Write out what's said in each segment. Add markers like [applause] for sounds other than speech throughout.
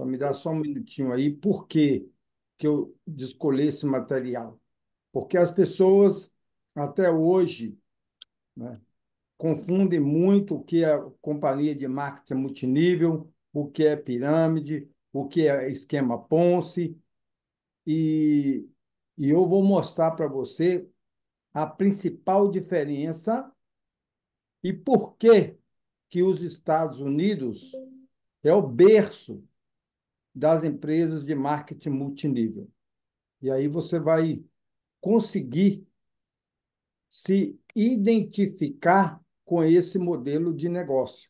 Então, me dá só um minutinho aí. Por que eu escolhi esse material? Porque as pessoas, até hoje, né, confundem muito o que é companhia de marketing é multinível, o que é pirâmide, o que é esquema Ponce. E, e eu vou mostrar para você a principal diferença e por que que os Estados Unidos é o berço das empresas de marketing multinível. E aí você vai conseguir se identificar com esse modelo de negócio.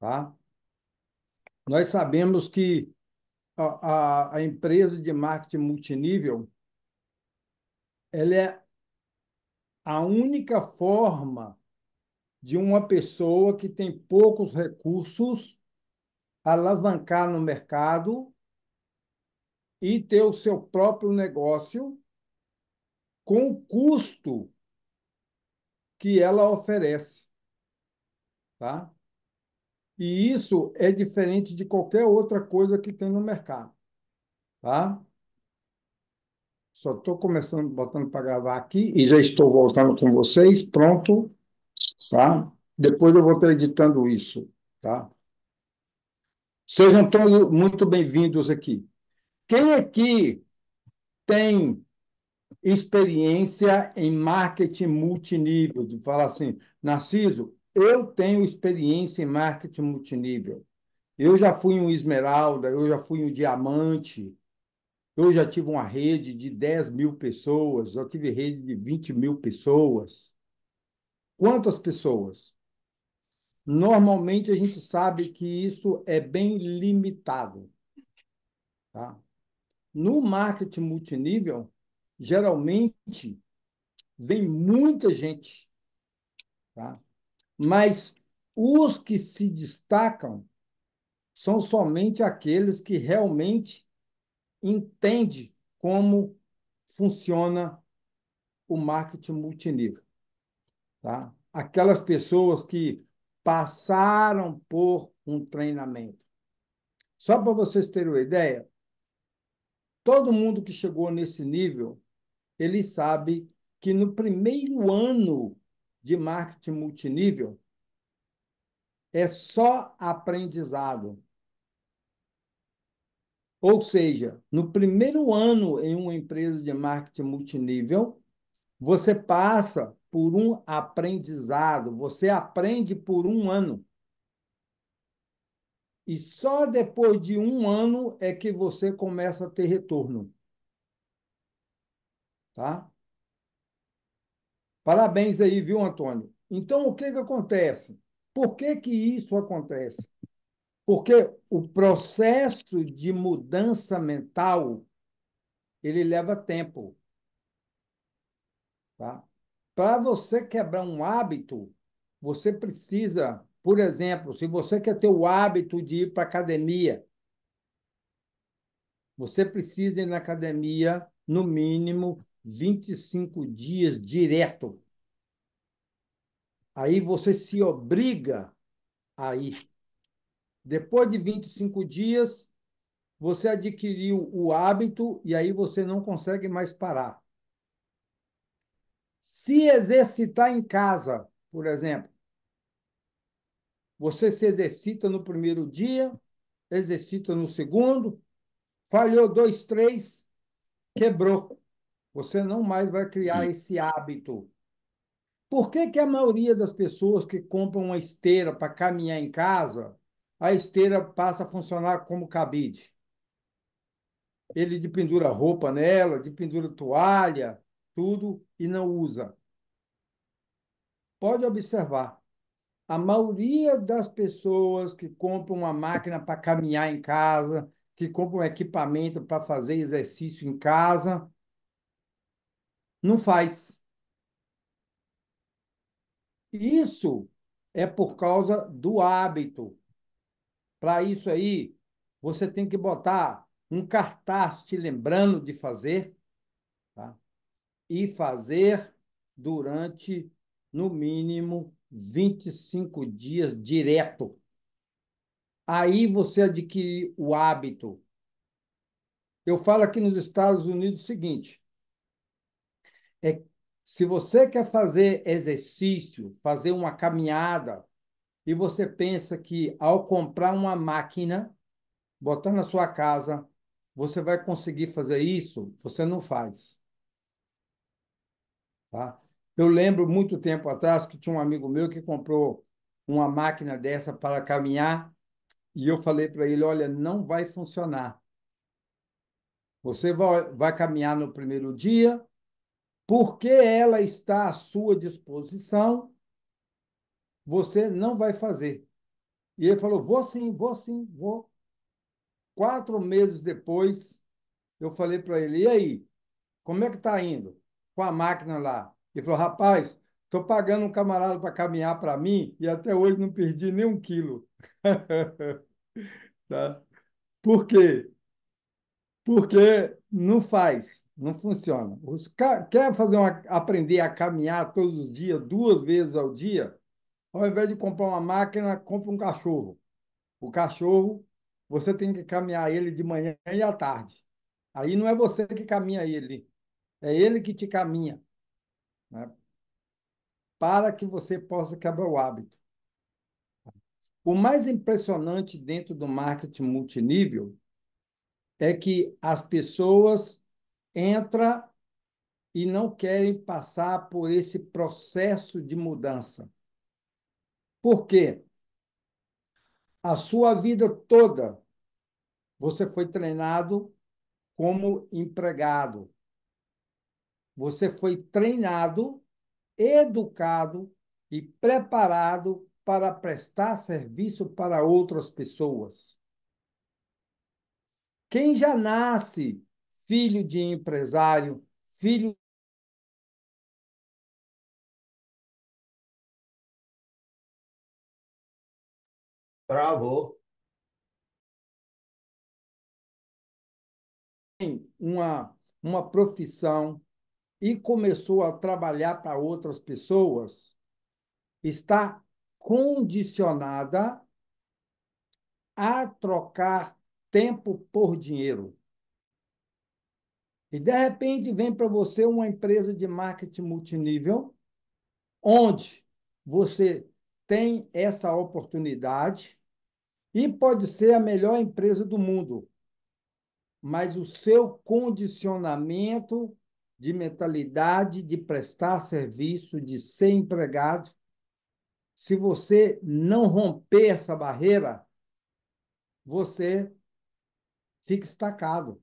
Tá? Nós sabemos que a, a, a empresa de marketing multinível ela é a única forma de uma pessoa que tem poucos recursos alavancar no mercado e ter o seu próprio negócio com o custo que ela oferece, tá? E isso é diferente de qualquer outra coisa que tem no mercado, tá? Só estou começando, botando para gravar aqui e já estou voltando com vocês, pronto, tá? Depois eu vou estar editando isso, tá? Sejam todos muito bem-vindos aqui. Quem aqui tem experiência em marketing multinível? De falar assim, Narciso, eu tenho experiência em marketing multinível. Eu já fui um esmeralda, eu já fui um diamante, eu já tive uma rede de 10 mil pessoas, eu tive rede de 20 mil pessoas. Quantas pessoas? Normalmente a gente sabe que isso é bem limitado. Tá? No marketing multinível, geralmente vem muita gente, tá? mas os que se destacam são somente aqueles que realmente entendem como funciona o marketing multinível. Tá? Aquelas pessoas que passaram por um treinamento. Só para vocês terem uma ideia, todo mundo que chegou nesse nível, ele sabe que no primeiro ano de marketing multinível é só aprendizado. Ou seja, no primeiro ano em uma empresa de marketing multinível, você passa por um aprendizado, você aprende por um ano. E só depois de um ano é que você começa a ter retorno. Tá? Parabéns aí, viu, Antônio? Então, o que, que acontece? Por que, que isso acontece? Porque o processo de mudança mental ele leva tempo. Tá? Para você quebrar um hábito, você precisa, por exemplo, se você quer ter o hábito de ir para academia, você precisa ir na academia no mínimo 25 dias direto. Aí você se obriga a ir. Depois de 25 dias, você adquiriu o hábito e aí você não consegue mais parar se exercitar em casa, por exemplo. Você se exercita no primeiro dia, exercita no segundo, falhou dois, três, quebrou. Você não mais vai criar esse hábito. Por que, que a maioria das pessoas que compram uma esteira para caminhar em casa, a esteira passa a funcionar como cabide? Ele de pendura roupa nela, de pendura toalha, tudo e não usa. Pode observar, a maioria das pessoas que compram uma máquina para caminhar em casa, que compram um equipamento para fazer exercício em casa, não faz. Isso é por causa do hábito. Para isso aí, você tem que botar um cartaz te lembrando de fazer, e fazer durante, no mínimo, 25 dias direto. Aí você adquire o hábito. Eu falo aqui nos Estados Unidos o seguinte: é, se você quer fazer exercício, fazer uma caminhada, e você pensa que ao comprar uma máquina, botar na sua casa, você vai conseguir fazer isso, você não faz. Tá? Eu lembro muito tempo atrás que tinha um amigo meu que comprou uma máquina dessa para caminhar e eu falei para ele: olha, não vai funcionar. Você vai, vai caminhar no primeiro dia, porque ela está à sua disposição, você não vai fazer. E ele falou: vou sim, vou sim, vou. Quatro meses depois, eu falei para ele: e aí, como é que está indo? com a máquina lá e falou: rapaz, estou pagando um camarada para caminhar para mim e até hoje não perdi nem um quilo. [laughs] tá? Por quê? Porque não faz, não funciona. Os quer fazer uma, aprender a caminhar todos os dias, duas vezes ao dia? Ao invés de comprar uma máquina, compra um cachorro. O cachorro, você tem que caminhar ele de manhã e à tarde. Aí não é você que caminha ele, é ele que te caminha né? para que você possa quebrar o hábito. O mais impressionante dentro do marketing multinível é que as pessoas entram e não querem passar por esse processo de mudança. Por quê? A sua vida toda você foi treinado como empregado, você foi treinado, educado e preparado para prestar serviço para outras pessoas. Quem já nasce filho de empresário, filho Travou. Uma, uma profissão e começou a trabalhar para outras pessoas, está condicionada a trocar tempo por dinheiro. E de repente vem para você uma empresa de marketing multinível, onde você tem essa oportunidade e pode ser a melhor empresa do mundo. Mas o seu condicionamento de mentalidade de prestar serviço, de ser empregado. Se você não romper essa barreira, você fica estacado.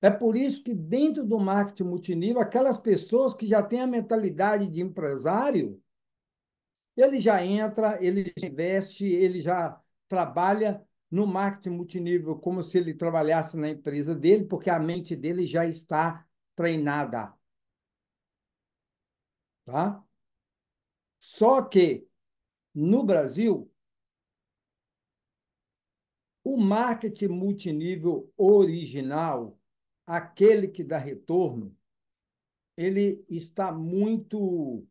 É por isso que dentro do marketing multinível, aquelas pessoas que já têm a mentalidade de empresário, ele já entra, ele já investe, ele já trabalha no marketing multinível como se ele trabalhasse na empresa dele, porque a mente dele já está treinada. Tá? Só que no Brasil, o marketing multinível original, aquele que dá retorno, ele está muito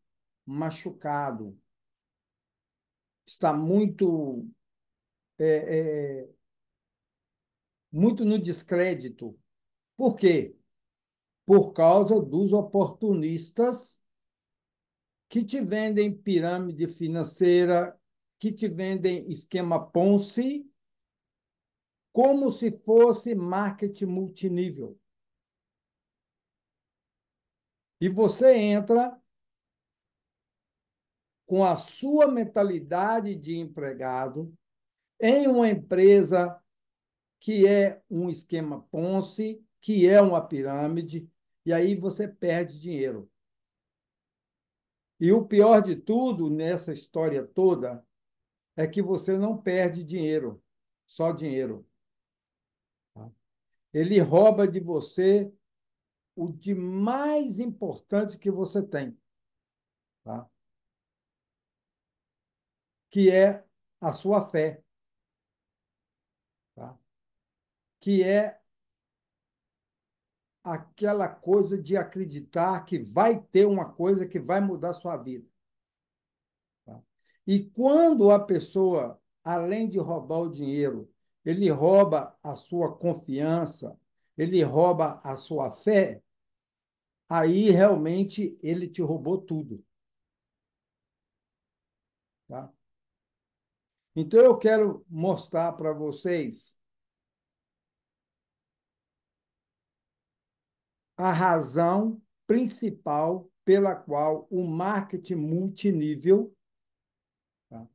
machucado, está muito é, é, muito no descrédito. Por quê? por causa dos oportunistas que te vendem pirâmide financeira, que te vendem esquema Ponzi, como se fosse marketing multinível. E você entra com a sua mentalidade de empregado em uma empresa que é um esquema Ponzi, que é uma pirâmide, e aí você perde dinheiro. E o pior de tudo nessa história toda é que você não perde dinheiro, só dinheiro. Tá? Ele rouba de você o de mais importante que você tem, tá? que é a sua fé, tá? que é aquela coisa de acreditar que vai ter uma coisa que vai mudar sua vida. Tá? E quando a pessoa, além de roubar o dinheiro, ele rouba a sua confiança, ele rouba a sua fé, aí realmente ele te roubou tudo. Tá? Então eu quero mostrar para vocês a razão principal pela qual o marketing multinível tá?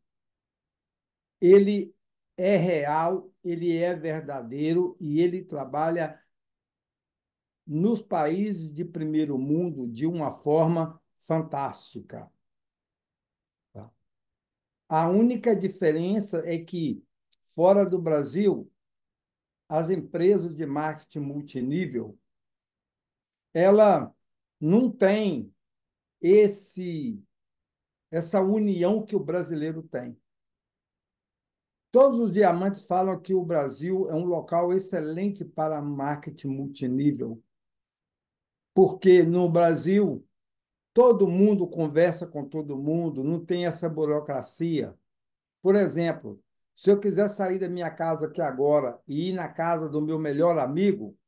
ele é real, ele é verdadeiro e ele trabalha nos países de primeiro mundo de uma forma fantástica. Tá? A única diferença é que, fora do Brasil, as empresas de marketing multinível ela não tem esse essa união que o brasileiro tem. Todos os diamantes falam que o Brasil é um local excelente para marketing multinível, porque no Brasil todo mundo conversa com todo mundo, não tem essa burocracia. Por exemplo, se eu quiser sair da minha casa aqui agora e ir na casa do meu melhor amigo,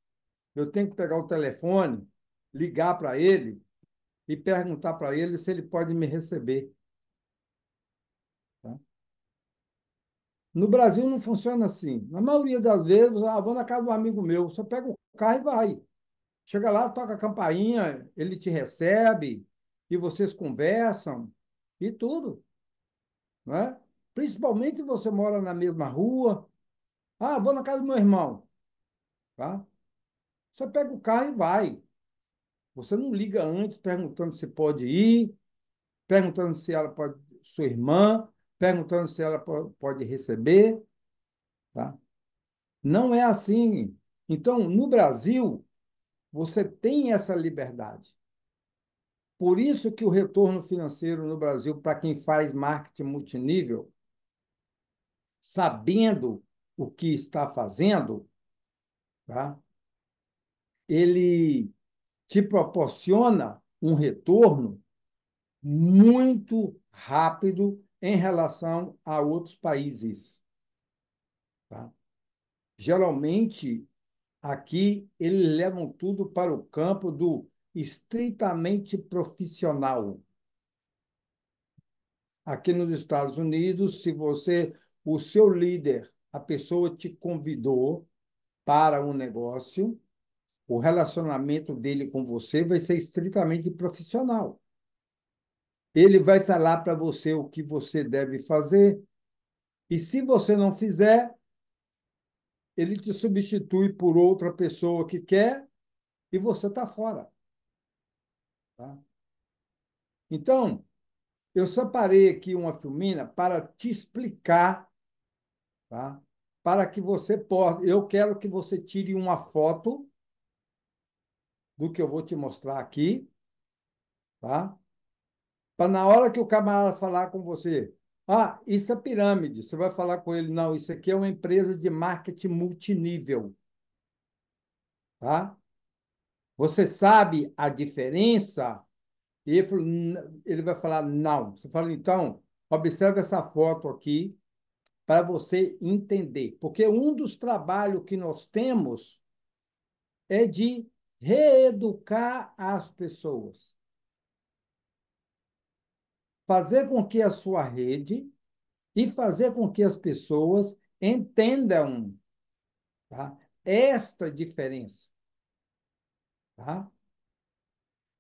eu tenho que pegar o telefone, ligar para ele e perguntar para ele se ele pode me receber. Tá? No Brasil não funciona assim. Na maioria das vezes, ah, vou na casa do amigo meu, você pega o carro e vai. Chega lá, toca a campainha, ele te recebe e vocês conversam e tudo. Né? Principalmente se você mora na mesma rua. Ah, vou na casa do meu irmão. Tá? Você pega o carro e vai. Você não liga antes perguntando se pode ir, perguntando se ela pode, sua irmã, perguntando se ela pode receber. Tá? Não é assim. Então, no Brasil, você tem essa liberdade. Por isso que o retorno financeiro no Brasil, para quem faz marketing multinível, sabendo o que está fazendo, tá? ele te proporciona um retorno muito rápido em relação a outros países. Tá? Geralmente, aqui, eles levam tudo para o campo do estritamente profissional. Aqui nos Estados Unidos, se você, o seu líder, a pessoa te convidou para um negócio, o relacionamento dele com você vai ser estritamente profissional. Ele vai falar para você o que você deve fazer. E se você não fizer, ele te substitui por outra pessoa que quer e você está fora. Tá? Então, eu separei aqui uma filmina para te explicar, tá? para que você possa. Eu quero que você tire uma foto do que eu vou te mostrar aqui, tá? Para na hora que o camarada falar com você, ah, isso é pirâmide, você vai falar com ele, não, isso aqui é uma empresa de marketing multinível, tá? Você sabe a diferença? E ele, falou, ele vai falar, não. Você fala, então, observe essa foto aqui para você entender. Porque um dos trabalhos que nós temos é de reeducar as pessoas. Fazer com que a sua rede e fazer com que as pessoas entendam tá? esta diferença. Tá?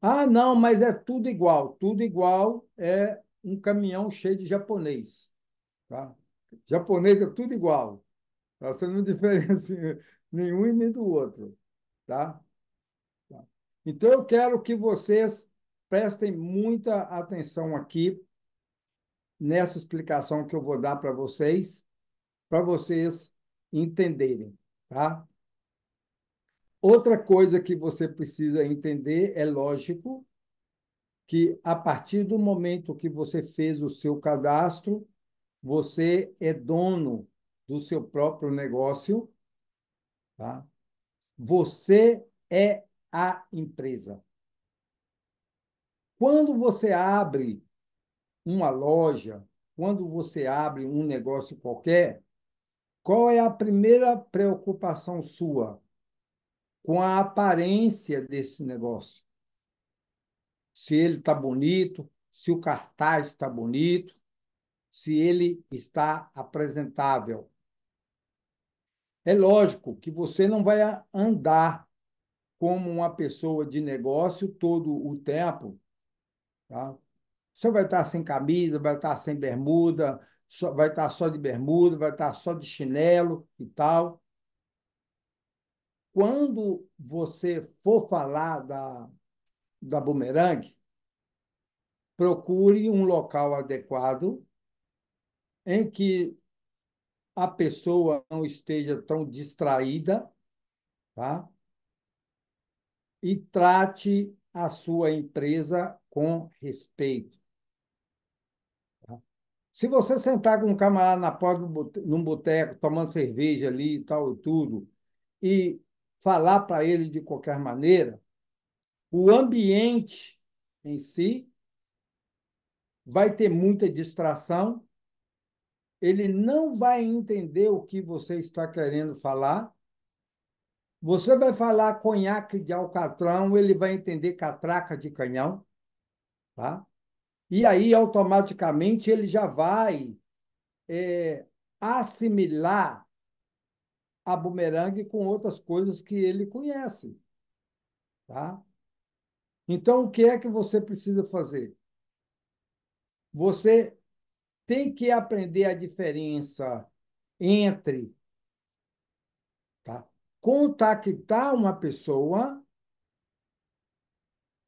Ah, não, mas é tudo igual. Tudo igual é um caminhão cheio de japonês. Tá? Japonês é tudo igual. Tá? Você não [laughs] diferencia nenhum e nem do outro. Tá? Então, eu quero que vocês prestem muita atenção aqui nessa explicação que eu vou dar para vocês, para vocês entenderem, tá? Outra coisa que você precisa entender é lógico que a partir do momento que você fez o seu cadastro, você é dono do seu próprio negócio, tá? Você é a empresa. Quando você abre uma loja, quando você abre um negócio qualquer, qual é a primeira preocupação sua? Com a aparência desse negócio. Se ele está bonito, se o cartaz está bonito, se ele está apresentável. É lógico que você não vai andar como uma pessoa de negócio todo o tempo, tá? Você vai estar sem camisa, vai estar sem bermuda, só, vai estar só de bermuda, vai estar só de chinelo e tal. Quando você for falar da, da bumerangue, procure um local adequado em que a pessoa não esteja tão distraída, tá? e trate a sua empresa com respeito. Tá? Se você sentar com um camarada na porta num boteco, tomando cerveja ali e tal e tudo, e falar para ele de qualquer maneira, o ambiente em si vai ter muita distração, ele não vai entender o que você está querendo falar você vai falar conhaque de alcatrão, ele vai entender catraca de canhão, tá? E aí, automaticamente, ele já vai é, assimilar a bumerangue com outras coisas que ele conhece, tá? Então, o que é que você precisa fazer? Você tem que aprender a diferença entre contactar uma pessoa,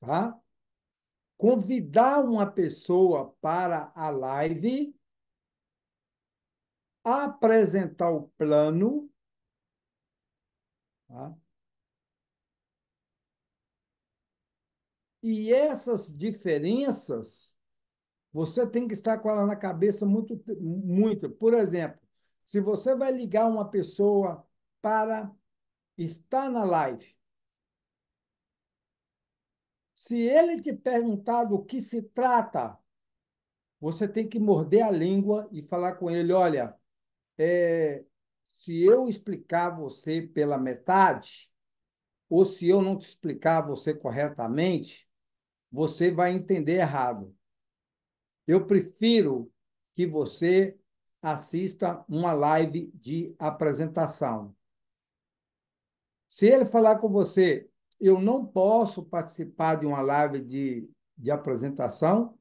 tá? convidar uma pessoa para a live, apresentar o plano, tá? E essas diferenças, você tem que estar com ela na cabeça muito, muito. Por exemplo, se você vai ligar uma pessoa para está na live. Se ele te perguntar do que se trata, você tem que morder a língua e falar com ele: olha, é, se eu explicar você pela metade, ou se eu não te explicar você corretamente, você vai entender errado. Eu prefiro que você assista uma live de apresentação. Se ele falar com você, eu não posso participar de uma live de, de apresentação,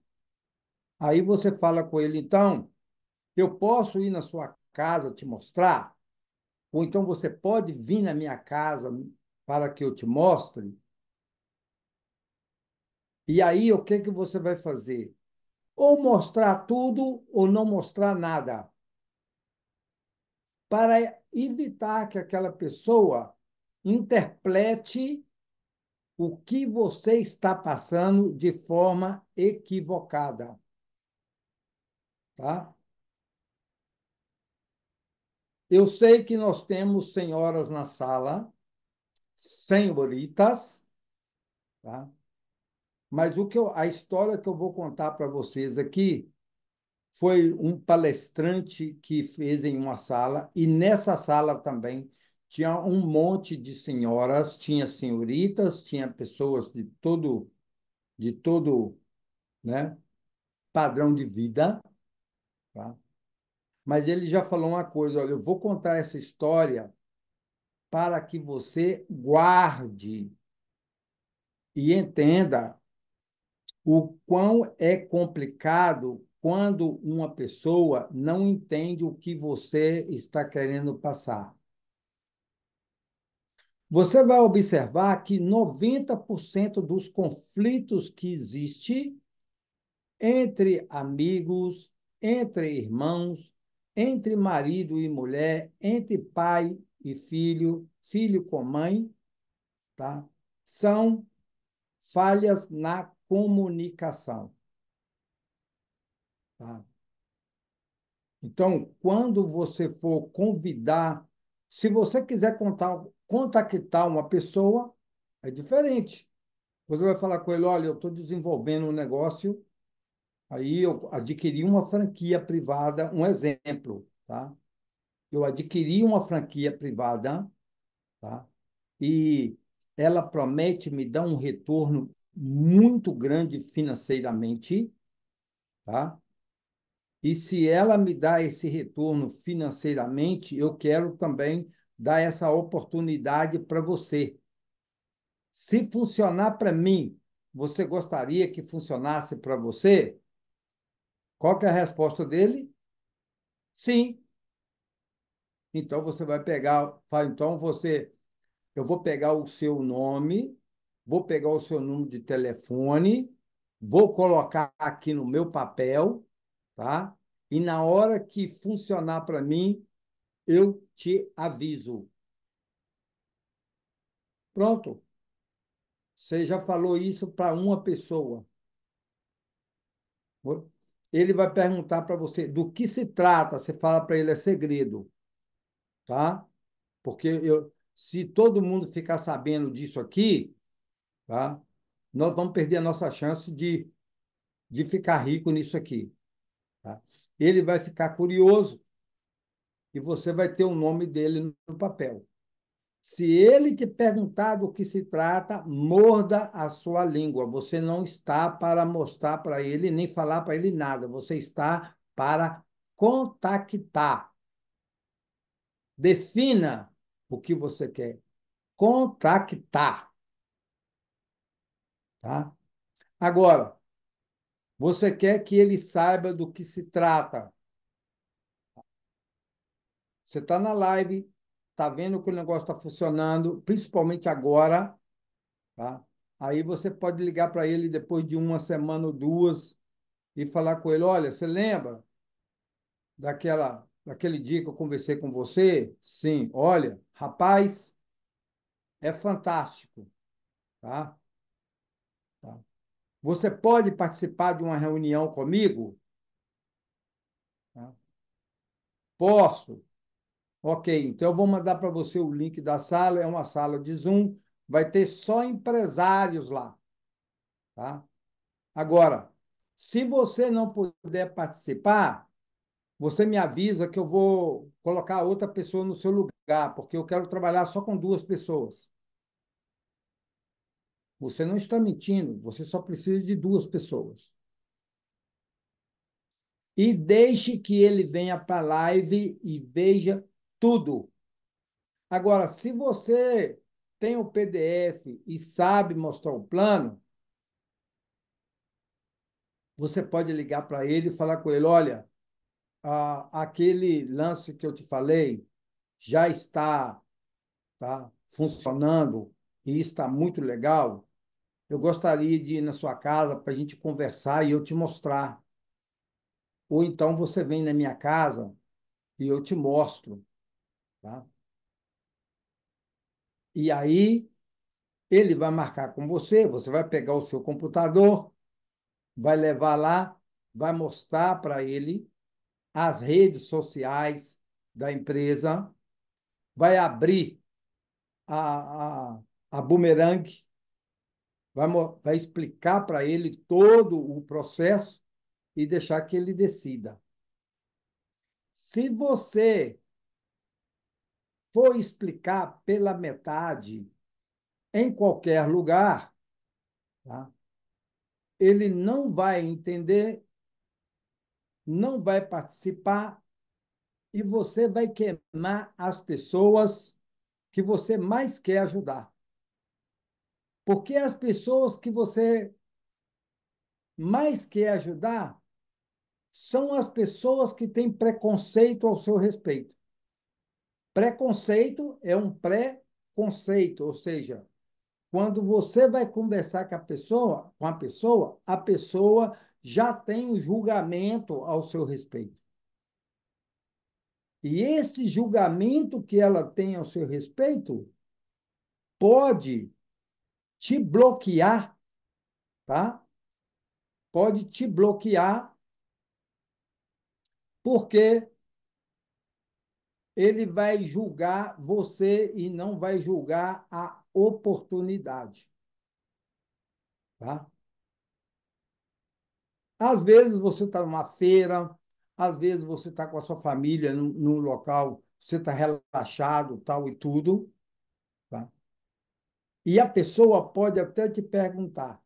aí você fala com ele, então, eu posso ir na sua casa te mostrar? Ou então você pode vir na minha casa para que eu te mostre? E aí, o que, que você vai fazer? Ou mostrar tudo ou não mostrar nada. Para evitar que aquela pessoa interprete o que você está passando de forma equivocada. Tá? Eu sei que nós temos senhoras na sala, senhoritas, tá? Mas o que eu, a história que eu vou contar para vocês aqui foi um palestrante que fez em uma sala e nessa sala também tinha um monte de senhoras, tinha senhoritas, tinha pessoas de todo de todo, né, padrão de vida, tá? Mas ele já falou uma coisa, olha, eu vou contar essa história para que você guarde e entenda o quão é complicado quando uma pessoa não entende o que você está querendo passar você vai observar que 90% dos conflitos que existem entre amigos, entre irmãos, entre marido e mulher, entre pai e filho, filho com mãe, tá? são falhas na comunicação. Tá? Então, quando você for convidar, se você quiser contar contactar uma pessoa é diferente. Você vai falar com ele: olha, eu estou desenvolvendo um negócio, aí eu adquiri uma franquia privada, um exemplo, tá? Eu adquiri uma franquia privada, tá? E ela promete me dar um retorno muito grande financeiramente, tá? E se ela me dá esse retorno financeiramente, eu quero também dar essa oportunidade para você. Se funcionar para mim, você gostaria que funcionasse para você? Qual é a resposta dele? Sim. Então você vai pegar, fala, então você, eu vou pegar o seu nome, vou pegar o seu número de telefone, vou colocar aqui no meu papel, tá? E na hora que funcionar para mim, eu te aviso. Pronto. Você já falou isso para uma pessoa. Ele vai perguntar para você do que se trata. Você fala para ele é segredo, tá? Porque eu, se todo mundo ficar sabendo disso aqui, tá? Nós vamos perder a nossa chance de de ficar rico nisso aqui. Tá? Ele vai ficar curioso e você vai ter o nome dele no papel. Se ele te perguntar do que se trata, morda a sua língua. Você não está para mostrar para ele, nem falar para ele nada. Você está para contactar. Defina o que você quer. Contactar. Tá? Agora, você quer que ele saiba do que se trata. Você está na live, está vendo que o negócio está funcionando, principalmente agora, tá? Aí você pode ligar para ele depois de uma semana ou duas e falar com ele: olha, você lembra daquela, daquele dia que eu conversei com você? Sim, olha, rapaz, é fantástico, tá? tá? Você pode participar de uma reunião comigo? Tá. Posso. Ok, então eu vou mandar para você o link da sala, é uma sala de Zoom, vai ter só empresários lá. Tá? Agora, se você não puder participar, você me avisa que eu vou colocar outra pessoa no seu lugar, porque eu quero trabalhar só com duas pessoas. Você não está mentindo, você só precisa de duas pessoas. E deixe que ele venha para a live e veja tudo. Agora, se você tem o PDF e sabe mostrar o plano, você pode ligar para ele e falar com ele: olha, ah, aquele lance que eu te falei já está tá, funcionando e está muito legal. Eu gostaria de ir na sua casa para a gente conversar e eu te mostrar. Ou então você vem na minha casa e eu te mostro Tá? E aí ele vai marcar com você, você vai pegar o seu computador, vai levar lá, vai mostrar para ele as redes sociais da empresa, vai abrir a, a, a Boomerang, vai, vai explicar para ele todo o processo e deixar que ele decida. Se você for explicar pela metade em qualquer lugar, tá? ele não vai entender, não vai participar e você vai queimar as pessoas que você mais quer ajudar. Porque as pessoas que você mais quer ajudar são as pessoas que têm preconceito ao seu respeito. Preconceito é um pré-conceito, ou seja, quando você vai conversar com a pessoa, com a pessoa, a pessoa já tem um julgamento ao seu respeito. E esse julgamento que ela tem ao seu respeito pode te bloquear, tá? Pode te bloquear porque ele vai julgar você e não vai julgar a oportunidade. Tá? Às vezes você está numa feira, às vezes você está com a sua família num, num local, você está relaxado, tal e tudo. Tá? E a pessoa pode até te perguntar.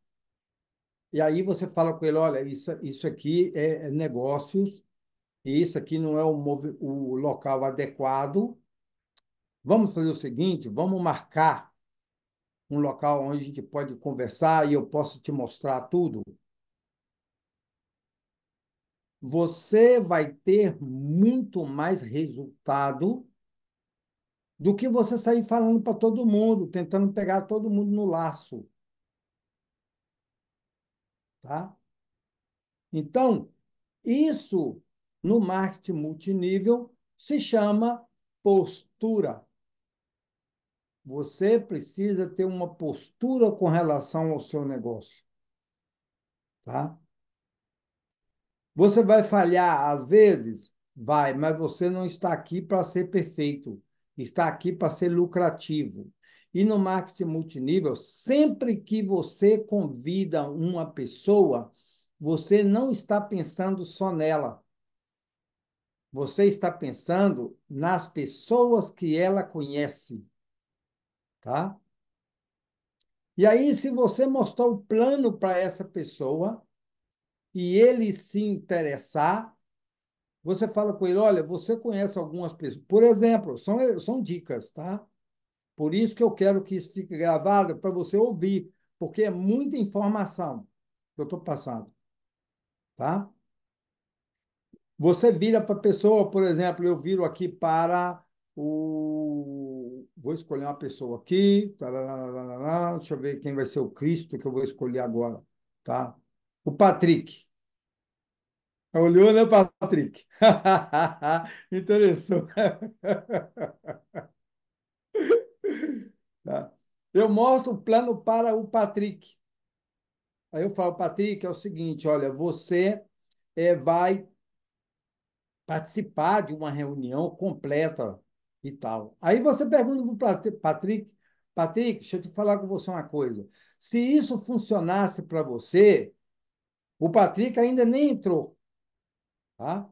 E aí você fala com ele, olha, isso, isso aqui é, é negócios, e isso aqui não é o, o local adequado. Vamos fazer o seguinte: vamos marcar um local onde a gente pode conversar e eu posso te mostrar tudo. Você vai ter muito mais resultado do que você sair falando para todo mundo, tentando pegar todo mundo no laço. Tá? Então, isso no marketing multinível se chama postura. Você precisa ter uma postura com relação ao seu negócio. Tá? Você vai falhar às vezes? Vai, mas você não está aqui para ser perfeito. Está aqui para ser lucrativo. E no marketing multinível, sempre que você convida uma pessoa, você não está pensando só nela. Você está pensando nas pessoas que ela conhece, tá? E aí, se você mostrar o plano para essa pessoa e ele se interessar, você fala com ele, olha, você conhece algumas pessoas. Por exemplo, são, são dicas, tá? Por isso que eu quero que isso fique gravado para você ouvir, porque é muita informação que eu estou passando, tá? Você vira para a pessoa, por exemplo, eu viro aqui para o. Vou escolher uma pessoa aqui. deixa eu ver quem vai ser o Cristo que eu vou escolher agora. Tá? O Patrick. Tá Olhou, né, Patrick? [laughs] Interessou. [laughs] tá. Eu mostro o plano para o Patrick. Aí eu falo, Patrick, é o seguinte: olha, você é, vai participar de uma reunião completa e tal. Aí você pergunta para o Patrick, Patrick, deixa eu te falar com você uma coisa. Se isso funcionasse para você, o Patrick ainda nem entrou. Tá?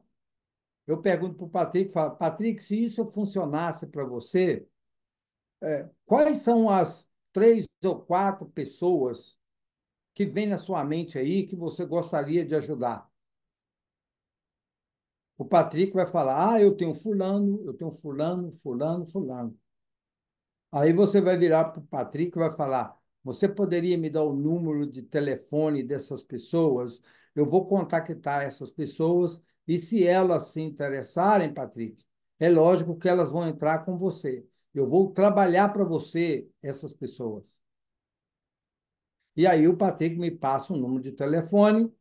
Eu pergunto para o Patrick, falo, Patrick, se isso funcionasse para você, é, quais são as três ou quatro pessoas que vêm na sua mente aí que você gostaria de ajudar? O Patrick vai falar: ah, eu tenho fulano, eu tenho fulano, fulano, fulano. Aí você vai virar para o Patrick e vai falar: você poderia me dar o número de telefone dessas pessoas? Eu vou contactar essas pessoas e se elas se interessarem, Patrick, é lógico que elas vão entrar com você. Eu vou trabalhar para você essas pessoas. E aí o Patrick me passa o um número de telefone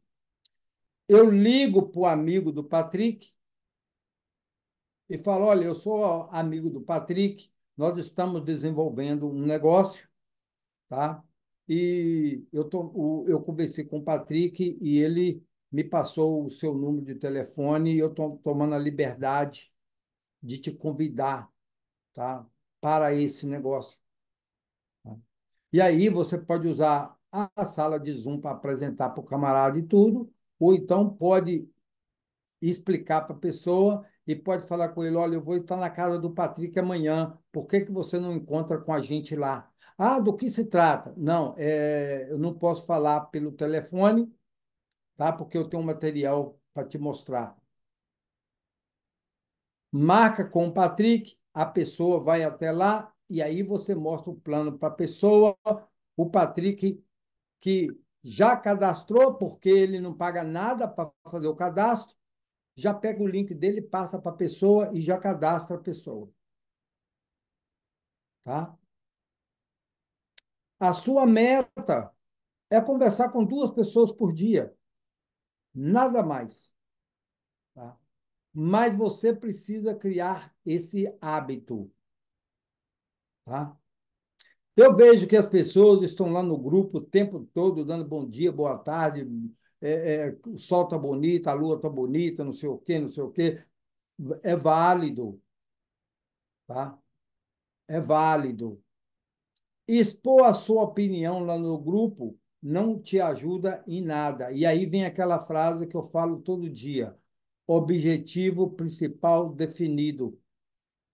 eu ligo para o amigo do Patrick e falo: olha, eu sou amigo do Patrick, nós estamos desenvolvendo um negócio, tá? E eu, tô, eu conversei com o Patrick e ele me passou o seu número de telefone e eu estou tomando a liberdade de te convidar tá? para esse negócio. Tá? E aí você pode usar a sala de Zoom para apresentar para o camarada e tudo, ou então pode explicar para a pessoa e pode falar com ele, olha, eu vou estar na casa do Patrick amanhã, por que, que você não encontra com a gente lá? Ah, do que se trata? Não, é, eu não posso falar pelo telefone, tá? porque eu tenho um material para te mostrar. Marca com o Patrick, a pessoa vai até lá e aí você mostra o plano para a pessoa, o Patrick que já cadastrou, porque ele não paga nada para fazer o cadastro, já pega o link dele, passa para a pessoa e já cadastra a pessoa. Tá? A sua meta é conversar com duas pessoas por dia. Nada mais. Tá? Mas você precisa criar esse hábito. Tá? Eu vejo que as pessoas estão lá no grupo o tempo todo, dando bom dia, boa tarde, é, é, o sol está bonito, a lua está bonita, não sei o quê, não sei o quê. É válido, tá? É válido. Expor a sua opinião lá no grupo não te ajuda em nada. E aí vem aquela frase que eu falo todo dia: objetivo principal definido.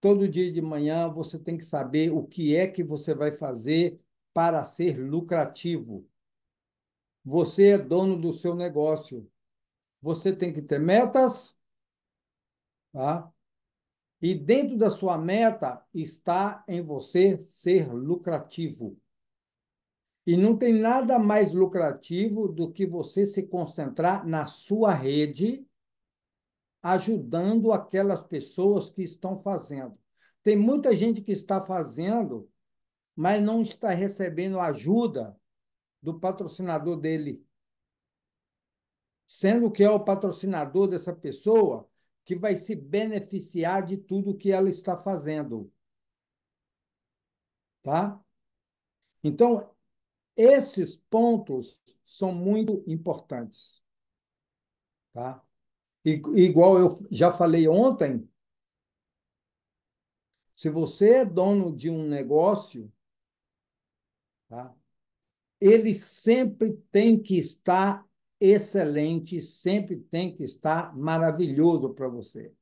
Todo dia de manhã você tem que saber o que é que você vai fazer para ser lucrativo. Você é dono do seu negócio. Você tem que ter metas, tá? E dentro da sua meta está em você ser lucrativo. E não tem nada mais lucrativo do que você se concentrar na sua rede ajudando aquelas pessoas que estão fazendo. Tem muita gente que está fazendo, mas não está recebendo ajuda do patrocinador dele. Sendo que é o patrocinador dessa pessoa que vai se beneficiar de tudo que ela está fazendo. Tá? Então, esses pontos são muito importantes. Tá? E, igual eu já falei ontem, se você é dono de um negócio, tá? ele sempre tem que estar excelente, sempre tem que estar maravilhoso para você.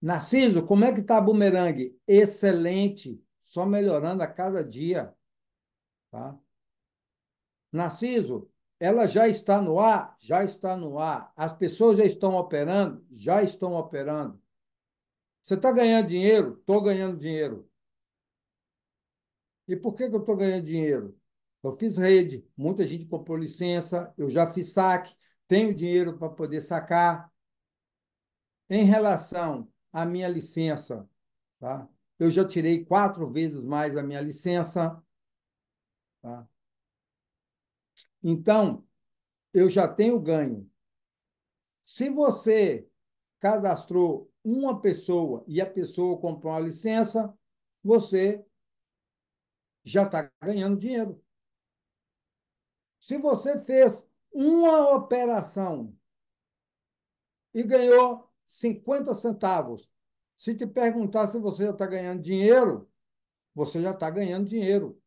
Narciso, como é que está a Bumerangue? Excelente, só melhorando a cada dia. Tá? Narciso, ela já está no ar? Já está no ar. As pessoas já estão operando? Já estão operando. Você está ganhando dinheiro? Estou ganhando dinheiro. E por que, que eu estou ganhando dinheiro? Eu fiz rede, muita gente comprou licença, eu já fiz saque, tenho dinheiro para poder sacar. Em relação à minha licença, tá? eu já tirei quatro vezes mais a minha licença. Tá? Então, eu já tenho ganho. Se você cadastrou uma pessoa e a pessoa comprou uma licença, você já está ganhando dinheiro. Se você fez uma operação e ganhou 50 centavos, se te perguntar se você já está ganhando dinheiro, você já está ganhando dinheiro.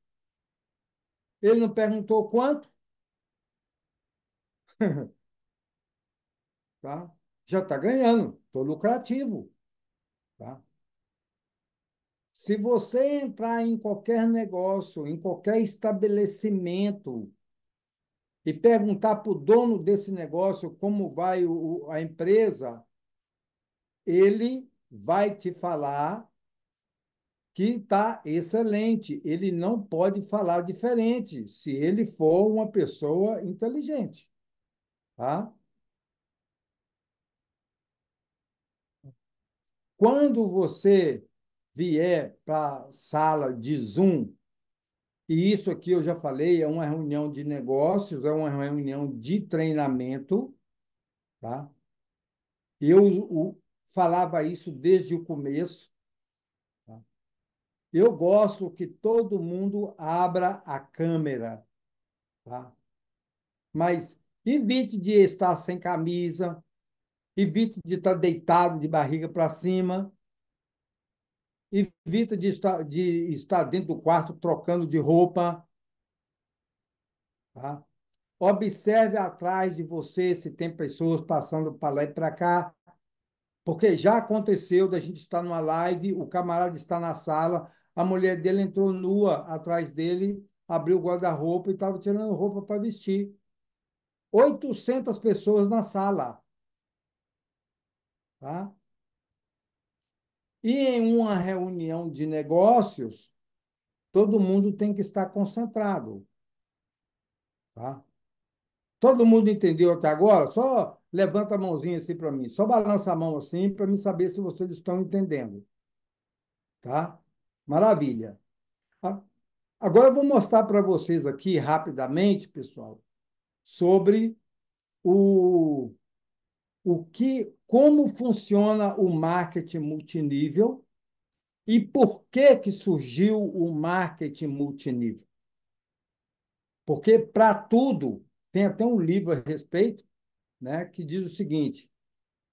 Ele não perguntou quanto, [laughs] tá? Já está ganhando, estou lucrativo. Tá? Se você entrar em qualquer negócio, em qualquer estabelecimento, e perguntar para o dono desse negócio como vai o, a empresa, ele vai te falar que está excelente. Ele não pode falar diferente se ele for uma pessoa inteligente. Tá? Quando você vier para a sala de Zoom, e isso aqui eu já falei, é uma reunião de negócios, é uma reunião de treinamento, tá? Eu o, falava isso desde o começo. Tá? Eu gosto que todo mundo abra a câmera, tá? Mas Evite de estar sem camisa, evite de estar deitado de barriga para cima, evite de estar, de estar dentro do quarto trocando de roupa. Tá? Observe atrás de você se tem pessoas passando para lá e para cá, porque já aconteceu da gente estar numa live, o camarada está na sala, a mulher dele entrou nua atrás dele, abriu o guarda-roupa e estava tirando roupa para vestir. 800 pessoas na sala. Tá? E em uma reunião de negócios, todo mundo tem que estar concentrado. Tá? Todo mundo entendeu até agora? Só levanta a mãozinha assim para mim. Só balança a mão assim para me saber se vocês estão entendendo. Tá? Maravilha. Agora eu vou mostrar para vocês aqui rapidamente, pessoal, sobre o, o que, como funciona o marketing multinível e por que que surgiu o marketing multinível. Porque para tudo tem até um livro a respeito, né, que diz o seguinte: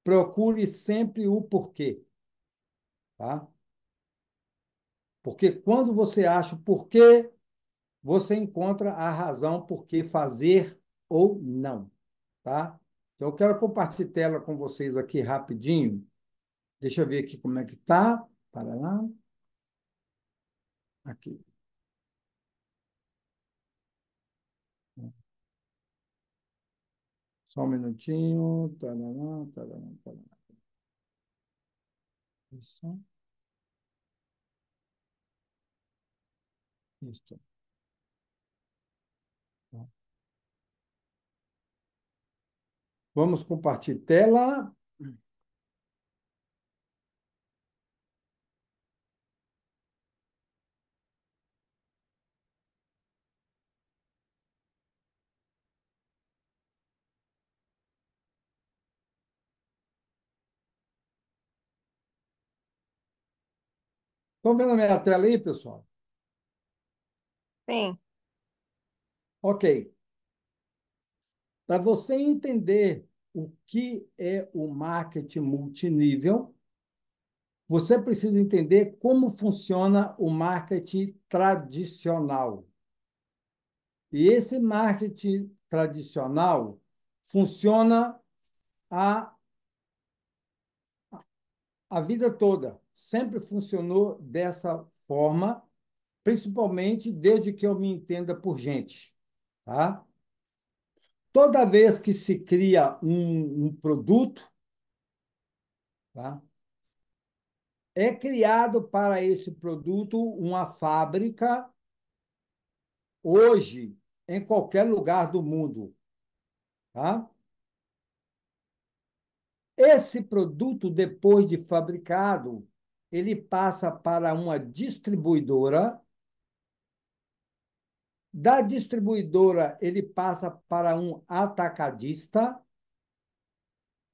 procure sempre o porquê, tá? Porque quando você acha o porquê, você encontra a razão por que fazer ou não, tá? Então, eu quero compartilhar tela com vocês aqui rapidinho. Deixa eu ver aqui como é que tá. Para lá. Aqui. Só um minutinho. Tarará, tarará, tarará. Isso. Isso. Tá. Vamos compartilhar tela. Estão vendo a minha tela aí, pessoal? Sim. Ok. Para você entender o que é o marketing multinível, você precisa entender como funciona o marketing tradicional. E esse marketing tradicional funciona a, a vida toda. Sempre funcionou dessa forma, principalmente desde que eu me entenda por gente. Tá? Toda vez que se cria um, um produto, tá? é criado para esse produto uma fábrica, hoje, em qualquer lugar do mundo. Tá? Esse produto, depois de fabricado, ele passa para uma distribuidora da distribuidora, ele passa para um atacadista.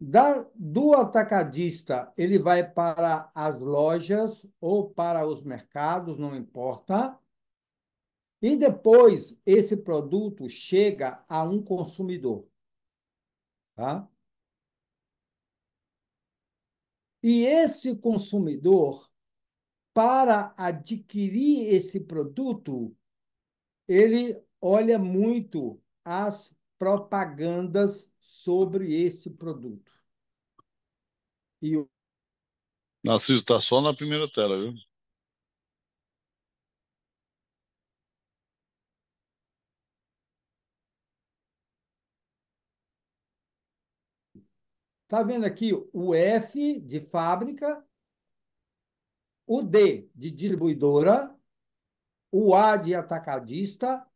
Da, do atacadista, ele vai para as lojas ou para os mercados, não importa. E depois, esse produto chega a um consumidor. Tá? E esse consumidor, para adquirir esse produto, ele olha muito as propagandas sobre esse produto. E o... Narciso, está só na primeira tela, viu? Está vendo aqui o F de fábrica, o D de distribuidora o A de atacadista,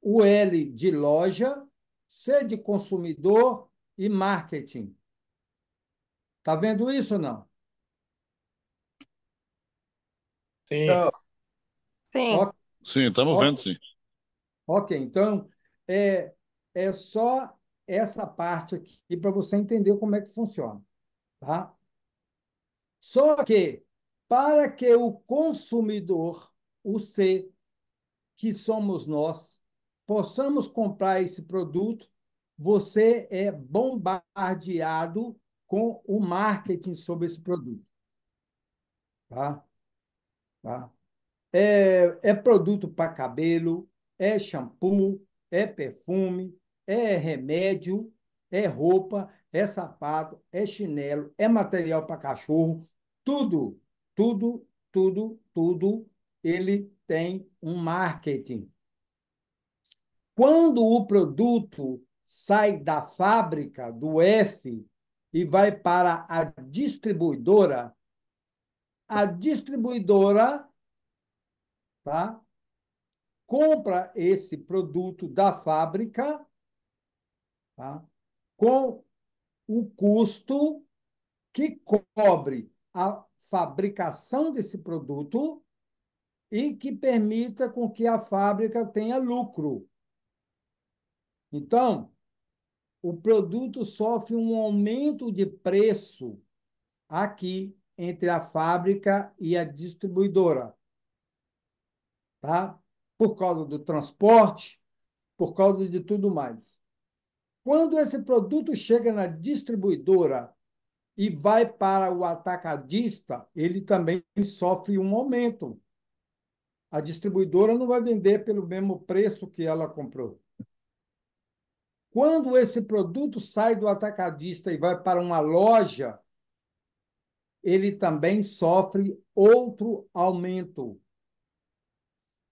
o L de loja, C de consumidor e marketing. Tá vendo isso não? Sim. Então, sim. Sim, estamos vendo sim. Ok, então é, é só essa parte aqui para você entender como é que funciona. Tá? Só que, para que o consumidor o ser que somos nós, possamos comprar esse produto, você é bombardeado com o marketing sobre esse produto. Tá? Tá? É, é produto para cabelo, é shampoo, é perfume, é remédio, é roupa, é sapato, é chinelo, é material para cachorro, tudo, tudo, tudo, tudo ele tem um marketing. Quando o produto sai da fábrica, do F, e vai para a distribuidora, a distribuidora tá, compra esse produto da fábrica tá, com o custo que cobre a fabricação desse produto e que permita com que a fábrica tenha lucro. Então, o produto sofre um aumento de preço aqui entre a fábrica e a distribuidora. Tá? Por causa do transporte, por causa de tudo mais. Quando esse produto chega na distribuidora e vai para o atacadista, ele também sofre um aumento a distribuidora não vai vender pelo mesmo preço que ela comprou. Quando esse produto sai do atacadista e vai para uma loja, ele também sofre outro aumento.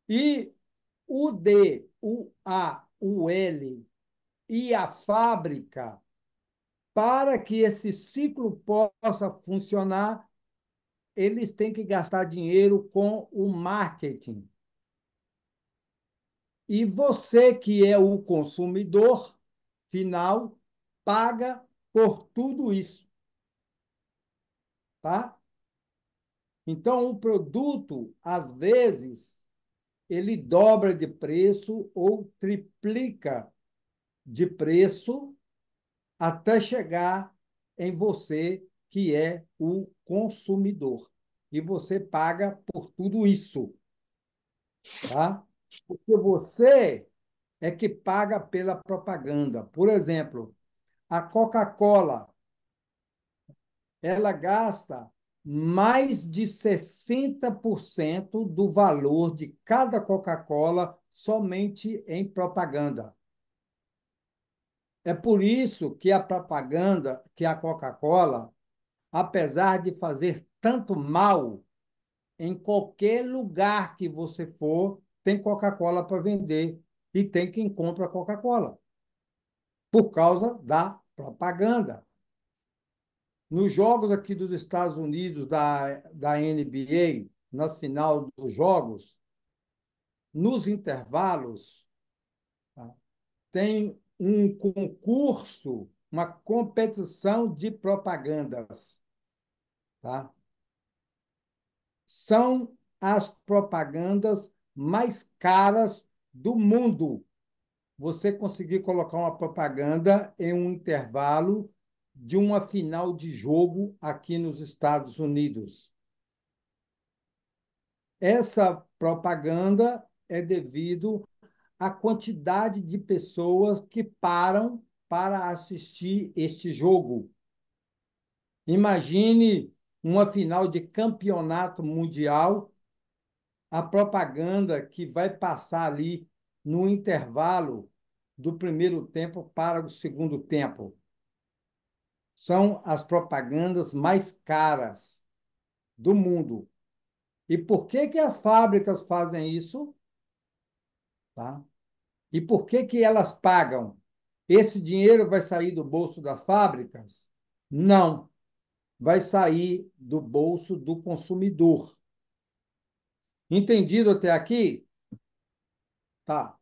E o D, o A, o L e a fábrica, para que esse ciclo possa funcionar, eles têm que gastar dinheiro com o marketing. E você, que é o consumidor final, paga por tudo isso. Tá? Então, o produto, às vezes, ele dobra de preço ou triplica de preço até chegar em você, que é o consumidor. E você paga por tudo isso. Tá? Porque você é que paga pela propaganda. Por exemplo, a Coca-Cola ela gasta mais de 60% do valor de cada Coca-Cola somente em propaganda. É por isso que a propaganda, que a Coca-Cola, apesar de fazer tanto mal, em qualquer lugar que você for, tem Coca-Cola para vender e tem quem compra Coca-Cola. Por causa da propaganda. Nos jogos aqui dos Estados Unidos, da, da NBA, na final dos jogos, nos intervalos, tá? tem um concurso, uma competição de propagandas tá? são as propagandas mais caras do mundo. Você conseguir colocar uma propaganda em um intervalo de uma final de jogo aqui nos Estados Unidos. Essa propaganda é devido à quantidade de pessoas que param para assistir este jogo. Imagine uma final de campeonato mundial, a propaganda que vai passar ali no intervalo do primeiro tempo para o segundo tempo. São as propagandas mais caras do mundo. E por que, que as fábricas fazem isso? Tá? E por que, que elas pagam? Esse dinheiro vai sair do bolso das fábricas? Não vai sair do bolso do consumidor. Entendido até aqui? Tá.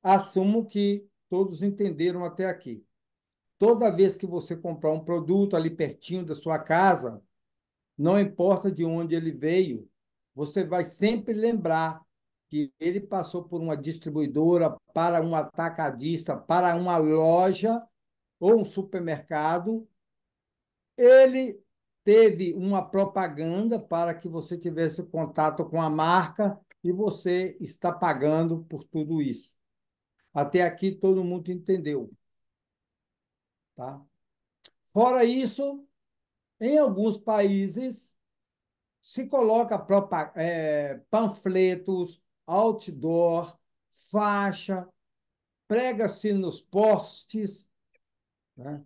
Assumo que todos entenderam até aqui. Toda vez que você comprar um produto ali pertinho da sua casa, não importa de onde ele veio, você vai sempre lembrar que ele passou por uma distribuidora, para um atacadista, para uma loja ou um supermercado ele teve uma propaganda para que você tivesse contato com a marca e você está pagando por tudo isso. Até aqui todo mundo entendeu. Tá? Fora isso, em alguns países se coloca é, panfletos, outdoor, faixa, prega-se nos postes, né?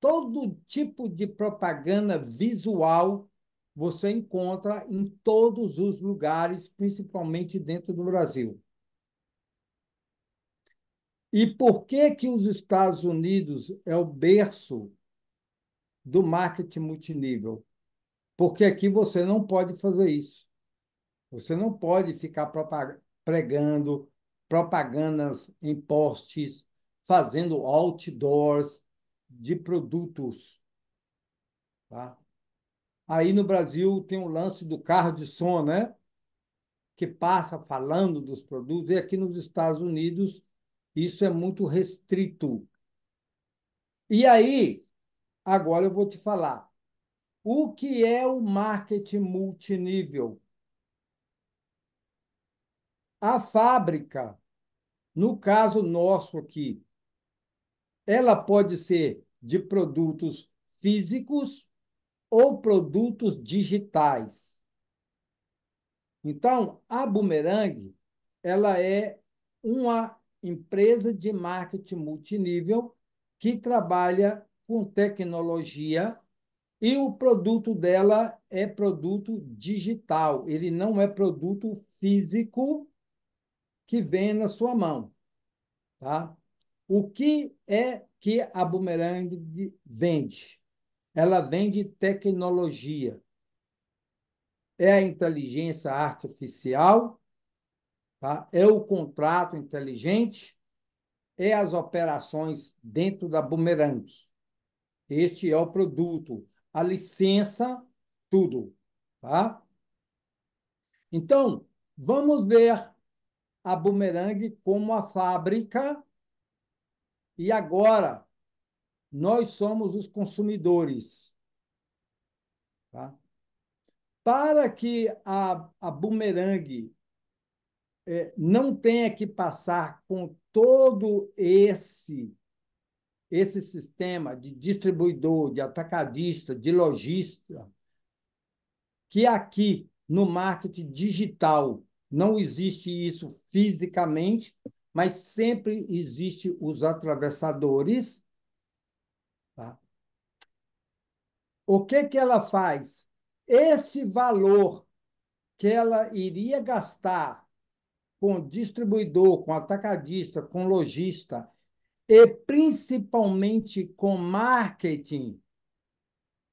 Todo tipo de propaganda visual você encontra em todos os lugares, principalmente dentro do Brasil. E por que que os Estados Unidos é o berço do marketing multinível? Porque aqui você não pode fazer isso. Você não pode ficar pregando propagandas em postes, fazendo outdoors, de produtos. Tá? Aí no Brasil tem o um lance do carro de som, né? Que passa falando dos produtos, e aqui nos Estados Unidos isso é muito restrito. E aí, agora eu vou te falar. O que é o marketing multinível? A fábrica, no caso nosso aqui, ela pode ser de produtos físicos ou produtos digitais. Então, a Boomerang, ela é uma empresa de marketing multinível que trabalha com tecnologia e o produto dela é produto digital, ele não é produto físico que vem na sua mão, tá? O que é que a Boomerang vende? Ela vende tecnologia. É a inteligência artificial, tá? é o contrato inteligente, é as operações dentro da Boomerang. Este é o produto, a licença, tudo. Tá? Então, vamos ver a Boomerang como a fábrica e agora, nós somos os consumidores. Tá? Para que a, a bumerangue é, não tenha que passar com todo esse esse sistema de distribuidor, de atacadista, de lojista, que aqui no marketing digital não existe isso fisicamente, mas sempre existe os atravessadores. Tá? O que, que ela faz? Esse valor que ela iria gastar com distribuidor, com atacadista, com lojista, e principalmente com marketing,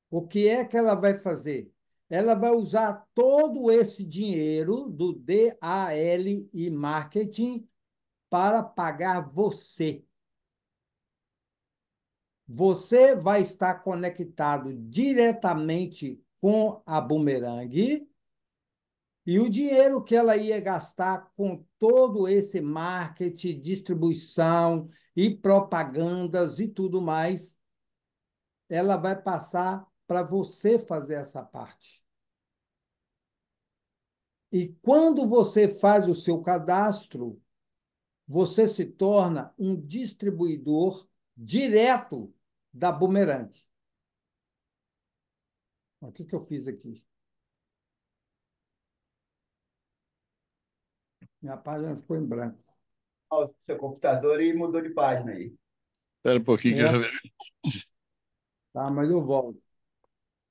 o que é que ela vai fazer? Ela vai usar todo esse dinheiro do DAL e marketing para pagar você. Você vai estar conectado diretamente com a Boomerang e o dinheiro que ela ia gastar com todo esse marketing, distribuição e propagandas e tudo mais, ela vai passar para você fazer essa parte. E quando você faz o seu cadastro, você se torna um distribuidor direto da Boomerang. O que, que eu fiz aqui? Minha página ficou em branco. O seu computador e mudou de página aí. Espera um pouquinho é. que eu já vejo. É. Tá, mas eu volto.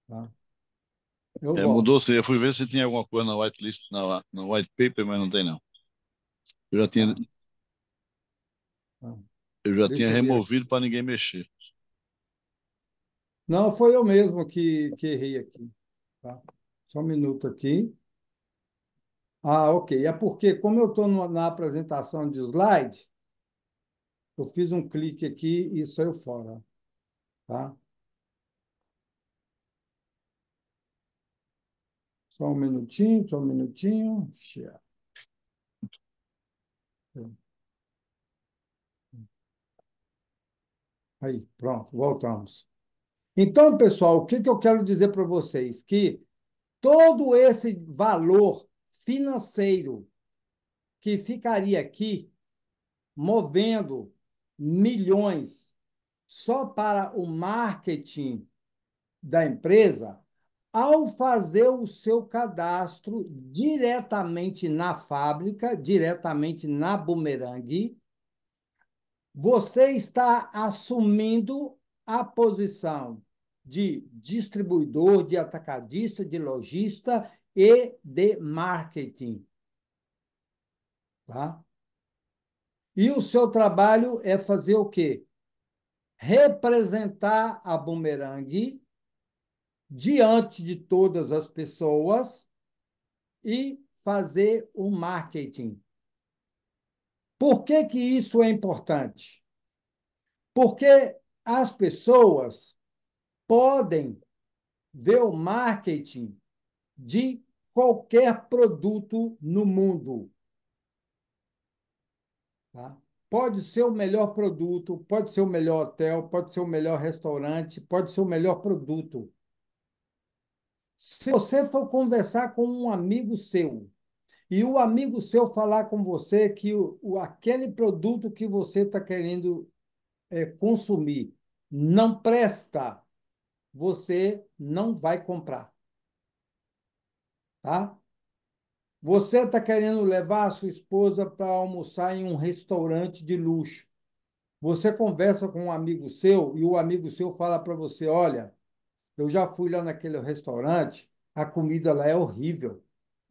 Tá. Eu é, volto. Mudou, Eu fui ver se tinha alguma coisa na whitelist, na, no white paper, mas não tem, não. Eu já tinha ah, eu já tinha removido para ninguém mexer. Não, foi eu mesmo que, que errei aqui. Tá? Só um minuto aqui. Ah, ok. É porque, como eu estou na apresentação de slide, eu fiz um clique aqui e saiu fora. Tá? Só um minutinho, só um minutinho. Share. Aí, pronto, voltamos. Então, pessoal, o que, que eu quero dizer para vocês? Que todo esse valor financeiro que ficaria aqui movendo milhões só para o marketing da empresa, ao fazer o seu cadastro diretamente na fábrica, diretamente na Boomerang, você está assumindo a posição de distribuidor, de atacadista, de lojista e de marketing. Tá? E o seu trabalho é fazer o quê? Representar a Boomerang diante de todas as pessoas e fazer o marketing. Por que, que isso é importante? Porque as pessoas podem ver o marketing de qualquer produto no mundo. Tá? Pode ser o melhor produto, pode ser o melhor hotel, pode ser o melhor restaurante, pode ser o melhor produto. Se você for conversar com um amigo seu e o amigo seu falar com você que o, o aquele produto que você está querendo é, consumir não presta, você não vai comprar. Tá? Você está querendo levar a sua esposa para almoçar em um restaurante de luxo. Você conversa com um amigo seu e o amigo seu fala para você: olha, eu já fui lá naquele restaurante, a comida lá é horrível.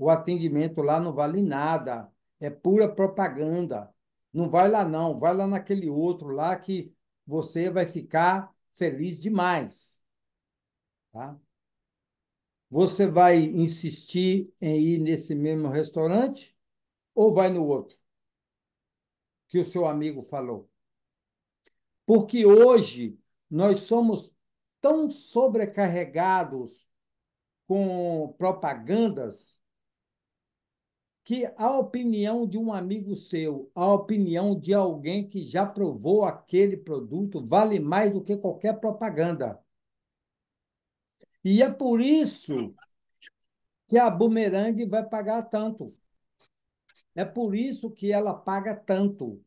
O atendimento lá não vale nada, é pura propaganda. Não vai lá não, vai lá naquele outro lá que você vai ficar feliz demais. Tá? Você vai insistir em ir nesse mesmo restaurante ou vai no outro? Que o seu amigo falou. Porque hoje nós somos tão sobrecarregados com propagandas que a opinião de um amigo seu, a opinião de alguém que já provou aquele produto, vale mais do que qualquer propaganda. E é por isso que a Boomerang vai pagar tanto. É por isso que ela paga tanto.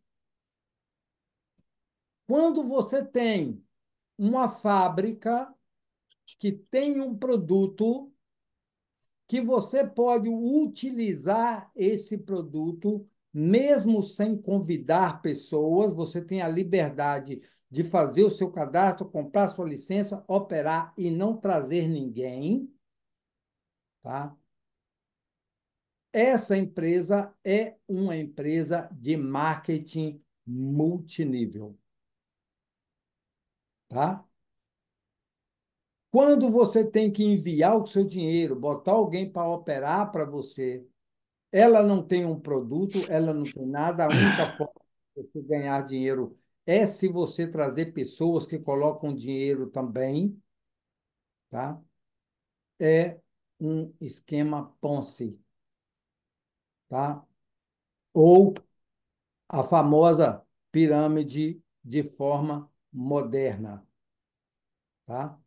Quando você tem uma fábrica que tem um produto que você pode utilizar esse produto mesmo sem convidar pessoas, você tem a liberdade de fazer o seu cadastro, comprar sua licença, operar e não trazer ninguém, tá? Essa empresa é uma empresa de marketing multinível. Tá? Quando você tem que enviar o seu dinheiro, botar alguém para operar para você, ela não tem um produto, ela não tem nada. A única [clears throat] forma de você ganhar dinheiro é se você trazer pessoas que colocam dinheiro também, tá? É um esquema Ponzi, tá? Ou a famosa pirâmide de forma moderna, tá?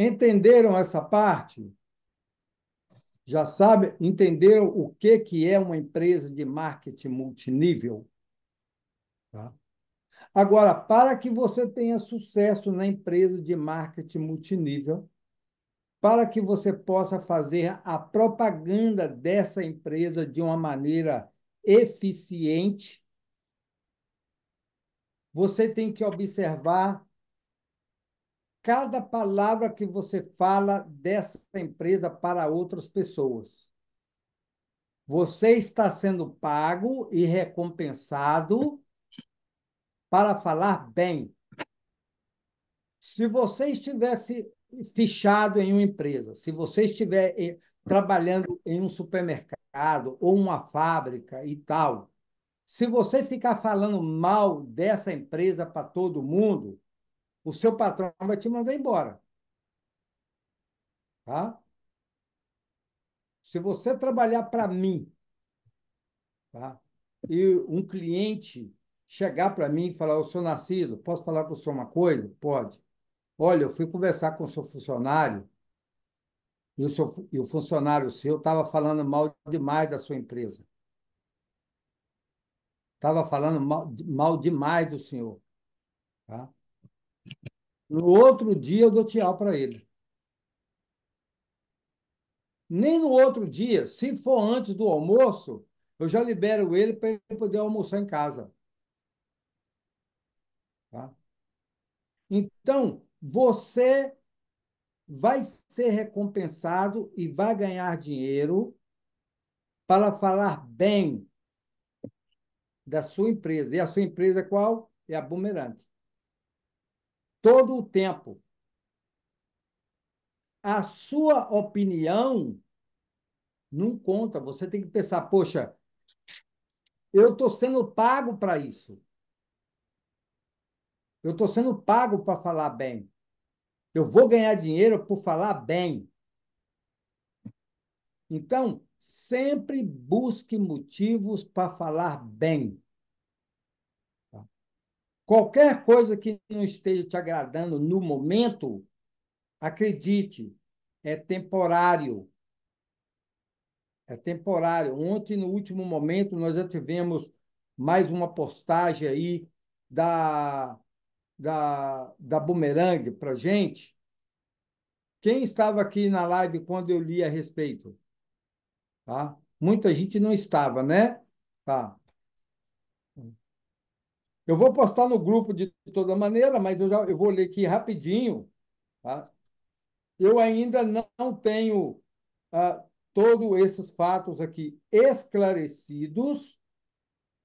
Entenderam essa parte? Já sabe, entenderam o que, que é uma empresa de marketing multinível? Tá? Agora, para que você tenha sucesso na empresa de marketing multinível, para que você possa fazer a propaganda dessa empresa de uma maneira eficiente, você tem que observar cada palavra que você fala dessa empresa para outras pessoas. Você está sendo pago e recompensado para falar bem. Se você estivesse fichado em uma empresa, se você estiver eh, trabalhando em um supermercado ou uma fábrica e tal, se você ficar falando mal dessa empresa para todo mundo, o seu patrão vai te mandar embora. Tá? Se você trabalhar para mim, tá? e um cliente chegar para mim e falar, o senhor Narciso, posso falar com o senhor uma coisa? Pode. Olha, eu fui conversar com o seu funcionário e o, seu, e o funcionário seu estava falando mal demais da sua empresa. Estava falando mal, mal demais do senhor. Tá? No outro dia eu dou tchau para ele. Nem no outro dia, se for antes do almoço, eu já libero ele para ele poder almoçar em casa. Tá? Então, você vai ser recompensado e vai ganhar dinheiro para falar bem da sua empresa. E a sua empresa é qual? É a Bumerante todo o tempo. A sua opinião não conta. Você tem que pensar, poxa, eu estou sendo pago para isso. Eu estou sendo pago para falar bem. Eu vou ganhar dinheiro por falar bem. Então, sempre busque motivos para falar bem. Qualquer coisa que não esteja te agradando no momento, acredite, é temporário. É temporário. Ontem, no último momento, nós já tivemos mais uma postagem aí da, da, da Boomerang para gente. Quem estava aqui na live quando eu li a respeito? Tá? Muita gente não estava, né? Tá. Eu vou postar no grupo de toda maneira, mas eu já eu vou ler aqui rapidinho. Tá? Eu ainda não tenho ah, todos esses fatos aqui esclarecidos,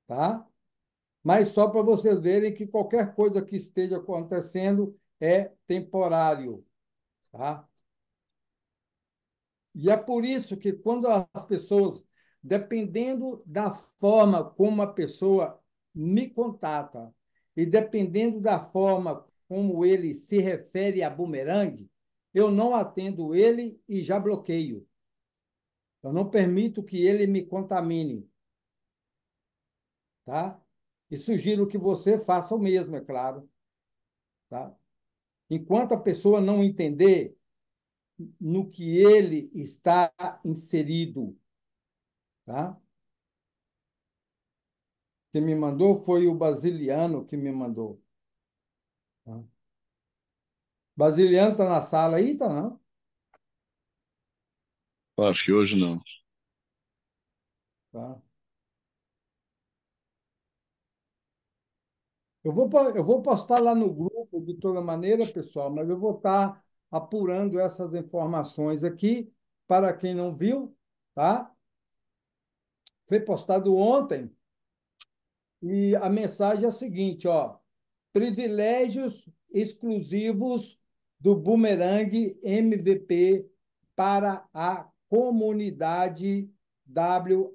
tá? mas só para vocês verem que qualquer coisa que esteja acontecendo é temporário. Tá? E é por isso que quando as pessoas, dependendo da forma como a pessoa me contata. E dependendo da forma como ele se refere a bumerangue, eu não atendo ele e já bloqueio. Eu não permito que ele me contamine. Tá? E sugiro que você faça o mesmo, é claro. Tá? Enquanto a pessoa não entender no que ele está inserido, tá? que me mandou foi o Basiliano que me mandou. Tá? Basiliano está na sala aí, tá não? Acho que hoje não. Tá. Eu vou, eu vou postar lá no grupo de toda maneira, pessoal, mas eu vou estar apurando essas informações aqui para quem não viu, tá? Foi postado ontem e a mensagem é a seguinte, ó. Privilégios exclusivos do Boomerang MVP para a comunidade WAAS.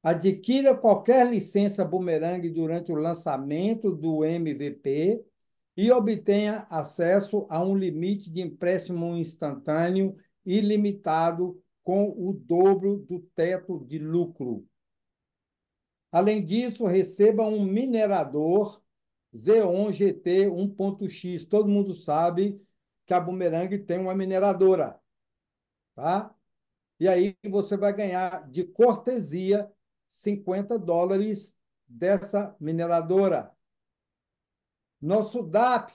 Adquira qualquer licença Boomerang durante o lançamento do MVP e obtenha acesso a um limite de empréstimo instantâneo ilimitado com o dobro do teto de lucro. Além disso, receba um minerador z 1 GT 1.x. Todo mundo sabe que a Boomerang tem uma mineradora, tá? E aí você vai ganhar de cortesia 50 dólares dessa mineradora. Nosso DAP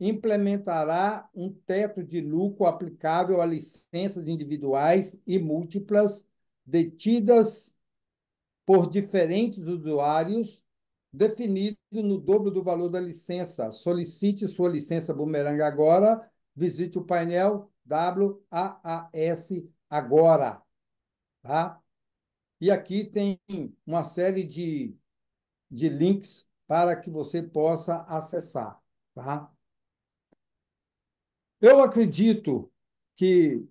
implementará um teto de lucro aplicável a licenças individuais e múltiplas detidas por diferentes usuários, definido no dobro do valor da licença. Solicite sua licença Boomerang agora. Visite o painel WAAS agora. Tá? E aqui tem uma série de, de links para que você possa acessar. Tá? Eu acredito que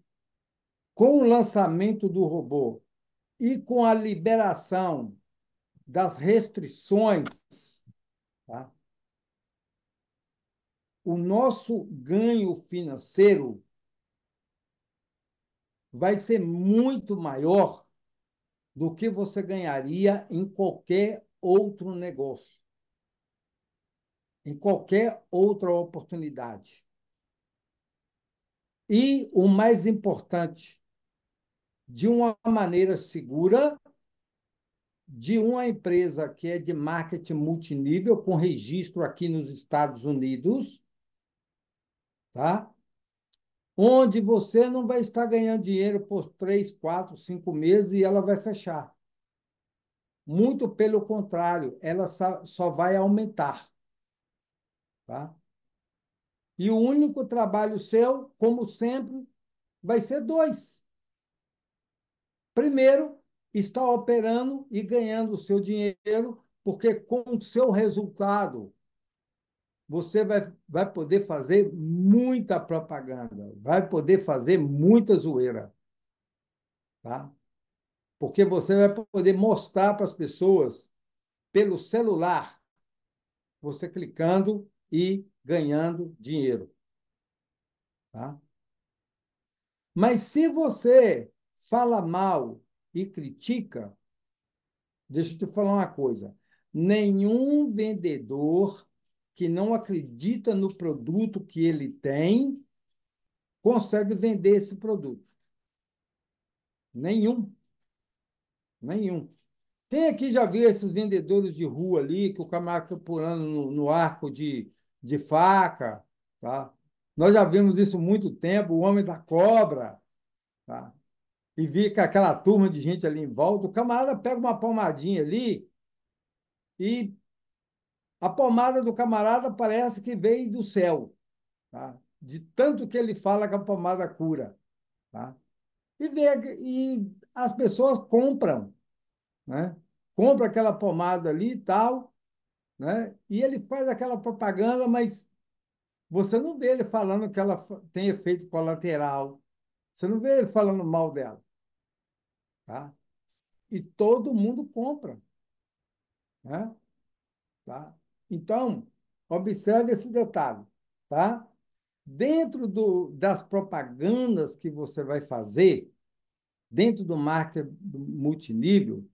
com o lançamento do robô e com a liberação das restrições, tá? o nosso ganho financeiro vai ser muito maior do que você ganharia em qualquer outro negócio, em qualquer outra oportunidade e, o mais importante, de uma maneira segura, de uma empresa que é de marketing multinível, com registro aqui nos Estados Unidos, tá? onde você não vai estar ganhando dinheiro por três, quatro, cinco meses e ela vai fechar. Muito pelo contrário, ela só vai aumentar. Tá? E o único trabalho seu, como sempre, vai ser dois. Primeiro, está operando e ganhando o seu dinheiro, porque com o seu resultado, você vai, vai poder fazer muita propaganda, vai poder fazer muita zoeira. Tá? Porque você vai poder mostrar para as pessoas pelo celular, você clicando e ganhando dinheiro. Tá? Mas se você fala mal e critica, deixa eu te falar uma coisa: nenhum vendedor que não acredita no produto que ele tem consegue vender esse produto. Nenhum. Nenhum. Tem aqui, já vi esses vendedores de rua ali, que o camarada pulando no, no arco de, de faca, tá? Nós já vimos isso há muito tempo, o homem da cobra, tá? E vi com aquela turma de gente ali em volta, o camarada pega uma palmadinha ali e a pomada do camarada parece que veio do céu, tá? de tanto que ele fala que a pomada cura. Tá? E, vê, e as pessoas compram né? compra aquela pomada ali e tal, né? e ele faz aquela propaganda, mas você não vê ele falando que ela tem efeito colateral, você não vê ele falando mal dela. Tá? E todo mundo compra. Né? Tá? Então, observe esse detalhe. Tá? Dentro do, das propagandas que você vai fazer, dentro do marketing multinível,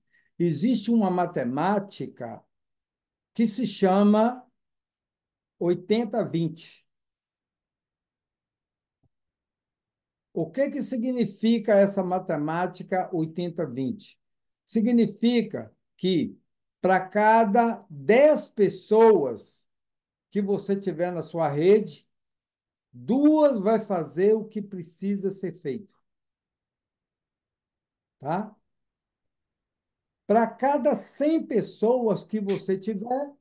existe uma matemática que se chama 80-20. O que, que significa essa matemática 80-20? Significa que para cada 10 pessoas que você tiver na sua rede, duas vai fazer o que precisa ser feito. Tá? Para cada 100 pessoas que você tiver,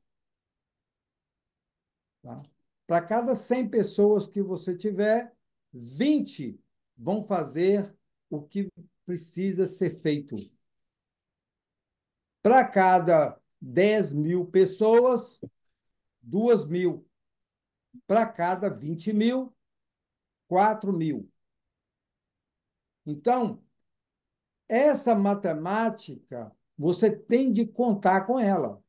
tá? para cada 100 pessoas que você tiver, 20 vão fazer o que precisa ser feito. Para cada 10 mil pessoas, 2 mil. Para cada 20 mil, 4 mil. Então, essa matemática você tem de contar com ela.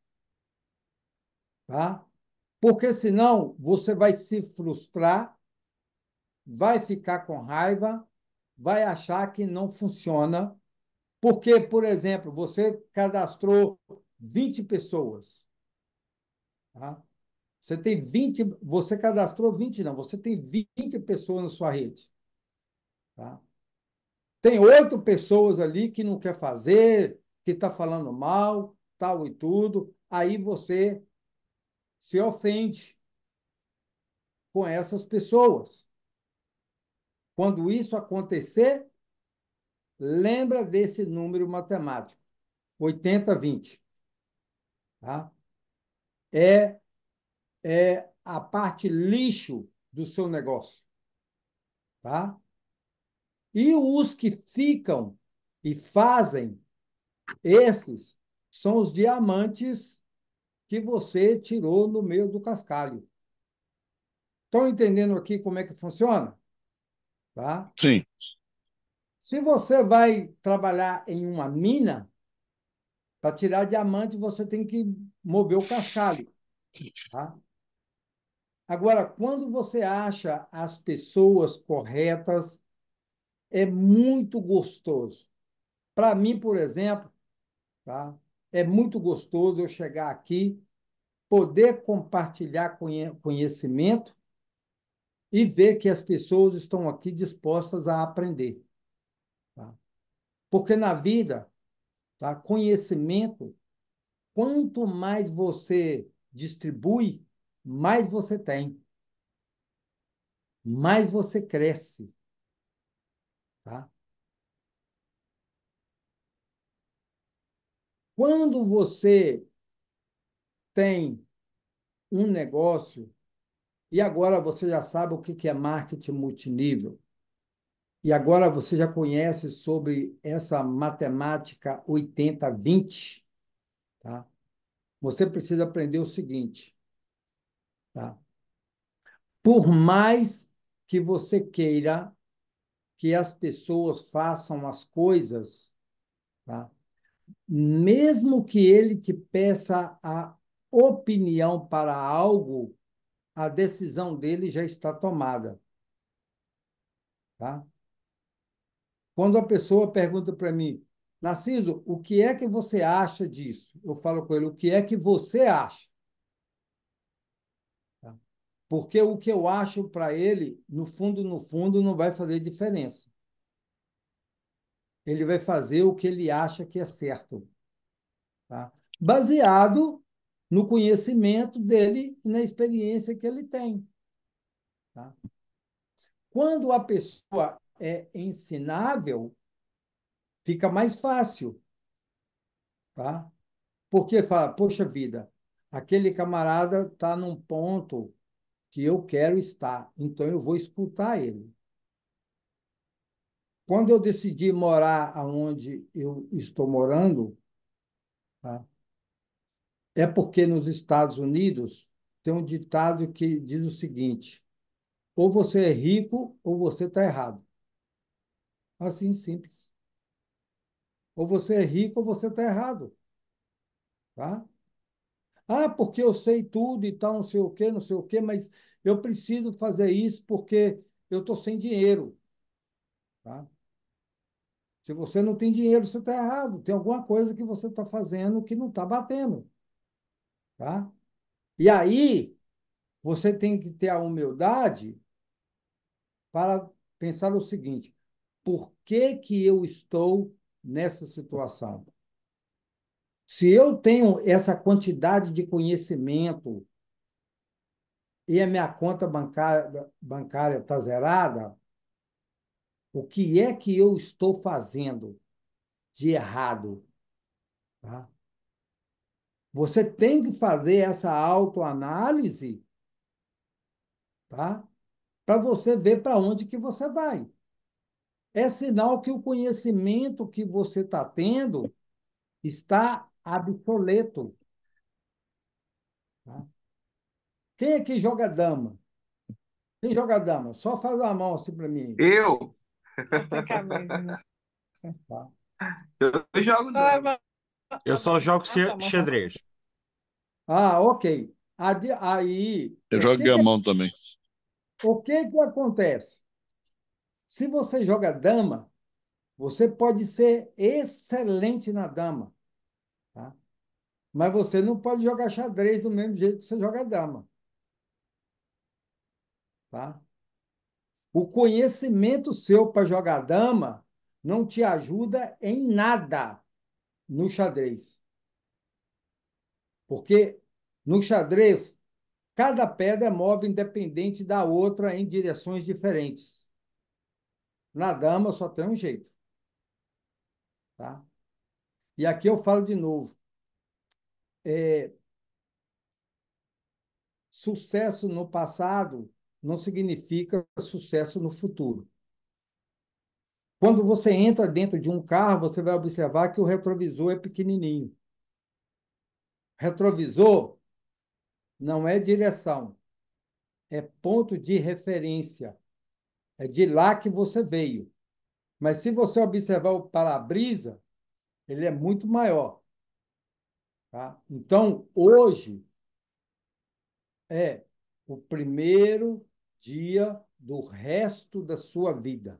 Tá? Porque senão você vai se frustrar, vai ficar com raiva, vai achar que não funciona. Porque, por exemplo, você cadastrou 20 pessoas. Tá? Você tem 20, você cadastrou 20, não, você tem 20 pessoas na sua rede. Tá? Tem oito pessoas ali que não quer fazer, que está falando mal, tal e tudo, aí você se ofende com essas pessoas. Quando isso acontecer, lembra desse número matemático, 80-20. Tá? É, é a parte lixo do seu negócio. Tá? E os que ficam e fazem esses são os diamantes que você tirou no meio do cascalho. Estão entendendo aqui como é que funciona? Tá? Sim. Se você vai trabalhar em uma mina, para tirar diamante você tem que mover o cascalho. Tá? Agora, quando você acha as pessoas corretas, é muito gostoso. Para mim, por exemplo, Tá? É muito gostoso eu chegar aqui, poder compartilhar conhecimento e ver que as pessoas estão aqui dispostas a aprender. Tá? Porque na vida, tá? conhecimento, quanto mais você distribui, mais você tem. Mais você cresce. Tá? Quando você tem um negócio, e agora você já sabe o que é marketing multinível, e agora você já conhece sobre essa matemática 80-20, tá? você precisa aprender o seguinte. Tá? Por mais que você queira que as pessoas façam as coisas, tá? mesmo que ele te peça a opinião para algo, a decisão dele já está tomada. Tá? Quando a pessoa pergunta para mim, Narciso, o que é que você acha disso? Eu falo com ele, o que é que você acha? Tá? Porque o que eu acho para ele, no fundo, no fundo, não vai fazer diferença ele vai fazer o que ele acha que é certo, tá? baseado no conhecimento dele e na experiência que ele tem. Tá? Quando a pessoa é ensinável, fica mais fácil. Tá? Porque fala, poxa vida, aquele camarada está num ponto que eu quero estar, então eu vou escutar ele. Quando eu decidi morar aonde eu estou morando, tá? é porque nos Estados Unidos tem um ditado que diz o seguinte: ou você é rico ou você está errado. Assim simples. Ou você é rico ou você está errado. Tá? Ah, porque eu sei tudo e tal, não sei o quê, não sei o quê, mas eu preciso fazer isso porque eu estou sem dinheiro. Tá? Se você não tem dinheiro, você está errado. Tem alguma coisa que você está fazendo que não está batendo. Tá? E aí, você tem que ter a humildade para pensar o seguinte: por que, que eu estou nessa situação? Se eu tenho essa quantidade de conhecimento e a minha conta bancária está zerada, o que é que eu estou fazendo de errado? Tá? Você tem que fazer essa autoanálise tá? para você ver para onde que você vai. É sinal que o conhecimento que você está tendo está obsoleto. Tá? Quem é que joga dama? Quem joga dama? Só faz a mão assim para mim. Eu? Né? Eu, jogo. Então é Eu só jogo xadrez. Ah, ok. Aí. Eu jogo gamão que... também. O que que acontece? Se você joga dama, você pode ser excelente na dama, tá? Mas você não pode jogar xadrez do mesmo jeito que você joga dama, tá? O conhecimento seu para jogar dama não te ajuda em nada no xadrez. Porque no xadrez, cada pedra move independente da outra em direções diferentes. Na dama só tem um jeito. Tá? E aqui eu falo de novo. É... Sucesso no passado não significa sucesso no futuro. Quando você entra dentro de um carro, você vai observar que o retrovisor é pequenininho. Retrovisor não é direção, é ponto de referência. É de lá que você veio. Mas se você observar o para-brisa, ele é muito maior. Tá? Então, hoje é o primeiro dia do resto da sua vida.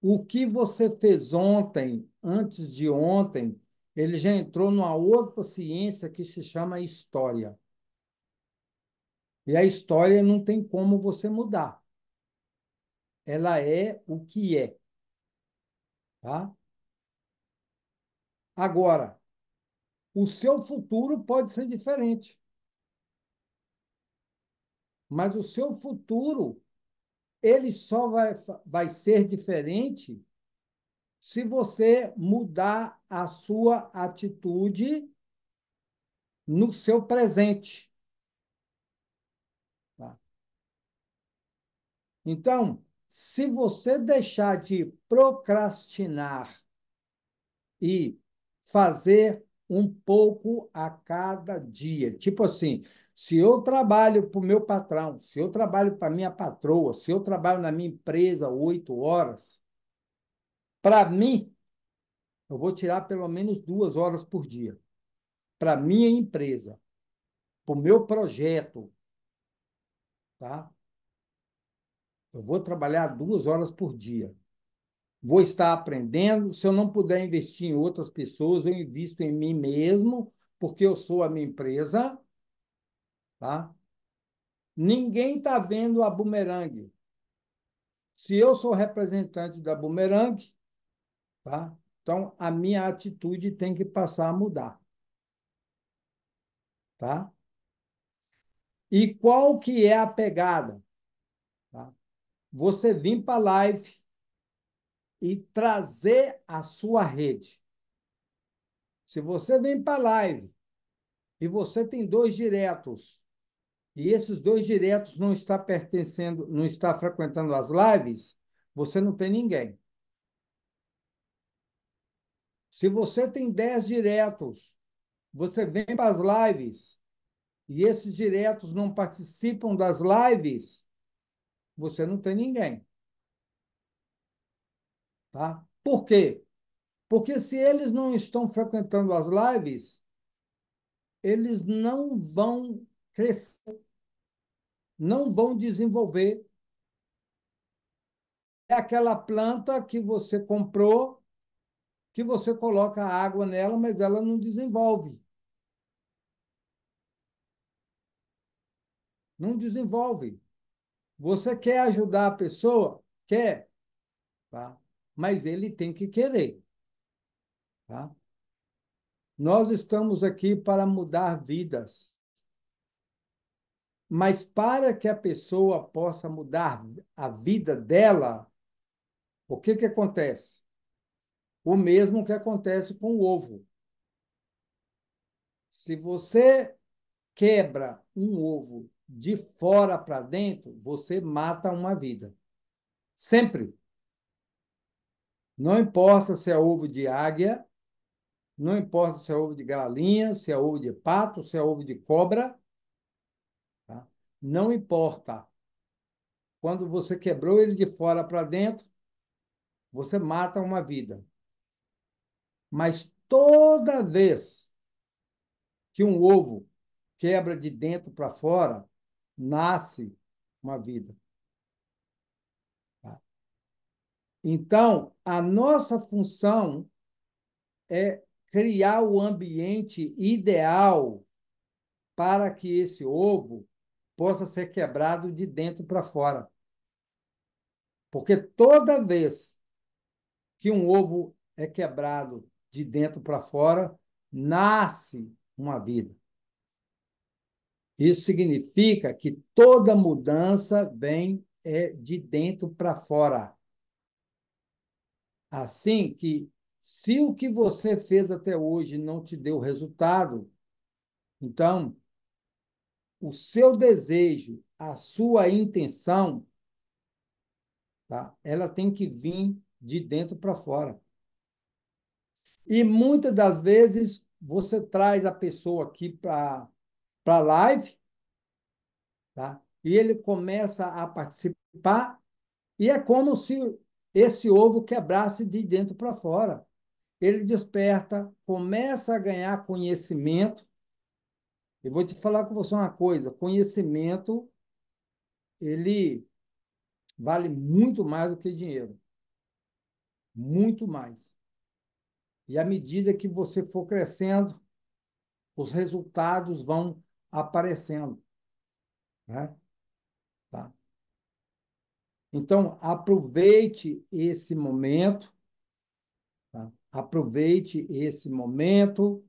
O que você fez ontem, antes de ontem, ele já entrou numa outra ciência que se chama história. E a história não tem como você mudar. Ela é o que é. Tá? Agora, o seu futuro pode ser diferente. Mas o seu futuro, ele só vai, vai ser diferente se você mudar a sua atitude no seu presente. Tá? Então, se você deixar de procrastinar e fazer um pouco a cada dia, tipo assim, se eu trabalho para o meu patrão, se eu trabalho para a minha patroa, se eu trabalho na minha empresa oito horas, para mim, eu vou tirar pelo menos duas horas por dia. Para a minha empresa, para o meu projeto. Tá? Eu vou trabalhar duas horas por dia. Vou estar aprendendo. Se eu não puder investir em outras pessoas, eu invisto em mim mesmo, porque eu sou a minha empresa Tá? Ninguém está vendo a bumerangue. Se eu sou representante da bumerangue, tá? então a minha atitude tem que passar a mudar. Tá? E qual que é a pegada? Tá? Você vir para a live e trazer a sua rede. Se você vem para a live e você tem dois diretos, e esses dois diretos não está pertencendo, não está frequentando as lives, você não tem ninguém. Se você tem 10 diretos, você vem para as lives e esses diretos não participam das lives, você não tem ninguém. Tá? Por quê? Porque se eles não estão frequentando as lives, eles não vão crescer, não vão desenvolver. É aquela planta que você comprou, que você coloca água nela, mas ela não desenvolve. Não desenvolve. Você quer ajudar a pessoa? Quer. Tá? Mas ele tem que querer. Tá? Nós estamos aqui para mudar vidas. Mas para que a pessoa possa mudar a vida dela, o que, que acontece? O mesmo que acontece com o ovo. Se você quebra um ovo de fora para dentro, você mata uma vida. Sempre. Não importa se é ovo de águia, não importa se é ovo de galinha, se é ovo de pato, se é ovo de cobra, não importa. Quando você quebrou ele de fora para dentro, você mata uma vida. Mas toda vez que um ovo quebra de dentro para fora, nasce uma vida. Então, a nossa função é criar o ambiente ideal para que esse ovo possa ser quebrado de dentro para fora. Porque toda vez que um ovo é quebrado de dentro para fora, nasce uma vida. Isso significa que toda mudança vem é de dentro para fora. Assim que, se o que você fez até hoje não te deu resultado, então o seu desejo, a sua intenção, tá? ela tem que vir de dentro para fora. E muitas das vezes você traz a pessoa aqui para a live, tá? e ele começa a participar, e é como se esse ovo quebrasse de dentro para fora. Ele desperta, começa a ganhar conhecimento, eu vou te falar com você uma coisa, conhecimento ele vale muito mais do que dinheiro. Muito mais. E à medida que você for crescendo, os resultados vão aparecendo. Né? Tá? Então, aproveite esse momento. Tá? Aproveite esse momento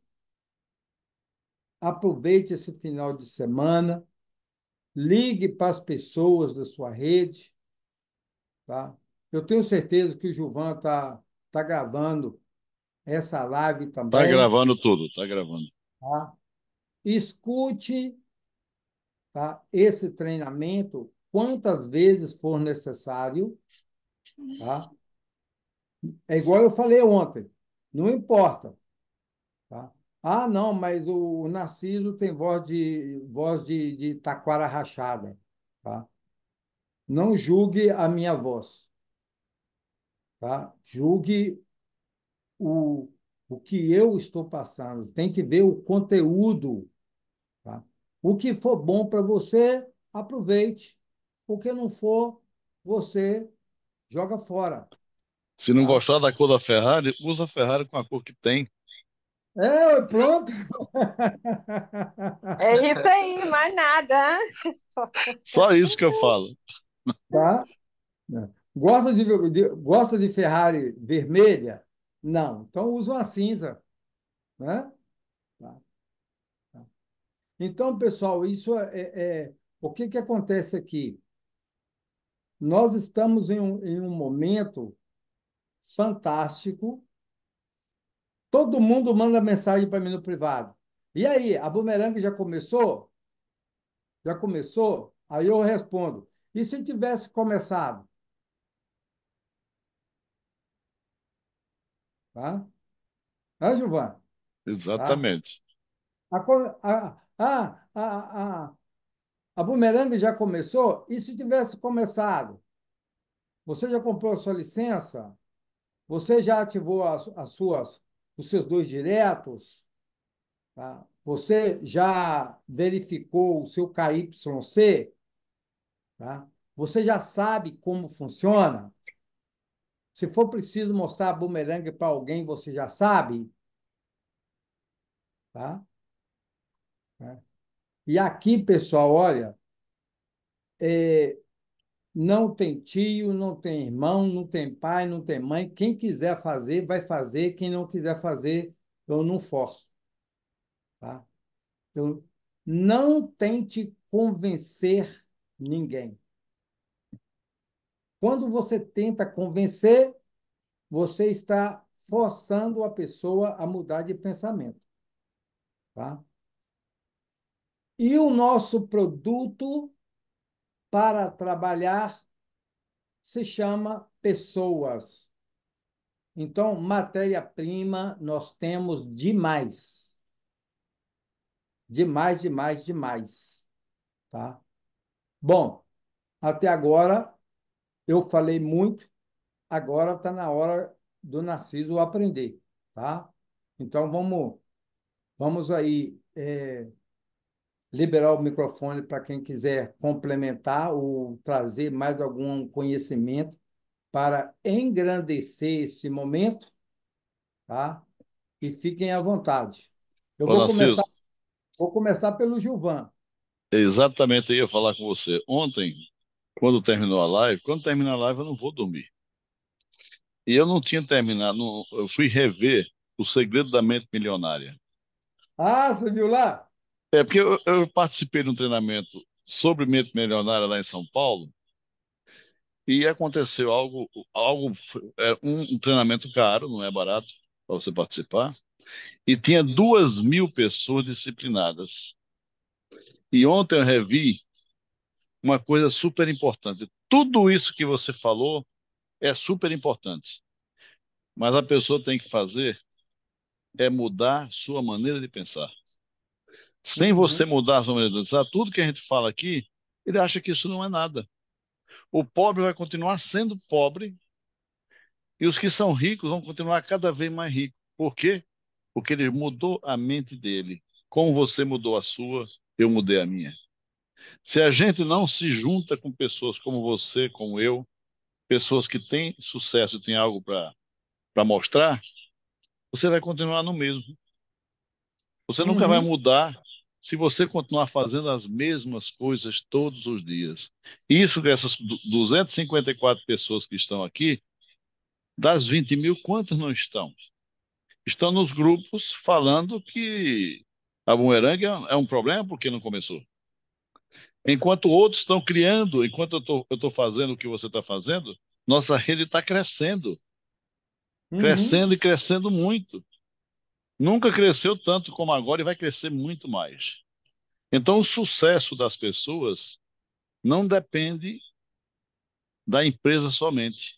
aproveite esse final de semana, ligue para as pessoas da sua rede, tá? Eu tenho certeza que o Gilvan está tá gravando essa live também. Está gravando tudo, está gravando. Tá? Escute tá? esse treinamento quantas vezes for necessário. Tá? É igual eu falei ontem, não importa. Ah, não, mas o Narciso tem voz de, voz de, de taquara rachada. Tá? Não julgue a minha voz. Tá? Julgue o, o que eu estou passando. Tem que ver o conteúdo. Tá? O que for bom para você, aproveite. O que não for, você joga fora. Se não tá? gostar da cor da Ferrari, usa a Ferrari com a cor que tem. É, pronto. É isso aí, mais nada. Só isso que eu falo. Tá? Gosta de, de, gosta de Ferrari vermelha? Não. Então usa uma cinza. Né? Tá. Tá. Então, pessoal, isso é, é, é o que, que acontece aqui? Nós estamos em um, em um momento fantástico Todo mundo manda mensagem para mim no privado. E aí, a bumerangue já começou? Já começou? Aí eu respondo. E se tivesse começado? Tá? Hã, Gilvan? Exatamente. Tá? A, a, a, a, a bumerangue já começou? E se tivesse começado? Você já comprou a sua licença? Você já ativou as, as suas os seus dois diretos? Tá? Você já verificou o seu KYC? Tá? Você já sabe como funciona? Se for preciso mostrar a bumerangue para alguém, você já sabe? Tá? Né? E aqui, pessoal, olha, é, não tem tio, não tem irmão, não tem pai, não tem mãe. Quem quiser fazer, vai fazer. Quem não quiser fazer, eu não forço. Tá? Eu não tente convencer ninguém. Quando você tenta convencer, você está forçando a pessoa a mudar de pensamento. Tá? E o nosso produto para trabalhar se chama pessoas. Então, matéria-prima nós temos demais. Demais, demais, demais. Tá? Bom, até agora eu falei muito, agora está na hora do Narciso aprender. Tá? Então, vamos, vamos aí. É liberar o microfone para quem quiser complementar ou trazer mais algum conhecimento para engrandecer esse momento, tá? E fiquem à vontade. Eu Olá, vou começar, Silvio. vou começar pelo Gilvan. Exatamente, eu ia falar com você. Ontem, quando terminou a live, quando terminar a live eu não vou dormir. E eu não tinha terminado, não, eu fui rever O Segredo da Mente Milionária. Ah, você viu lá? É, porque eu, eu participei de um treinamento sobre mente milionária lá em São Paulo e aconteceu algo, algo é, um, um treinamento caro, não é barato para você participar, e tinha duas mil pessoas disciplinadas. E ontem eu revi uma coisa super importante. Tudo isso que você falou é super importante. Mas a pessoa tem que fazer é mudar sua maneira de pensar sem uhum. você mudar as nomenclatura, tudo que a gente fala aqui, ele acha que isso não é nada. O pobre vai continuar sendo pobre e os que são ricos vão continuar cada vez mais ricos. Por quê? Porque ele mudou a mente dele. Como você mudou a sua, eu mudei a minha. Se a gente não se junta com pessoas como você, como eu, pessoas que têm sucesso e têm algo para mostrar, você vai continuar no mesmo. Você nunca uhum. vai mudar se você continuar fazendo as mesmas coisas todos os dias. Isso que essas 254 pessoas que estão aqui, das 20 mil, quantas não estão? Estão nos grupos falando que a bumerangue é um é problema porque não começou. Enquanto outros estão criando, enquanto eu estou fazendo o que você está fazendo, nossa rede está crescendo. Uhum. Crescendo e crescendo muito nunca cresceu tanto como agora e vai crescer muito mais. Então, o sucesso das pessoas não depende da empresa somente.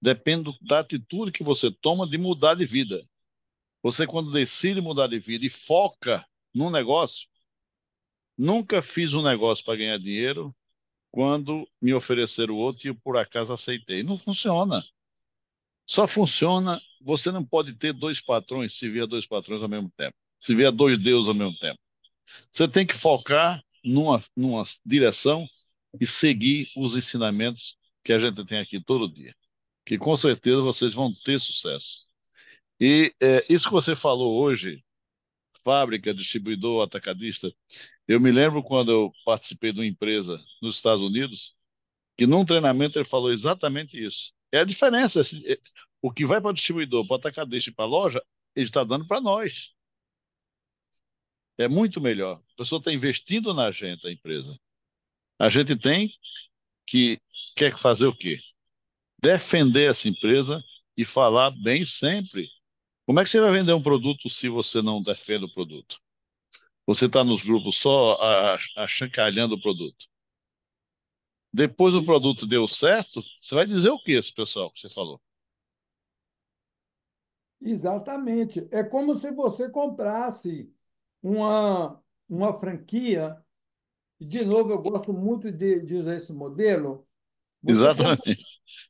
Depende da atitude que você toma de mudar de vida. Você, quando decide mudar de vida e foca num negócio, nunca fiz um negócio para ganhar dinheiro quando me ofereceram outro e eu por acaso aceitei. Não funciona. Só funciona, você não pode ter dois patrões, se vier dois patrões ao mesmo tempo, se vier dois deuses ao mesmo tempo. Você tem que focar numa, numa direção e seguir os ensinamentos que a gente tem aqui todo dia, que com certeza vocês vão ter sucesso. E é, isso que você falou hoje, fábrica, distribuidor, atacadista, eu me lembro quando eu participei de uma empresa nos Estados Unidos, que num treinamento ele falou exatamente isso. É a diferença. Assim, é, o que vai para o distribuidor, para o atacadista e para a loja, ele está dando para nós. É muito melhor. A pessoa está investindo na gente, a empresa. A gente tem que quer fazer o quê? Defender essa empresa e falar bem sempre. Como é que você vai vender um produto se você não defende o produto? Você está nos grupos só achancalhando o produto depois o produto deu certo, você vai dizer o que esse pessoal que você falou? Exatamente. É como se você comprasse uma, uma franquia. De novo, eu gosto muito de, de usar esse modelo. Você Exatamente. Compra,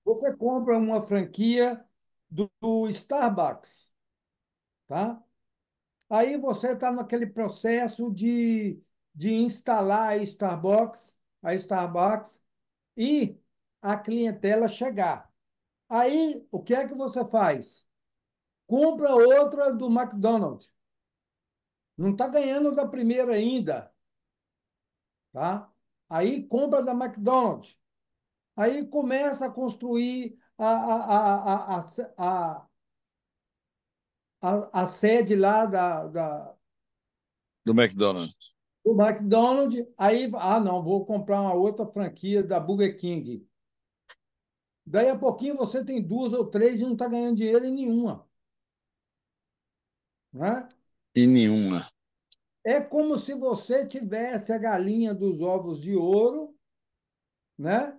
você compra uma franquia do, do Starbucks, tá? Aí você está naquele processo de, de instalar a Starbucks, a Starbucks e a clientela chegar. Aí, o que é que você faz? Compra outra do McDonald's. Não está ganhando da primeira ainda. Tá? Aí compra da McDonald's. Aí começa a construir a, a, a, a, a, a, a sede lá da, da... Do McDonald's do McDonald's, aí, ah, não, vou comprar uma outra franquia da Burger King. Daí a pouquinho você tem duas ou três e não está ganhando dinheiro em nenhuma. Né? Em nenhuma. É como se você tivesse a galinha dos ovos de ouro, né?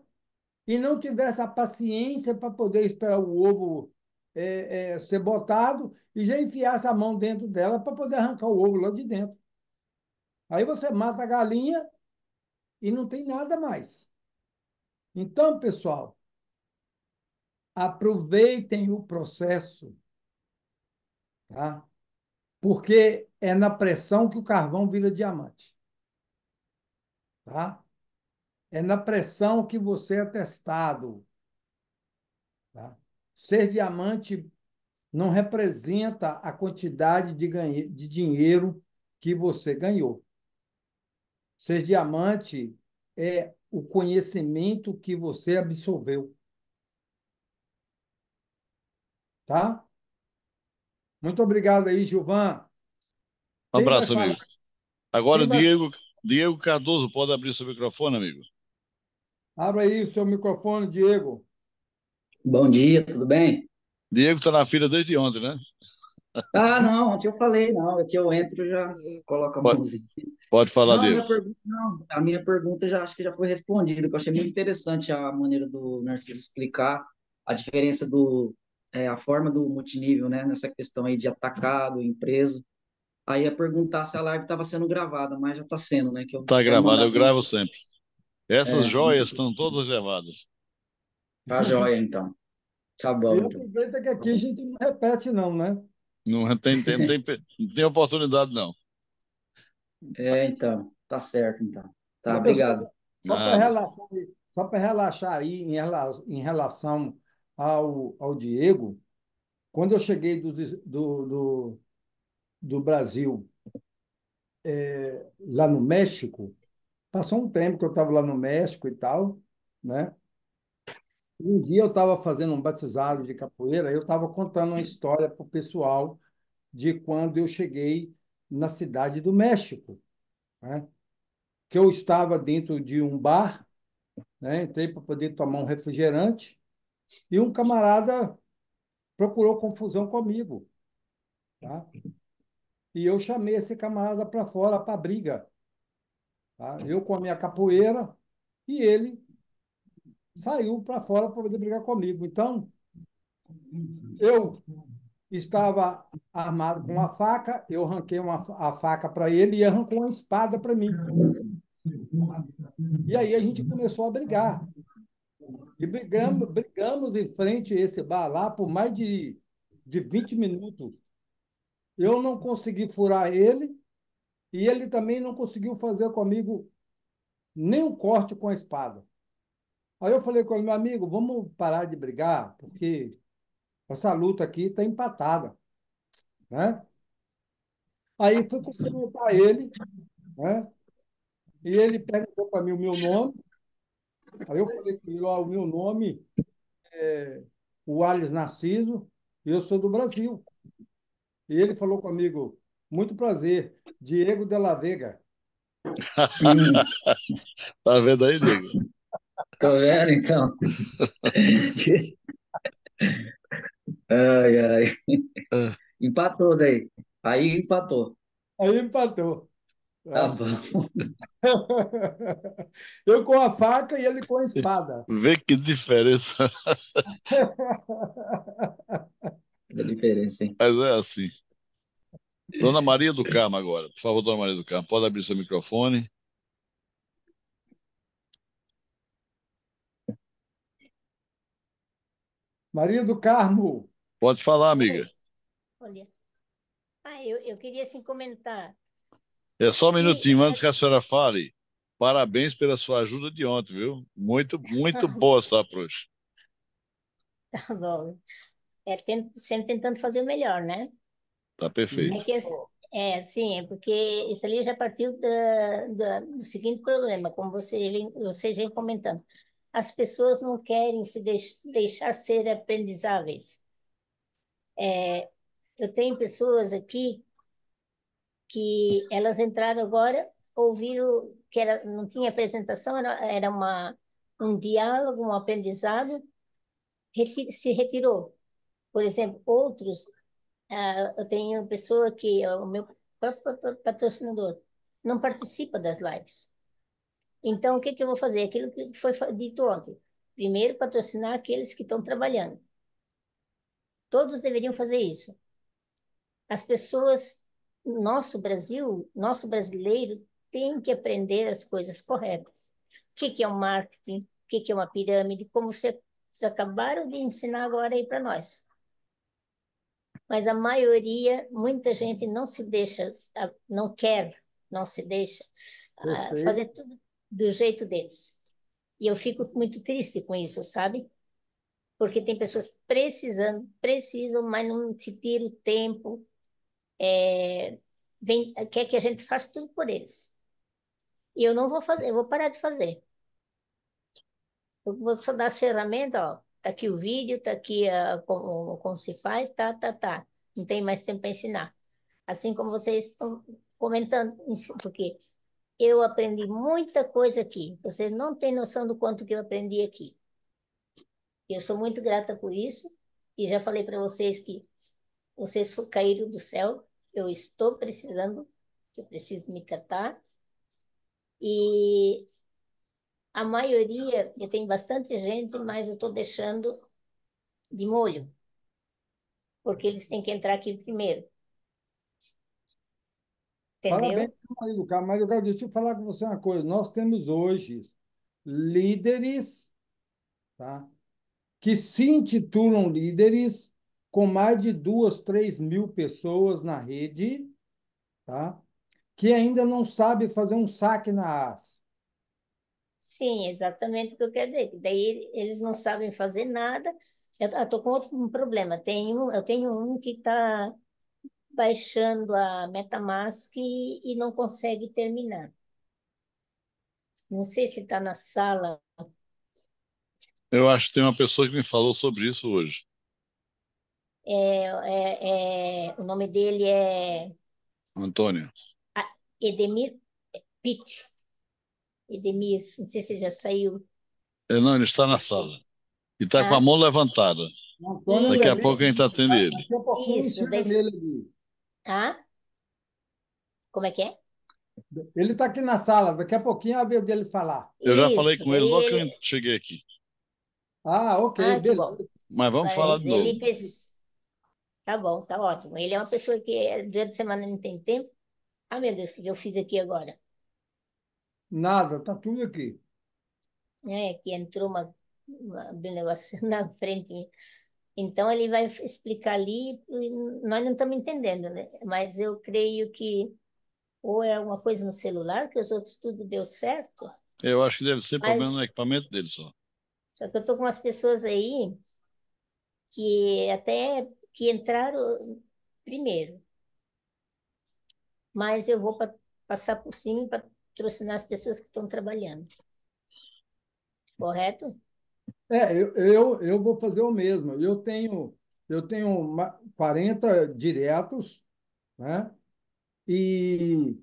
E não tivesse a paciência para poder esperar o ovo é, é, ser botado e já enfiasse a mão dentro dela para poder arrancar o ovo lá de dentro. Aí você mata a galinha e não tem nada mais. Então, pessoal, aproveitem o processo, tá? Porque é na pressão que o carvão vira diamante. Tá? É na pressão que você é testado. Tá? Ser diamante não representa a quantidade de, ganhe... de dinheiro que você ganhou. Ser diamante é o conhecimento que você absorveu. Tá? Muito obrigado aí, Gilvan. Um abraço, amigo. Agora o vai... Diego, Diego Cardoso, pode abrir seu microfone, amigo. Abra aí o seu microfone, Diego. Bom dia, tudo bem? Diego está na fila desde ontem, né? Ah, não, ontem eu falei, não, é que eu entro já coloco a pode, Pode falar não, dele. Minha pergunta, não, a minha pergunta já acho que já foi respondida, eu achei muito interessante a maneira do Narciso explicar a diferença do é, a forma do multinível, né, nessa questão aí de atacado, empresa. Aí ia perguntar se a live estava sendo gravada, mas já está sendo, né? Que eu tá gravada, eu gravo isso. sempre. Essas é, joias estão todas gravadas. Tá joia, então. Tá bom. E então. aproveita que aqui a gente não repete, não, né? Não [laughs] tem, tem, tem, tem oportunidade, não. É, então. Tá certo, então. Tá, Mas, obrigado. Só para relaxar, relaxar aí em, relação, em relação ao, ao Diego, quando eu cheguei do, do, do, do Brasil é, lá no México, passou um tempo que eu estava lá no México e tal, né? Um dia eu estava fazendo um batizado de capoeira, eu estava contando uma história para o pessoal de quando eu cheguei na cidade do México, né? que eu estava dentro de um bar, né? entrei para poder tomar um refrigerante, e um camarada procurou confusão comigo. Tá? E eu chamei esse camarada para fora, para briga. Tá? Eu com a minha capoeira e ele saiu para fora para poder brigar comigo. Então, eu estava armado com uma faca, eu arranquei uma, a faca para ele e arrancou uma espada para mim. E aí a gente começou a brigar. E brigamos, brigamos em frente a esse bar lá por mais de, de 20 minutos. Eu não consegui furar ele e ele também não conseguiu fazer comigo nenhum corte com a espada. Aí eu falei com ele, meu amigo, vamos parar de brigar, porque essa luta aqui está empatada. Né? Aí fui cumprimentar ele, né? e ele perguntou para mim o meu nome. Aí eu falei com ele, ó, o meu nome é o Ales Narciso, e eu sou do Brasil. E ele falou comigo, muito prazer, Diego de la Vega. [laughs] tá vendo aí, Diego? Tá vendo, então? ai, ai. Empatou daí. Aí empatou. Aí empatou. Tá bom. [laughs] Eu com a faca e ele com a espada. Vê que diferença. Que diferença, hein? Mas é assim. Dona Maria do Carmo agora. Por favor, Dona Maria do Carmo, pode abrir seu microfone. Maria do Carmo. Pode falar, amiga. Olha, ah, eu, eu queria assim comentar. É só um minutinho, antes que a senhora fale. Parabéns pela sua ajuda de ontem, viu? Muito, muito [laughs] boa essa approach. Tá bom. É sempre tentando fazer o melhor, né? Tá perfeito. É, que, é sim, é porque isso ali já partiu da, da, do seguinte problema, como vocês vocês vêm comentando as pessoas não querem se deix deixar ser aprendizáveis. É, eu tenho pessoas aqui que elas entraram agora, ouviram que era, não tinha apresentação, era, era uma, um diálogo, um aprendizado, reti se retirou. Por exemplo, outros, ah, eu tenho pessoa que, o meu próprio patrocinador, não participa das lives. Então, o que, que eu vou fazer? Aquilo que foi dito ontem. Primeiro, patrocinar aqueles que estão trabalhando. Todos deveriam fazer isso. As pessoas, nosso Brasil, nosso brasileiro, tem que aprender as coisas corretas. O que, que é o um marketing? O que, que é uma pirâmide? Como vocês acabaram de ensinar agora aí para nós mas a maioria, muita gente não se deixa, não quer, não se deixa ah, fazer tudo do jeito deles. E eu fico muito triste com isso, sabe? Porque tem pessoas precisando, precisam, mas não se tira o tempo, é, vem, quer que a gente faça tudo por eles. E eu não vou fazer, eu vou parar de fazer. Eu vou só dar as ferramentas, ó, tá aqui o vídeo, tá aqui a, como, como se faz, tá, tá, tá. Não tem mais tempo para ensinar. Assim como vocês estão comentando, porque eu aprendi muita coisa aqui. Vocês não têm noção do quanto que eu aprendi aqui. Eu sou muito grata por isso e já falei para vocês que vocês caíram do céu. Eu estou precisando, eu preciso me tratar. E a maioria, eu tenho bastante gente, mas eu estou deixando de molho, porque eles têm que entrar aqui primeiro. Entendeu? Parabéns marido Carlos, mas eu quero deixa eu falar com você uma coisa. Nós temos hoje líderes tá, que se intitulam líderes com mais de duas, três mil pessoas na rede, tá? que ainda não sabe fazer um saque na AS. Sim, exatamente o que eu quero dizer. Daí eles não sabem fazer nada. Eu estou com outro problema. Tenho, eu tenho um que está baixando a MetaMask e, e não consegue terminar. Não sei se está na sala. Eu acho que tem uma pessoa que me falou sobre isso hoje. É, é, é, o nome dele é. Antônio. Edemir Pitt. Edemir, não sei se já saiu. É, não, ele está na sala. E está ah. com a ah. mão levantada. Antônio Daqui a pouco a gente atende ele. Daqui a Isso, daí... Hã? Como é que é? Ele está aqui na sala, daqui a pouquinho é a vez dele falar. Eu já falei com ele, logo que eu cheguei aqui. Ah, ok. Ah, beleza. Mas vamos Mas falar de novo. Ele... Tá bom, tá ótimo. Ele é uma pessoa que é, durante a semana não tem tempo. Ah, meu Deus, o que eu fiz aqui agora? Nada, tá tudo aqui. É, que entrou uma, uma, um negócio [laughs] na frente. Então, ele vai explicar ali, nós não estamos entendendo, né? Mas eu creio que ou é alguma coisa no celular, que os outros tudo deu certo. Eu acho que deve ser mas... problema no equipamento dele só. Só que eu estou com umas pessoas aí que até que entraram primeiro. Mas eu vou passar por cima para patrocinar as pessoas que estão trabalhando. Correto? É, eu, eu, eu vou fazer o mesmo. Eu tenho, eu tenho 40 diretos, né? E,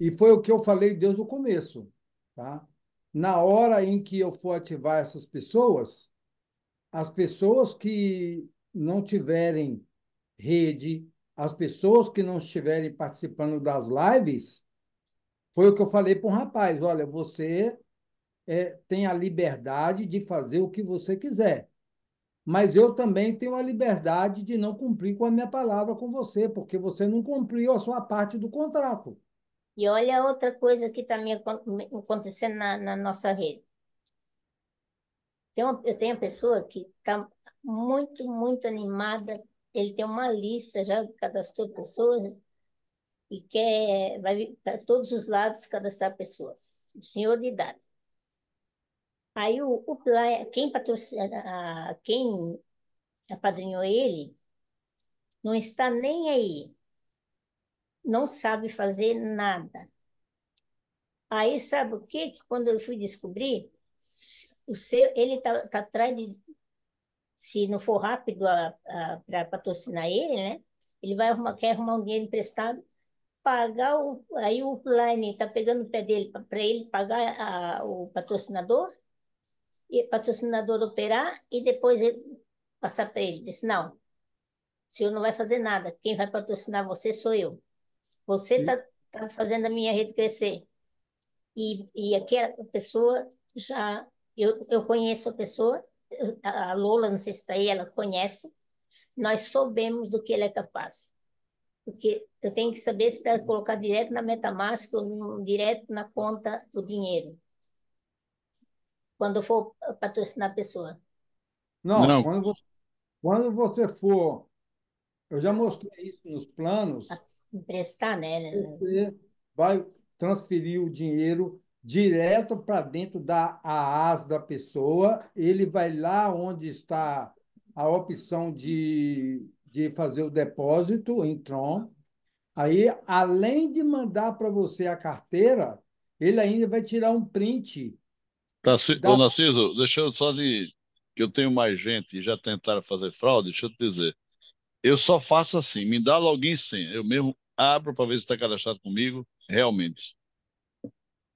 e foi o que eu falei desde o começo, tá? Na hora em que eu for ativar essas pessoas, as pessoas que não tiverem rede, as pessoas que não estiverem participando das lives, foi o que eu falei para um rapaz: olha, você é, tem a liberdade de fazer o que você quiser. Mas eu também tenho a liberdade de não cumprir com a minha palavra com você, porque você não cumpriu a sua parte do contrato. E olha outra coisa que está me acontecendo na, na, nossa rede. Tem uma, eu tenho uma pessoa que está muito, muito animada. Ele tem uma lista, já cadastrou pessoas e quer, vai para todos os lados cadastrar pessoas. O senhor de idade. Aí o, o quem patrocina, quem apadrinhou ele, não está nem aí. Não sabe fazer nada. Aí sabe o quê? que? Quando eu fui descobrir, o seu, ele está tá atrás de. Se não for rápido para patrocinar ele, né? Ele vai arrumar, quer arrumar um dinheiro emprestado, pagar o. Aí o plane está pegando o pé dele para ele pagar a, o patrocinador e patrocinador operar e depois ele passar para ele. Disse, não, o senhor não vai fazer nada. Quem vai patrocinar você sou eu. Você está tá fazendo a minha rede crescer. E, e aqui a pessoa já... Eu, eu conheço a pessoa, a Lola, não sei se está aí, ela conhece. Nós soubemos do que ele é capaz. Porque eu tenho que saber se vai tá colocar direto na Metamask ou direto na conta do dinheiro quando for patrocinar a pessoa. Não, Não. Quando, quando você for. Eu já mostrei isso nos planos. Emprestar, né? Você vai transferir o dinheiro direto para dentro da AAS da pessoa. Ele vai lá onde está a opção de, de fazer o depósito em Tron. Aí, além de mandar para você a carteira, ele ainda vai tirar um print Tá, da... Ô, Narciso, deixa eu só de. que eu tenho mais gente e já tentaram fazer fraude, deixa eu te dizer. Eu só faço assim, me dá login sim. Eu mesmo abro para ver se está cadastrado comigo, realmente.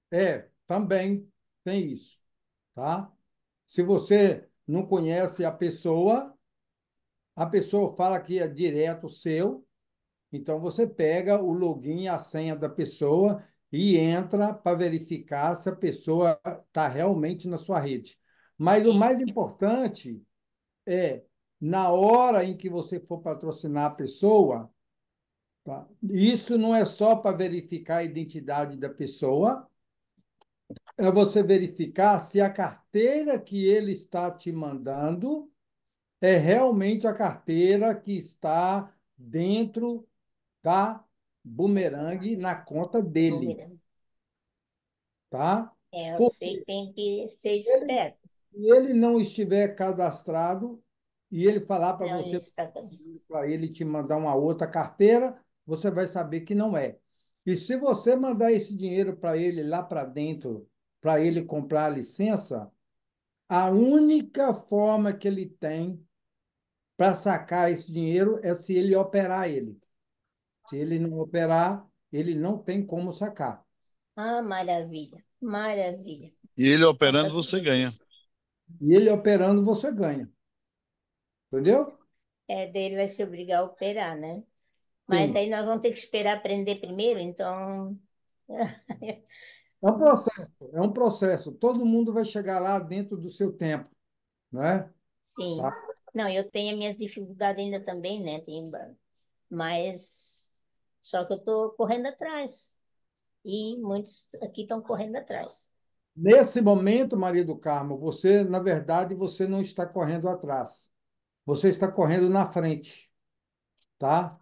É, também tem isso, tá? Se você não conhece a pessoa, a pessoa fala que é direto seu, então você pega o login e a senha da pessoa e entra para verificar se a pessoa está realmente na sua rede. Mas o mais importante é, na hora em que você for patrocinar a pessoa, tá? isso não é só para verificar a identidade da pessoa, é você verificar se a carteira que ele está te mandando é realmente a carteira que está dentro da bumerangue na conta dele. Tá? É, eu Porque sei, tem que ser esperto. Se ele não estiver cadastrado e ele falar para você, tá para ele te mandar uma outra carteira, você vai saber que não é. E se você mandar esse dinheiro para ele lá para dentro, para ele comprar a licença, a única forma que ele tem para sacar esse dinheiro é se ele operar ele. Se ele não operar, ele não tem como sacar. Ah, maravilha, maravilha. E ele operando, você ganha. E ele operando, você ganha. Entendeu? É, daí ele vai se obrigar a operar, né? Mas Sim. daí nós vamos ter que esperar aprender primeiro, então. [laughs] é um processo, é um processo. Todo mundo vai chegar lá dentro do seu tempo, né? Sim. Tá? Não, eu tenho minhas dificuldades ainda também, né? Tem... Mas só que eu estou correndo atrás. E muitos aqui estão correndo atrás. Nesse momento, Maria do Carmo, você, na verdade, você não está correndo atrás. Você está correndo na frente. Tá?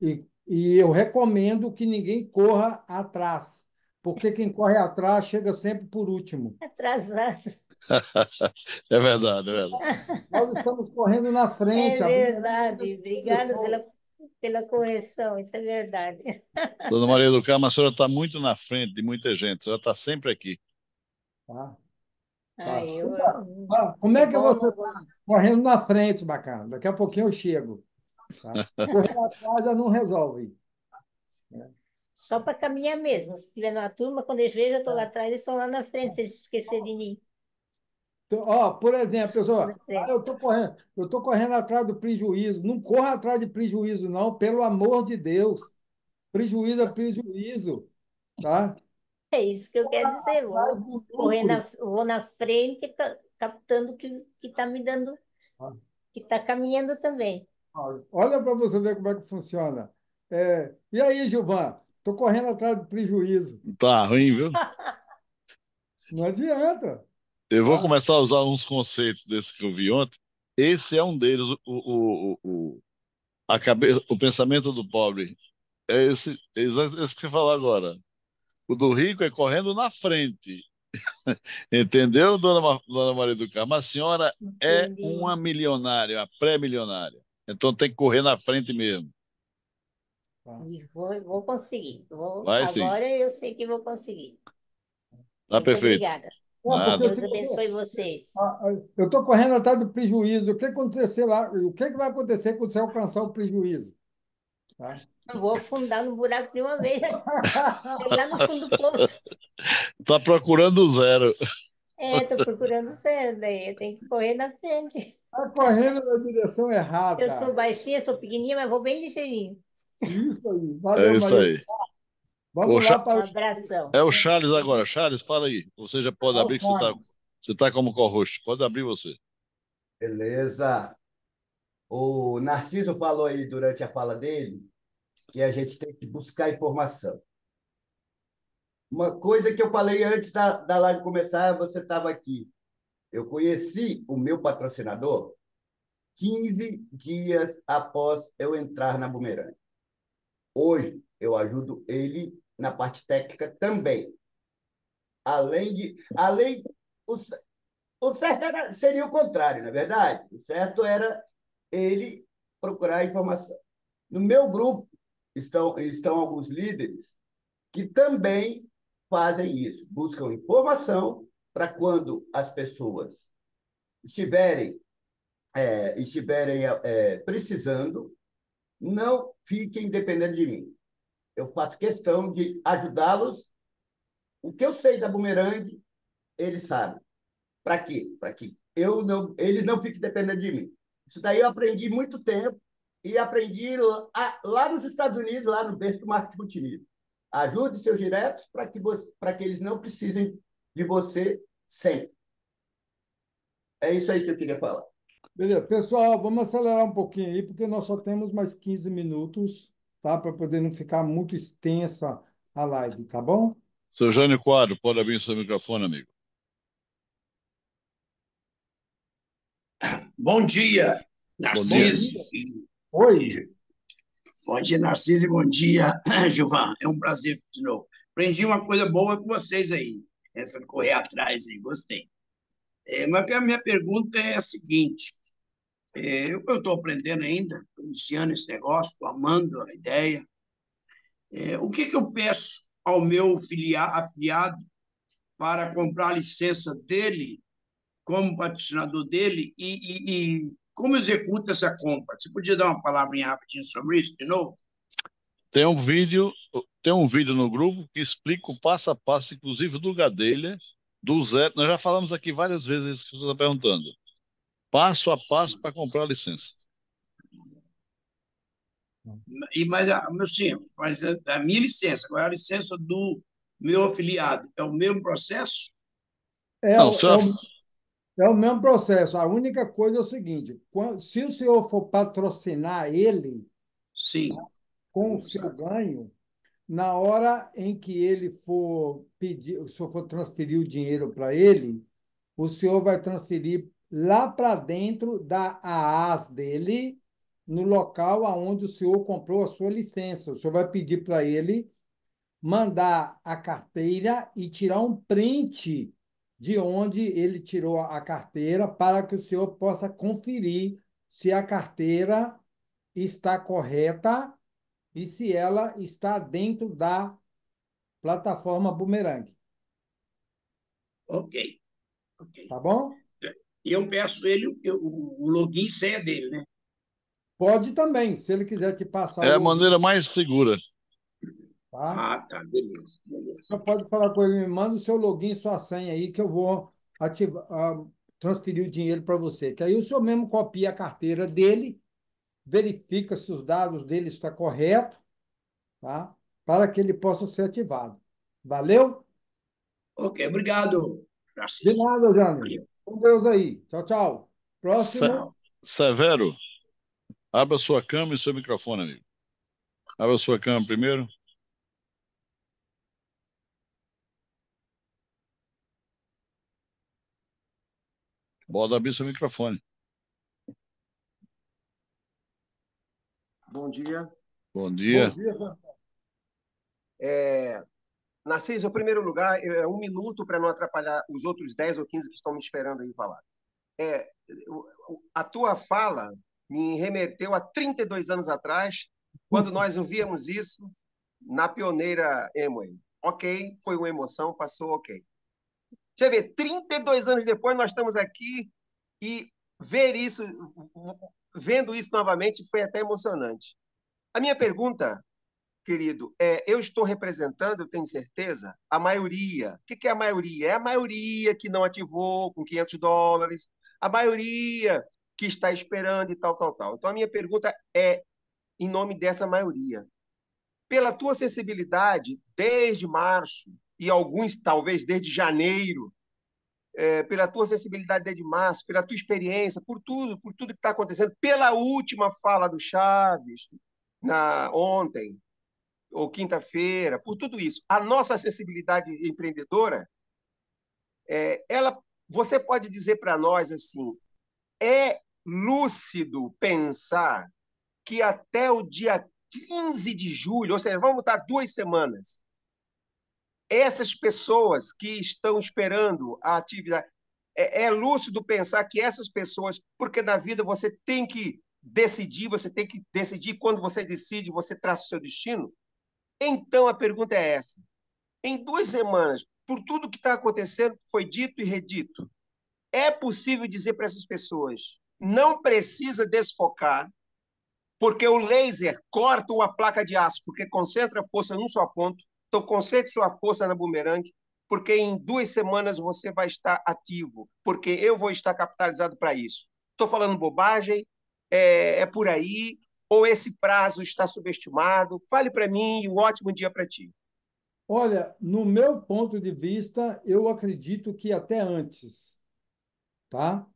E, e eu recomendo que ninguém corra atrás. Porque quem corre atrás chega sempre por último. [laughs] Atrasado. é verdade, é verdade. Nós estamos correndo na frente. É verdade. É assim, Obrigada pela pela correção, isso é verdade. [laughs] Dona Maria do Carmo, a senhora está muito na frente de muita gente, a senhora está sempre aqui. Tá. Ah, tá. Ai, eu... Então, tá. Tá. Como é que eu você está correndo na frente, bacana? Daqui a pouquinho eu chego. Tá? [laughs] Correr atrás já não resolve. Só para caminhar mesmo. Se estiver na turma, quando eles vejam, eu estou lá tá. atrás, eles estão lá na frente, se eles esquecerem de mim. Então, ó, por exemplo, pessoal, ah, eu estou correndo, eu tô correndo atrás do prejuízo. Não corra atrás de prejuízo, não, pelo amor de Deus. Prejuízo é tá. prejuízo, tá? É isso que eu quero dizer. Vou, correr na, vou na frente, captando o que está me dando, tá. que está caminhando também. Olha para você ver como é que funciona. É, e aí, Gilvan? Estou correndo atrás do prejuízo. Tá ruim, viu? [laughs] Não adianta. Eu vou ah. começar a usar uns conceitos desse que eu vi ontem. Esse é um deles, o, o, o, a cabeça, o pensamento do pobre. É esse, esse que você falou agora. O do rico é correndo na frente. [laughs] Entendeu, dona, dona Maria do Carmo? A senhora é Entendi. é uma milionária, uma pré-milionária. Então tem que correr na frente mesmo. Tá. E vou, vou conseguir. Vou, Vai, agora sim. eu sei que vou conseguir. Tá Muito perfeito. Obrigada. Não, Deus eu... abençoe vocês. Ah, ah, eu estou correndo atrás do prejuízo. O que acontecer lá? O que, vai acontecer quando você alcançar o prejuízo? Tá? Eu vou afundar no buraco de uma vez. [laughs] lá no fundo do poço. Está procurando o zero. É, estou procurando zero, daí né? eu tenho que correr na frente. Está correndo na direção errada. Eu sou baixinha, sou pequenininha, mas vou bem ligeirinho. Isso aí. Valeu, é isso Maria. aí. Vamos lá para o... abração. É o Charles agora. Charles, fala aí. Você já pode abrir, que você está você tá como co-host. Pode abrir você. Beleza. O Narciso falou aí durante a fala dele que a gente tem que buscar informação. Uma coisa que eu falei antes da, da live começar, você estava aqui. Eu conheci o meu patrocinador 15 dias após eu entrar na Bumerangue. Hoje, eu ajudo ele na parte técnica também. Além de. Além, o, o certo era, seria o contrário, na é verdade. O certo era ele procurar informação. No meu grupo estão, estão alguns líderes que também fazem isso, buscam informação para quando as pessoas estiverem, é, estiverem é, precisando, não fiquem dependendo de mim. Eu faço questão de ajudá-los. O que eu sei da Boomerang, eles sabem. Para quê? Para que eu não, eles não fiquem dependendo de mim. Isso daí eu aprendi muito tempo e aprendi lá, lá nos Estados Unidos, lá no berço do marketing multinível. Ajude seus diretos para que, que eles não precisem de você sempre. É isso aí que eu queria falar. Beleza. Pessoal, vamos acelerar um pouquinho aí, porque nós só temos mais 15 minutos, tá? Para poder não ficar muito extensa a live, tá bom? Seu Jânio Quadro, pode abrir seu microfone, amigo. Bom dia, Narciso. Bom dia. Oi. Bom dia, Narciso, e bom dia, [clears throat] Gilvan. É um prazer de novo. Aprendi uma coisa boa com vocês aí. Essa correr atrás aí, gostei. É, mas a minha pergunta é a seguinte: é, eu estou aprendendo ainda, iniciando esse negócio, estou amando a ideia. É, o que, que, eu peço ao meu filia, afiliado para comprar a licença dele, como patrocinador dele, e, e, e como executa essa compra? Você podia dar uma palavrinha rapidinho sobre isso de novo? Tem um vídeo, tem um vídeo no grupo que explica o passo a passo, inclusive do Gadelha, do Zé. Nós já falamos aqui várias vezes isso que você está perguntando passo a passo para comprar a licença. E, mas, ah, meu senhor, mas a minha licença, agora é a licença do meu afiliado, é o mesmo processo? É, Não, o, só... é, o, é o mesmo processo. A única coisa é o seguinte: quando, se o senhor for patrocinar ele Sim. com o seu ganho, na hora em que ele for pedir, o senhor for transferir o dinheiro para ele, o senhor vai transferir lá para dentro da AAS dele, no local aonde o senhor comprou a sua licença. O senhor vai pedir para ele mandar a carteira e tirar um print de onde ele tirou a carteira para que o senhor possa conferir se a carteira está correta e se ela está dentro da plataforma Boomerang. Ok. okay. Tá bom? e eu peço ele eu, o login e senha dele, né? Pode também, se ele quiser te passar. É a maneira mais segura. Tá? Ah, tá, beleza, beleza. Você pode falar com ele, me manda o seu login e sua senha aí que eu vou ativar, transferir o dinheiro para você. Que aí o senhor mesmo copia a carteira dele, verifica se os dados dele estão corretos, tá? Para que ele possa ser ativado. Valeu? Ok, obrigado. Francisco. De nada, Jânio com Deus aí. Tchau, tchau. Próximo. Severo, abra sua câmera e seu microfone, amigo. Abra sua câmera primeiro. Bora abrir seu microfone. Bom dia. Bom dia. Bom dia, é, Narciso, em primeiro lugar, é um minuto para não atrapalhar os outros 10 ou 15 que estão me esperando aí falar. É, a tua fala me remeteu a 32 anos atrás, quando nós ouvíamos isso na pioneira Emway. Ok, foi uma emoção, passou ok. Deixa eu ver, 32 anos depois nós estamos aqui e ver isso, vendo isso novamente, foi até emocionante. A minha pergunta querido, é, eu estou representando, eu tenho certeza, a maioria. O que, é a maioria? É a maioria que não ativou com 500 dólares, a maioria que está esperando e tal, tal, tal. Então, a minha pergunta é, em nome dessa maioria, pela tua sensibilidade, desde março, e alguns talvez desde janeiro, é, pela tua sensibilidade desde março, pela tua experiência, por tudo, por tudo que está acontecendo, pela última fala do Chaves na ontem, ou quinta-feira, por tudo isso. A nossa acessibilidade empreendedora, é, ela, você pode dizer para nós assim, é lúcido pensar que até o dia 15 de julho, ou seja, vamos botar duas semanas, essas pessoas que estão esperando a atividade, é, é lúcido pensar que essas pessoas, porque na vida você tem que decidir, você tem que decidir quando você decide, você traça o seu destino. Então a pergunta é essa: em duas semanas, por tudo que está acontecendo, foi dito e redito, é possível dizer para essas pessoas: não precisa desfocar, porque o laser corta uma placa de aço, porque concentra a força num só ponto. Então, concentre sua força na bumerangue, porque em duas semanas você vai estar ativo, porque eu vou estar capitalizado para isso. Estou falando bobagem, é, é por aí, ou esse prazo está subestimado? Fale para mim e um ótimo dia para ti. Olha, no meu ponto de vista, eu acredito que até antes, tá?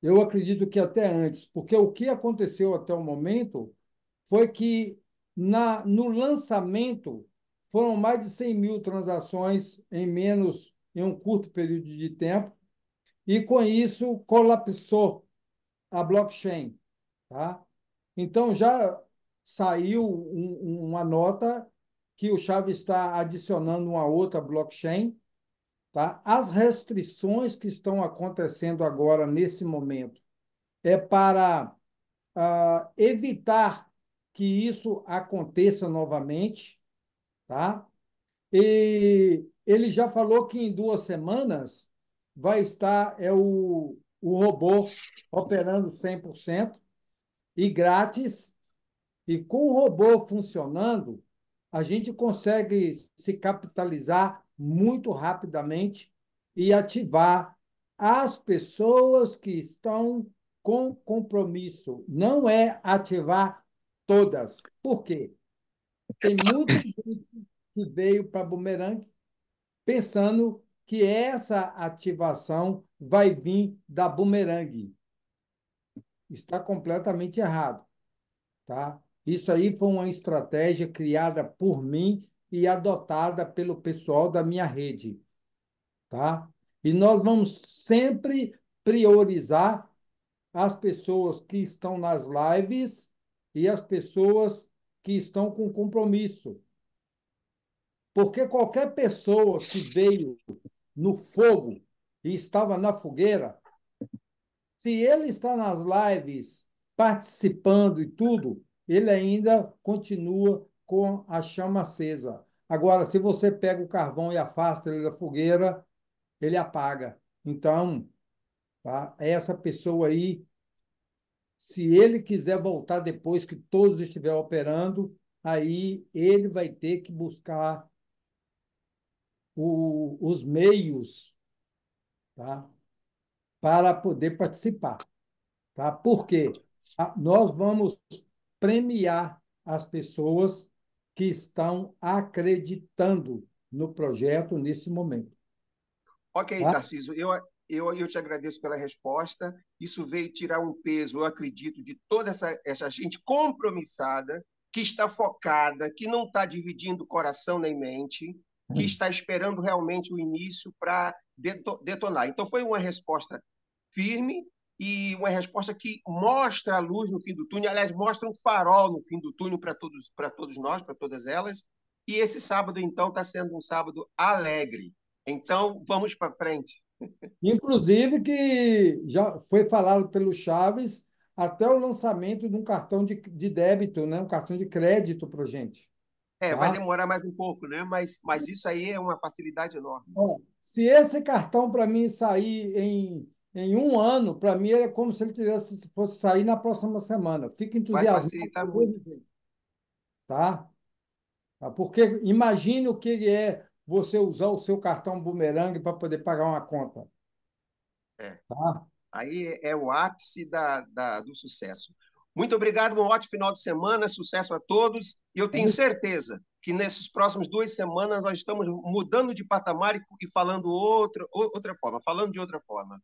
Eu acredito que até antes, porque o que aconteceu até o momento foi que na, no lançamento foram mais de 100 mil transações em menos em um curto período de tempo e com isso colapsou a blockchain, tá? Então, já saiu um, uma nota que o Chaves está adicionando uma outra blockchain. Tá? As restrições que estão acontecendo agora, nesse momento, é para uh, evitar que isso aconteça novamente. Tá? E ele já falou que em duas semanas vai estar é o, o robô operando 100% e grátis. E com o robô funcionando, a gente consegue se capitalizar muito rapidamente e ativar as pessoas que estão com compromisso. Não é ativar todas. Por quê? Tem muita [coughs] gente que veio para Bumerangue pensando que essa ativação vai vir da Bumerangue está completamente errado. Tá? Isso aí foi uma estratégia criada por mim e adotada pelo pessoal da minha rede. Tá? E nós vamos sempre priorizar as pessoas que estão nas lives e as pessoas que estão com compromisso. Porque qualquer pessoa que veio no fogo e estava na fogueira, se ele está nas lives participando e tudo, ele ainda continua com a chama acesa. Agora, se você pega o carvão e afasta ele da fogueira, ele apaga. Então, tá? essa pessoa aí, se ele quiser voltar depois que todos estiverem operando, aí ele vai ter que buscar o, os meios tá? para poder participar. Tá? Porque nós vamos premiar as pessoas que estão acreditando no projeto nesse momento. Ok, tá? Tarcísio, eu, eu, eu te agradeço pela resposta. Isso veio tirar um peso, eu acredito, de toda essa, essa gente compromissada, que está focada, que não está dividindo coração nem mente, que hum. está esperando realmente o início para detonar. Então, foi uma resposta firme e uma resposta que mostra a luz no fim do túnel, aliás, mostra um farol no fim do túnel para todos, para todos nós, para todas elas. E esse sábado, então, está sendo um sábado alegre. Então, vamos para frente. Inclusive que já foi falado pelo Chaves até o lançamento de um cartão de, de débito, né? um cartão de crédito para gente. É, tá? vai demorar mais um pouco, né? mas, mas isso aí é uma facilidade enorme. Bom, se esse cartão para mim sair em em um ano, para mim, é como se ele tivesse, fosse sair na próxima semana. Fica entusiasmado. Vai facilitar muito. Assim, tá? tá? Porque imagine o que ele é você usar o seu cartão bumerangue para poder pagar uma conta. É. Tá? Aí é o ápice da, da, do sucesso. Muito obrigado, um ótimo final de semana, sucesso a todos. E eu tenho certeza que nesses próximos duas semanas nós estamos mudando de patamar e falando outra, outra forma, falando de outra forma.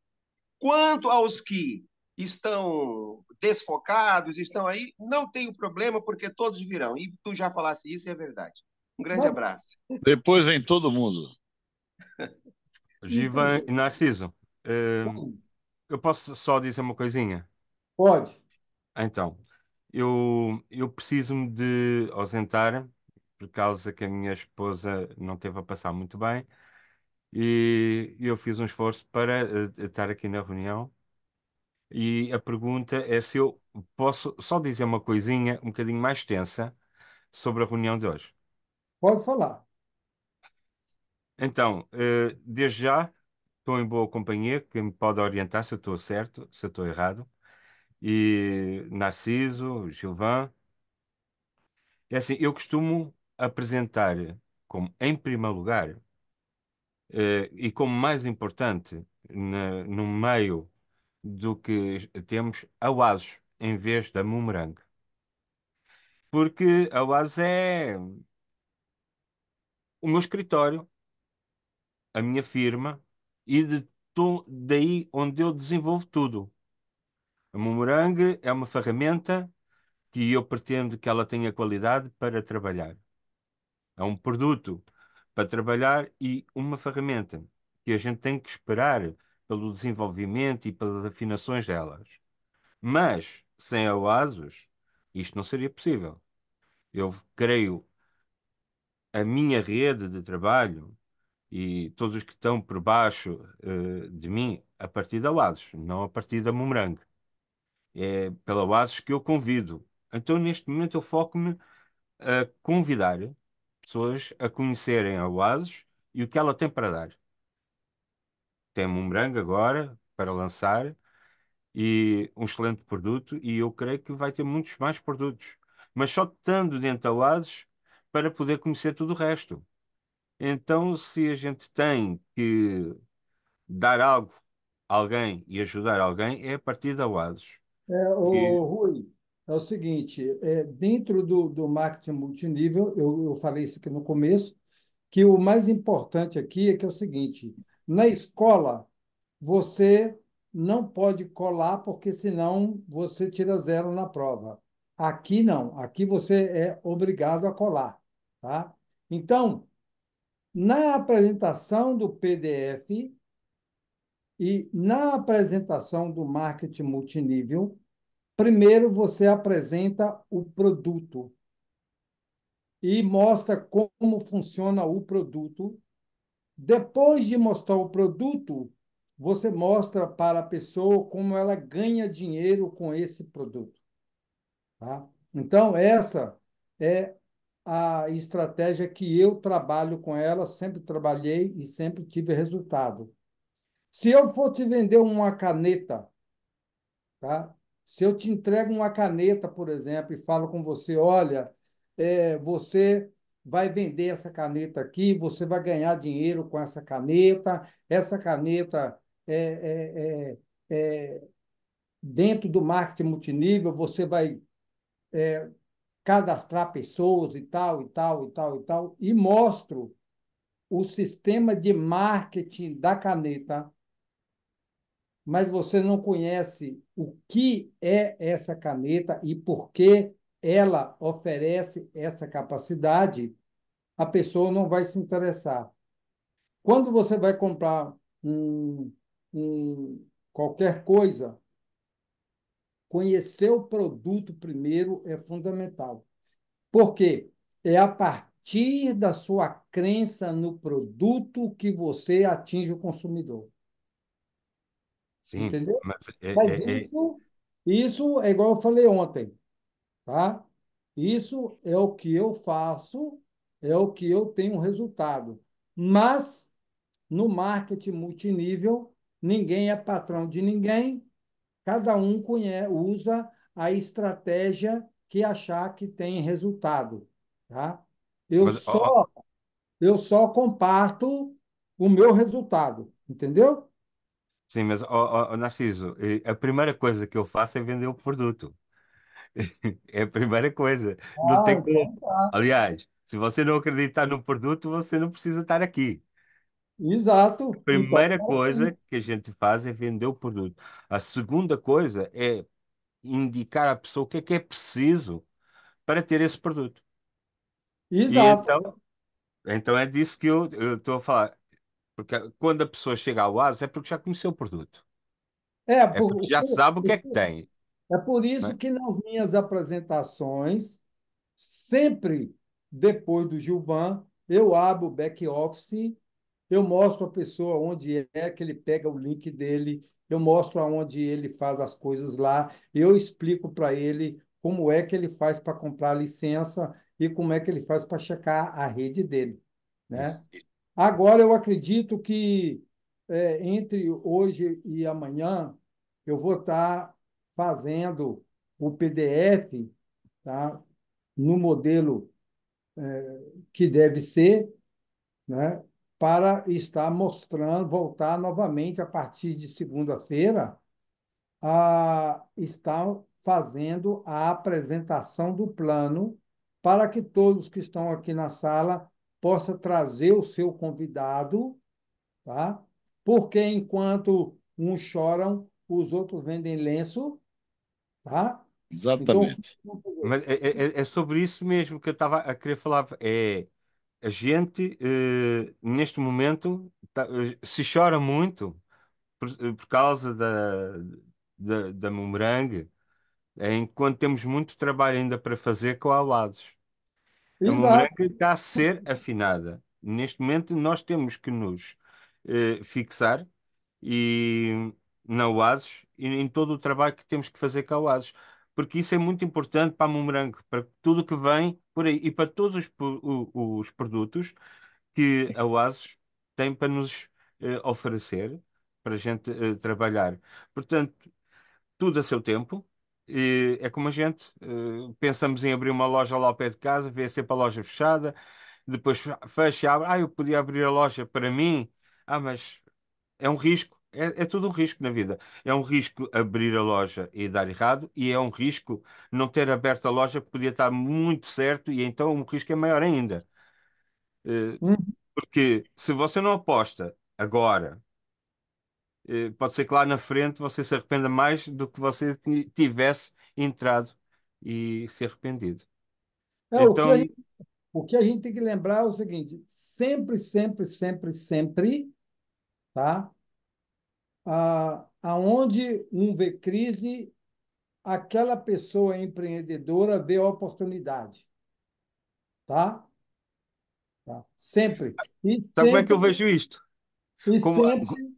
Quanto aos que estão desfocados, estão aí, não tem problema, porque todos virão. E tu já falasse isso, é verdade. Um grande Bom, abraço. Depois vem todo mundo. [laughs] Givan e Narciso, eh, eu posso só dizer uma coisinha? Pode. Então, eu, eu preciso-me de ausentar, por causa que a minha esposa não teve a passar muito bem. E eu fiz um esforço para uh, estar aqui na reunião. E a pergunta é se eu posso só dizer uma coisinha um bocadinho mais tensa sobre a reunião de hoje. Pode falar. Então, uh, desde já, estou em boa companhia, que me pode orientar se eu estou certo, se eu estou errado. E Narciso, Gilvan. É assim, eu costumo apresentar como, em primeiro lugar, eh, e como mais importante na, no meio do que temos, a Oasis, em vez da Boomerang. Porque a Oasis é o meu escritório, a minha firma e de daí onde eu desenvolvo tudo. A Boomerang é uma ferramenta que eu pretendo que ela tenha qualidade para trabalhar. É um produto para trabalhar e uma ferramenta que a gente tem que esperar pelo desenvolvimento e pelas afinações delas. Mas sem a OASUS, isto não seria possível. Eu creio a minha rede de trabalho e todos os que estão por baixo uh, de mim a partir da OASUS, não a partir da Mumrangue. É pela OASUS que eu convido. Então, neste momento, eu foco-me a convidar pessoas a conhecerem a Oasis e o que ela tem para dar. Tem um branco agora para lançar e um excelente produto e eu creio que vai ter muitos mais produtos. Mas só estando dentro da Oasis para poder conhecer tudo o resto. Então, se a gente tem que dar algo a alguém e ajudar alguém, é a partir da Oasis. É, o e... Rui, é o seguinte: é, dentro do, do marketing multinível, eu, eu falei isso aqui no começo, que o mais importante aqui é que é o seguinte: na escola, você não pode colar, porque senão você tira zero na prova. Aqui não, aqui você é obrigado a colar. Tá? Então, na apresentação do PDF e na apresentação do marketing multinível, Primeiro, você apresenta o produto e mostra como funciona o produto. Depois de mostrar o produto, você mostra para a pessoa como ela ganha dinheiro com esse produto. Tá? Então, essa é a estratégia que eu trabalho com ela, sempre trabalhei e sempre tive resultado. Se eu for te vender uma caneta, tá? Se eu te entrego uma caneta, por exemplo, e falo com você, olha, é, você vai vender essa caneta aqui, você vai ganhar dinheiro com essa caneta, essa caneta é, é, é, é dentro do marketing multinível, você vai é, cadastrar pessoas e tal, e tal, e tal, e tal, e mostro o sistema de marketing da caneta mas você não conhece o que é essa caneta e por que ela oferece essa capacidade, a pessoa não vai se interessar. Quando você vai comprar um, um, qualquer coisa, conhecer o produto primeiro é fundamental. Porque é a partir da sua crença no produto que você atinge o consumidor. Sim, entendeu? Mas, é, mas é, é isso, é... isso é igual eu falei ontem, tá? Isso é o que eu faço, é o que eu tenho resultado. Mas no marketing multinível, ninguém é patrão de ninguém, cada um conhece, usa a estratégia que achar que tem resultado, tá? Eu mas, só ó... eu só comparto o meu resultado, entendeu? Sim, mas oh, oh, Narciso, a primeira coisa que eu faço é vender o produto. [laughs] É a primeira coisa. Ah, não tem então como. Tá. Aliás, se você não acreditar no produto, você não precisa estar aqui. Exato. A então, primeira então, coisa que a gente faz é vender o produto. A segunda coisa é indicar à pessoa o que é que é preciso para ter esse produto. E Exato. então, então é disso que eu estou a falar. Porque quando a pessoa chega ao ASO é porque já conheceu o produto. É, é, por... porque já sabe o que é que tem. É por isso né? que nas minhas apresentações, sempre depois do Gilvan, eu abro o back office, eu mostro a pessoa onde é que ele pega o link dele, eu mostro aonde ele faz as coisas lá, eu explico para ele como é que ele faz para comprar a licença e como é que ele faz para checar a rede dele, né? Isso, Agora, eu acredito que é, entre hoje e amanhã, eu vou estar fazendo o PDF tá? no modelo é, que deve ser, né? para estar mostrando, voltar novamente a partir de segunda-feira, a estar fazendo a apresentação do plano para que todos que estão aqui na sala possa trazer o seu convidado, tá? Porque enquanto uns choram, os outros vendem lenço, tá? Exatamente. Então... Mas é, é, é, é, sobre isso mesmo que eu estava a querer falar. É, a gente, eh, neste momento, tá, eh, se chora muito por, eh, por causa da, da, da Mumerangue, eh, enquanto temos muito trabalho ainda para fazer com a Alados. A mão está a ser afinada. Neste momento, nós temos que nos eh, fixar e, na UASES e em todo o trabalho que temos que fazer com a UASES, porque isso é muito importante para a mão para tudo que vem por aí e para todos os, os produtos que a UASES tem para nos eh, oferecer, para a gente eh, trabalhar. Portanto, tudo a seu tempo, e eh, é como a gente, uh, pensamos em abrir uma loja lá ao pé de casa, vê sempre a loja fechada, depois fecha, abre, ah, eu podia abrir a loja para mim, ah, mas é um risco, é, é tudo um risco na vida. É um risco abrir a loja e dar errado, e é um risco não ter aberto a loja que podia estar muito certo, e então o risco é maior ainda. Uh, porque se você não aposta agora eh, pode ser que lá na frente você se arrependa mais do que você tivesse entrado e se arrependido. então, o que, então, gente, o, que a gente, tem que lembrar é o seguinte: sempre, sempre, sempre, sempre, tá? Ah, aonde um vê crise, aquela pessoa empreendedora vê a oportunidade, tá? tá? Sempre. E sempre, como é que eu vejo isto? E Como... sempre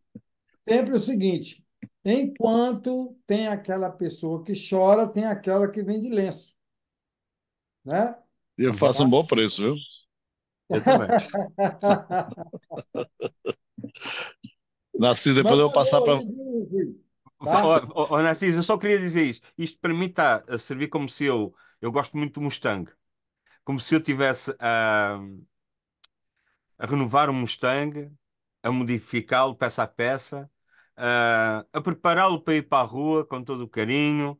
sempre o seguinte: enquanto tem aquela pessoa que chora, tem aquela que vende lenço. Né? E eu faço um bom preço, viu? Eu [laughs] também. Narciso, depois Mas, eu vou passar para. Tá? Narciso, eu só queria dizer isto. Isto para mim está a servir como se eu. Eu gosto muito do Mustang. Como se eu tivesse a, a renovar o Mustang, a modificá-lo peça a peça uh, a prepará-lo para ir para a rua com todo o carinho.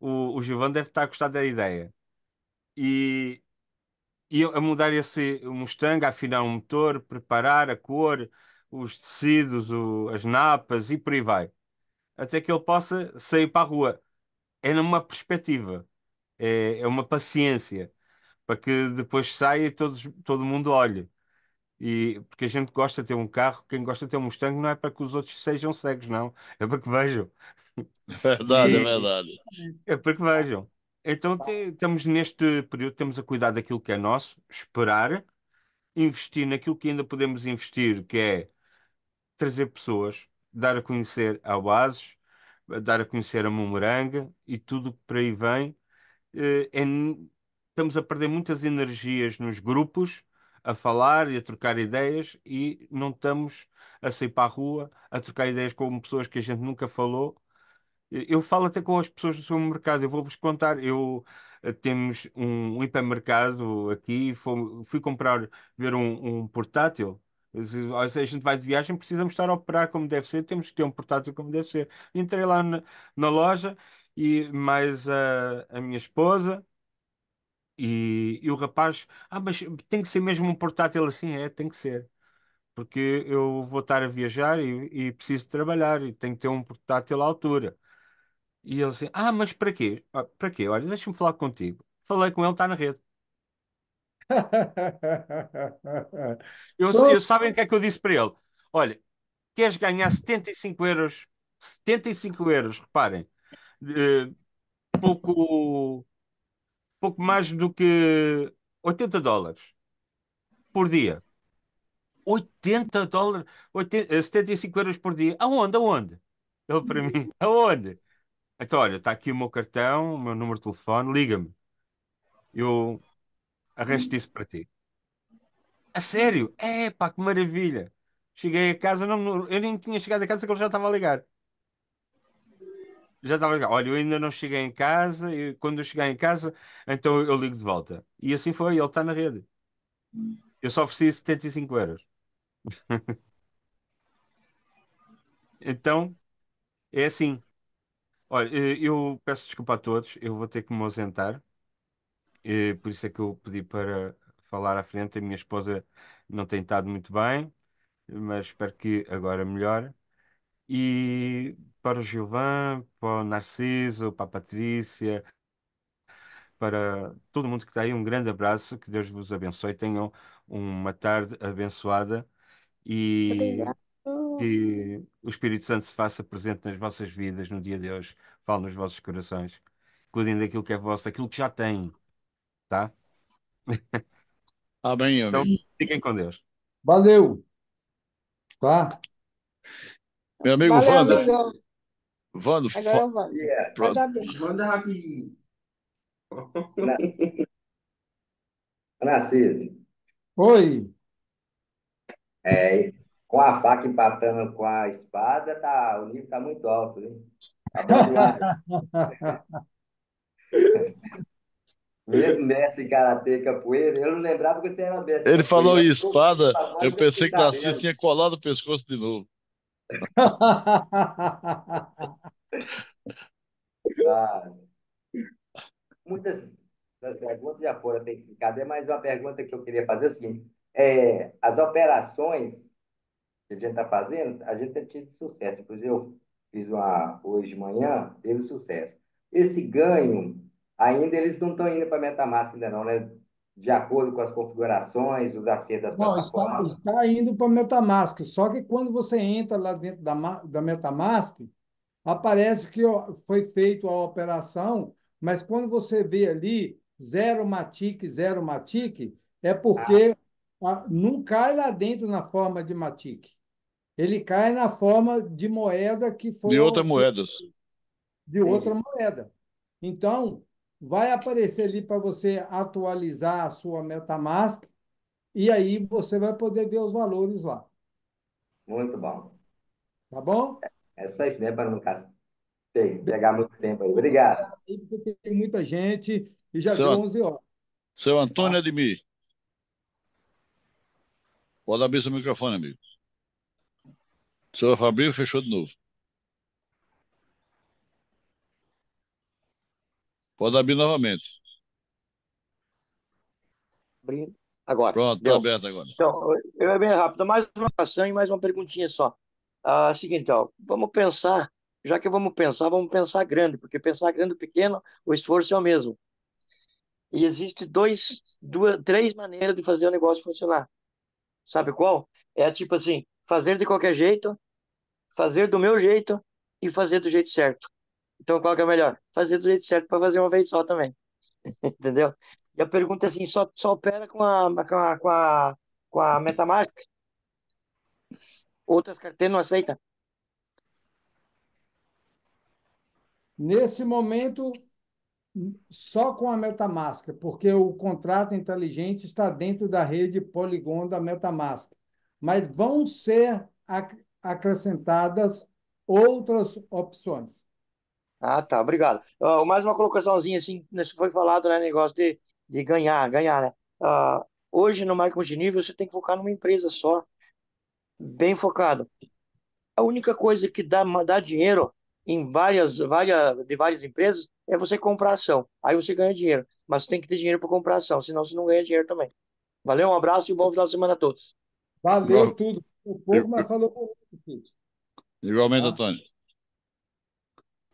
O, o Gilvan deve estar a gostar da ideia. E, e a mudar esse Mustang, a afinar o motor, preparar a cor, os tecidos, o, as napas e por aí vai. Até que ele possa sair para a rua. É numa perspectiva, é, é uma paciência, para que depois saia e todos, todo mundo olhe. E, porque a gente gosta de ter um carro, quem gosta de ter um Mustang não é para que os outros sejam cegos, não. É para que vejam. É verdade, é E- verdade. é para que vejam. Então, estamos neste período, temos a cuidar daquilo que é nosso, esperar, investir naquilo que ainda podemos investir, que é trazer pessoas, dar a conhecer a Oasis, dar a conhecer a Mumuranga e tudo o que por aí vem. Eh, é estamos a perder muitas energias nos grupos a falar e a trocar ideias e não estamos a sair para a rua, a trocar ideias com pessoas que a gente nunca falou. Eu falo até com as pessoas do supermercado, eu vou-vos contar, eu eh, temos um, um hipermercado aqui, fui, fui comprar, ver um, um portátil, eh, a gente vai de viagem, precisamos estar a operar como deve ser, temos que ter um portátil como deve ser. Entrei lá na, na loja e mais a, a minha esposa, e, e o rapaz, ah, mas tem que ser mesmo um portátil assim, é, tem que ser. Porque eu vou estar a viajar e, e preciso trabalhar e tenho que ter um portátil à altura. E ele assim, ah, mas para quê? Ah, para quê? Olha, deixa-me falar contigo. Falei com ele, está na rede. [laughs] Eu, eu sabem o que é que eu disse para ele? Olha, queres ganhar 75 euros, 75 euros, reparem, de, pouco pouco mais do que 80 dólares por dia. 80 dólares, 80, 75 eh, euros por dia. Aonde? Aonde? Ele para mim, [laughs] aonde? Então, olha, está aqui o meu cartão, o meu número de telefone, liga-me. Eu arresto isso para ti. A sério? É, pá, que maravilha. Cheguei a casa, não, eu nem tinha chegado a casa que ele já estava a ligar já estava ligado. Olha, eu ainda não cheguei em casa, e quando eu chegar em casa, então eu, eu ligo de volta. E assim foi, ele está na rede. Eu só ofereci 75 euros. [laughs] então, é assim. Olha, eh, eu peço desculpa a todos, eu vou ter que me ausentar. Eh, por isso é que eu pedi para falar à frente. A minha esposa não tem estado muito bem, mas espero que agora melhore. E para o Gilvan, para o Narciso, para a Patrícia, para todo mundo que está aí, um grande abraço, que Deus vos abençoe, tenham uma tarde abençoada e que o Espírito Santo se faça presente nas vossas vidas no dia de hoje, fale nos vossos corações, cuidem daquilo que é vosso, daquilo que já têm, tá? Amém, tá amém. Então, fiquem com Deus. Valeu! Tá? Meu amigo Valeu, Vando, Agora eu vou. Manda rapidinho. Ana, Oi, é, com a faca empatando com a espada, tá, o nível tá muito alto, hein? Tá [laughs] Mesmo mestre em karatê, capoeira, eu não lembrava que você era mestre. ele falou em espada, eu pensei que Darcy tinha colado o pescoço de novo ah, [laughs] muitas das perguntas já foram verificadas, é mas uma pergunta que eu queria fazer é o seguinte: é, as operações que a gente está fazendo, a gente tem tido sucesso. Inclusive, eu fiz uma hoje de manhã, teve sucesso. Esse ganho, ainda eles não estão indo para a MetaMask ainda não, né? de acordo com as configurações, os acertos das Não, está, está, indo para MetaMask, só que quando você entra lá dentro da, da MetaMask, aparece que foi feita a operação, mas quando você vê ali zero Matic, zero Matic, é porque ah. não cai lá dentro na forma de Matic. Ele cai na forma de moeda que foi. De outras moedas. De outra moeda. Então, vai aparecer ali para você atualizar a sua MetaMask e aí você vai poder ver os valores lá. Muito bom. Tá bom? É, é só isso mesmo para não pegar muito tempo aí. Obrigado. porque Tem muita gente e já deu 11 horas. Seu Antônio Admir. Pode abrir seu microfone, amigo. Seu Fabrício fechou de novo. Pode abrir novamente. Abrindo. Agora. Pronto, está aberto agora. Então, eu é bem rápido. Mais uma ação e mais uma perguntinha só. Ah, seguinte, ó, vamos pensar, já que vamos pensar, vamos pensar grande, porque pensar grande ou pequeno, o esforço é o mesmo. E existe dois, duas, três maneiras de fazer o negócio funcionar. Sabe qual? É tipo assim, fazer de qualquer jeito, fazer do meu jeito e fazer do jeito certo. Então, qual que é melhor? Fazer do jeito certo para fazer uma vez só também. [laughs] Entendeu? E a pergunta é assim, só, só opera com a, com a, com a, com a Metamask? Outras carteiras não aceitam? Nesse momento, só com a Metamask, porque o contrato inteligente está dentro da rede Polygon da Metamask. Mas vão ser acrescentadas outras opções. Ah, tá, obrigado. Uh, mais uma colocaçãozinha, assim, né, foi falado, né, negócio de, de ganhar, ganhar, né? Uh, hoje, no marketing de nível, você tem que focar numa empresa só, bem focado. A única coisa que dá, dá dinheiro em várias, várias, de várias empresas é você comprar ação. Aí você ganha dinheiro, mas tem que ter dinheiro para comprar ação, senão você não ganha dinheiro também. Valeu, um abraço e um bom final de semana a todos. Valeu Igual... tudo. Um pouco, mas falou bonito, Igualmente, ah. Antônio.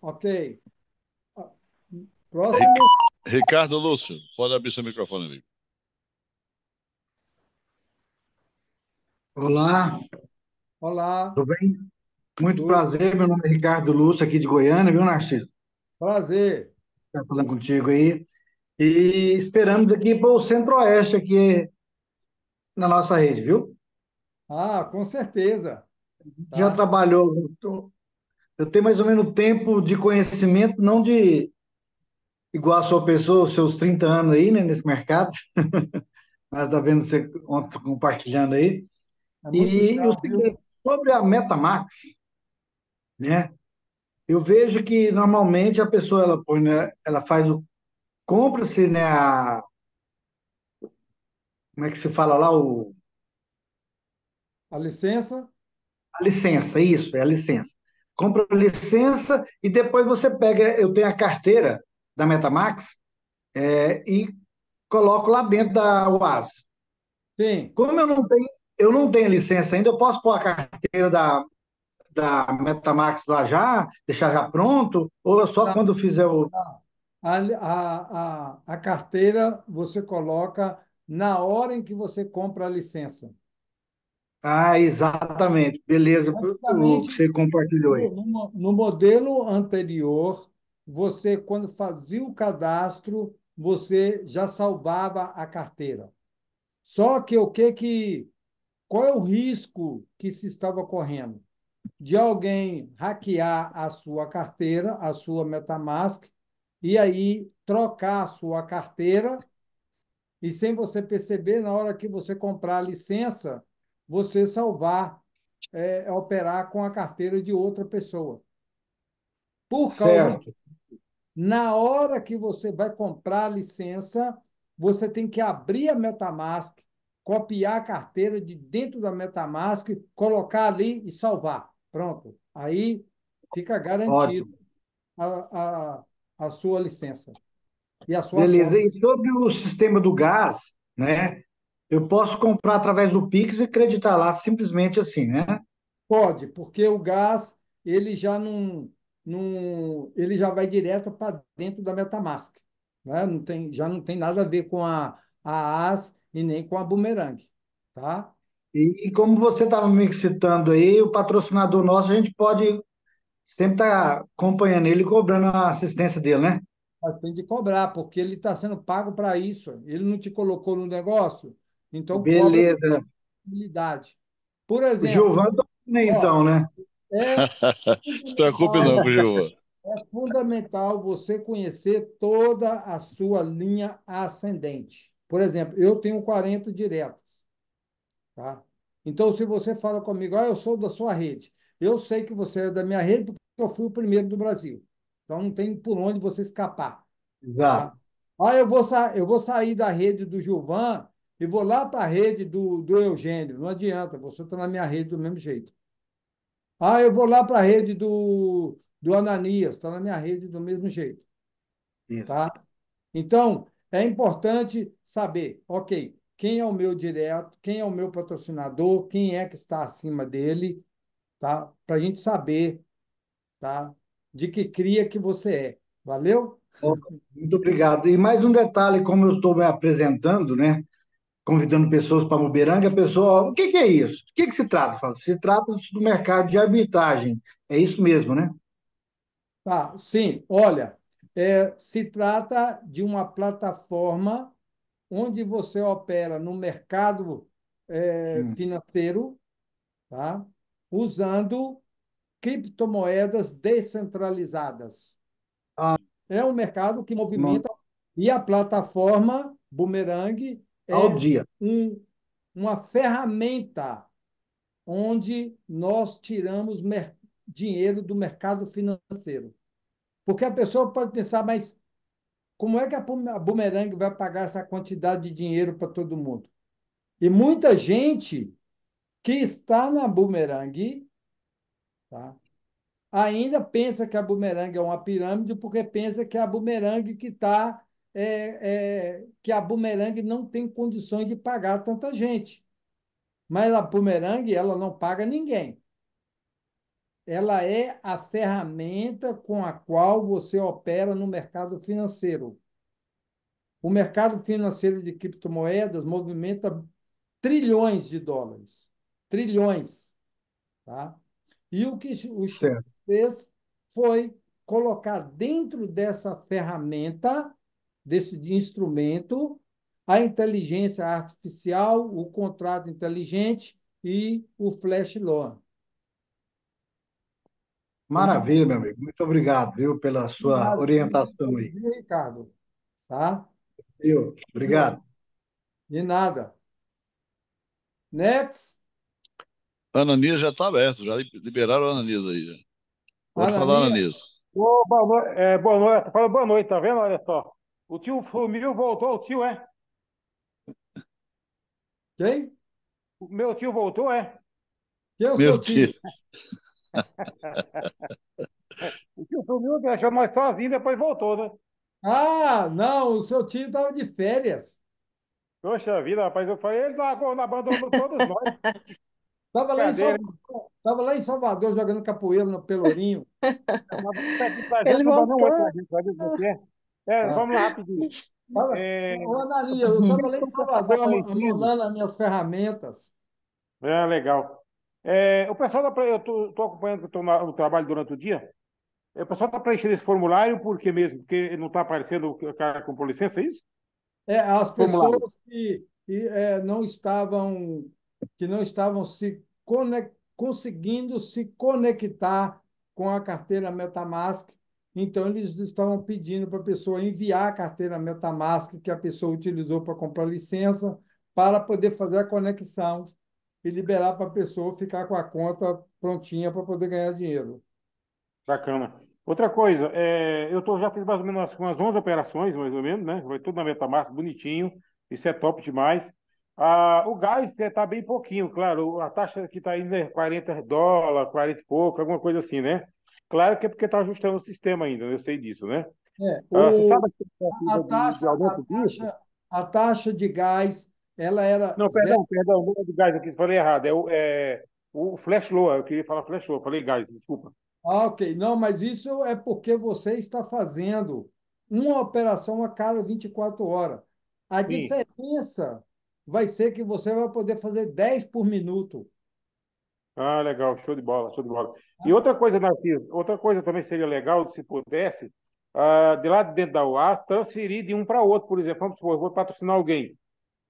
Ok. Ah, próximo. Ricardo Lúcio, pode abrir seu microfone, amigo. Olá. Olá. Tudo bem? Muito Tudo. prazer, meu nome é Ricardo Lúcio, aqui de Goiânia, viu, Narciso? Prazer. Estar tá falando contigo aí. E esperamos aqui para o Centro-Oeste, aqui na nossa rede, viu? Ah, com certeza. Já tá. trabalhou eu tenho mais ou menos tempo de conhecimento, não de igual a sua pessoa, os seus 30 anos aí, né, nesse mercado. [laughs] mas Está vendo você ontem compartilhando aí. É e legal, sobre a MetaMax, né? Eu vejo que normalmente a pessoa ela põe, né, ela faz o compra-se, né, a como é que se fala lá o a licença? A licença, isso, é a licença compra licença e depois você pega. Eu tenho a carteira da Metamax é, e coloco lá dentro da UAS. Sim. Como eu não tenho, eu não tenho licença ainda, eu posso pôr a carteira da, da Metamax lá já, deixar já pronto, ou é só tá. quando fizer o. Ah, a, a, a, a carteira você coloca na hora em que você compra a licença. Ah, exatamente. Beleza, o você compartilhou aí. No, no modelo anterior, você, quando fazia o cadastro, você já salvava a carteira. Só que o que que. Qual é o risco que se estava correndo? De alguém hackear a sua carteira, a sua MetaMask, e aí trocar a sua carteira, e sem você perceber, na hora que você comprar a licença, você salvar, é, operar com a carteira de outra pessoa. Por causa certo. na hora que você vai comprar a licença, você tem que abrir a MetaMask, copiar a carteira de dentro da MetaMask, colocar ali e salvar. Pronto. Aí fica garantido a, a, a, sua licença. E a sua Beleza. Conta. E sobre o sistema do gás, né? Eu posso comprar através do Pix e creditar lá simplesmente assim, né? Pode, porque o gás ele já não, não ele já vai direto para dentro da MetaMask, né? Não tem, já não tem nada a ver com a a AS e nem com a Boomerang, tá? E, e como você estava me citando aí, o patrocinador nosso a gente pode sempre estar tá acompanhando ele, cobrando a assistência dele, né? Mas tem de cobrar, porque ele está sendo pago para isso. Ele não te colocou no negócio, então, Beleza. possibilidade. Por exemplo. O também, então, né? É [laughs] Se preocupe, não, Gilvan. É fundamental você conhecer toda a sua linha ascendente. Por exemplo, eu tenho 40 diretos. Tá? Então, se você fala comigo, ah, eu sou da sua rede, eu sei que você é da minha rede porque eu fui o primeiro do Brasil. Então, não tem por onde você escapar. Tá? Exato. Tá? Ah, eu vou, eu vou sair da rede do Gilvan e vou lá para a rede do, do Eugênio. Não adianta, você está na minha rede do mesmo jeito. Ah, eu vou lá para a rede do, do Ananias, está na minha rede do mesmo jeito. Isso. Tá? Então, é importante saber, ok, quem é o meu direto, quem é o meu patrocinador, quem é que está acima dele, tá? Para a gente saber, tá? De que cria que você é. Valeu? Muito obrigado. E mais um detalhe, como eu estou me apresentando, né? convidando pessoas para Muberanga, a pessoa, o que, que é isso? O que, que se trata? Fala, se trata do mercado de arbitragem. É isso mesmo, né? Tá, sim. Olha, é, se trata de uma plataforma onde você opera no mercado é, financeiro, tá? usando criptomoedas descentralizadas. Ah. É um mercado que movimenta. E a plataforma Boomerang é ao dia. Um, uma ferramenta onde nós tiramos dinheiro do mercado financeiro. Porque a pessoa pode pensar, mas como é que a Boomerang vai pagar essa quantidade de dinheiro para todo mundo? E muita gente que está na Boomerang tá, ainda pensa que a Boomerang é uma pirâmide porque pensa que é a Boomerang que está é, é, que a bumerangue não tem condições de pagar tanta gente. Mas a bumerangue ela não paga ninguém. Ela é a ferramenta com a qual você opera no mercado financeiro. O mercado financeiro de criptomoedas movimenta trilhões de dólares. Trilhões. Tá? E o que o certo. fez foi colocar dentro dessa ferramenta desse instrumento, a inteligência artificial, o contrato inteligente e o flash loan. Maravilha, meu amigo. Muito obrigado, viu, pela sua orientação aí. Ricardo, tá? Eu, obrigado. De nada. Next. Ananias já está aberto, já liberaram o Ananias aí. Pode Ananias. falar, Ananias. Oh, boa noite. É, boa noite. Fala boa noite, tá vendo? Olha só. O tio Fumil voltou, o tio, é? Quem? O meu tio voltou, é? Quem é o meu seu tio? tio. [laughs] o tio Fumil deixou nós sozinhos, depois voltou, né? Ah, não, o seu tio estava de férias. Poxa vida, rapaz, eu falei, ele largou, abandonou todos nós. Estava [laughs] lá, tava lá em Salvador jogando capoeira no Pelourinho. ele voltou. É, tá. vamos lá rapidinho. Olha, é... Analia, eu estava lá em Salvador amolando as minhas ferramentas. É, legal. É, o pessoal da, eu estou acompanhando tô na, o trabalho durante o dia. É, o pessoal está preenchendo esse formulário por quê mesmo? Porque não está aparecendo o cara com licença, é isso? É, as formulário. pessoas que, que é, não estavam que não estavam se conseguindo se conectar com a carteira MetaMask então, eles estavam pedindo para a pessoa enviar a carteira Metamask que a pessoa utilizou para comprar licença, para poder fazer a conexão e liberar para a pessoa ficar com a conta prontinha para poder ganhar dinheiro. Bacana. Outra coisa, é, eu tô, já fiz mais ou menos umas 11 operações, mais ou menos, né? Foi tudo na Metamask, bonitinho. Isso é top demais. Ah, o gás está é, bem pouquinho, claro. A taxa que está indo é 40 dólares, 40 e pouco, alguma coisa assim, né? Claro que é porque está ajustando o sistema ainda, eu sei disso, né? É, ah, o... a, a, taxa, a, taxa, a, taxa, de gás, ela era. Não, né? perdão, zero... perdão, não é de gás aqui, falei errado. É o, é, o flash low, eu queria falar flash low, falei gás, desculpa. Ah, ok. Não, mas isso é porque você está fazendo uma operação a cada 24 horas. A Sim. diferença vai ser que você vai poder fazer 10 por minuto. Ah, legal, show de bola, show de bola. E outra coisa, Narciso, outra coisa também seria legal, se pudesse, uh, de lá de dentro da UAS, transferir de um para outro, por exemplo, vamos supor, vou patrocinar alguém,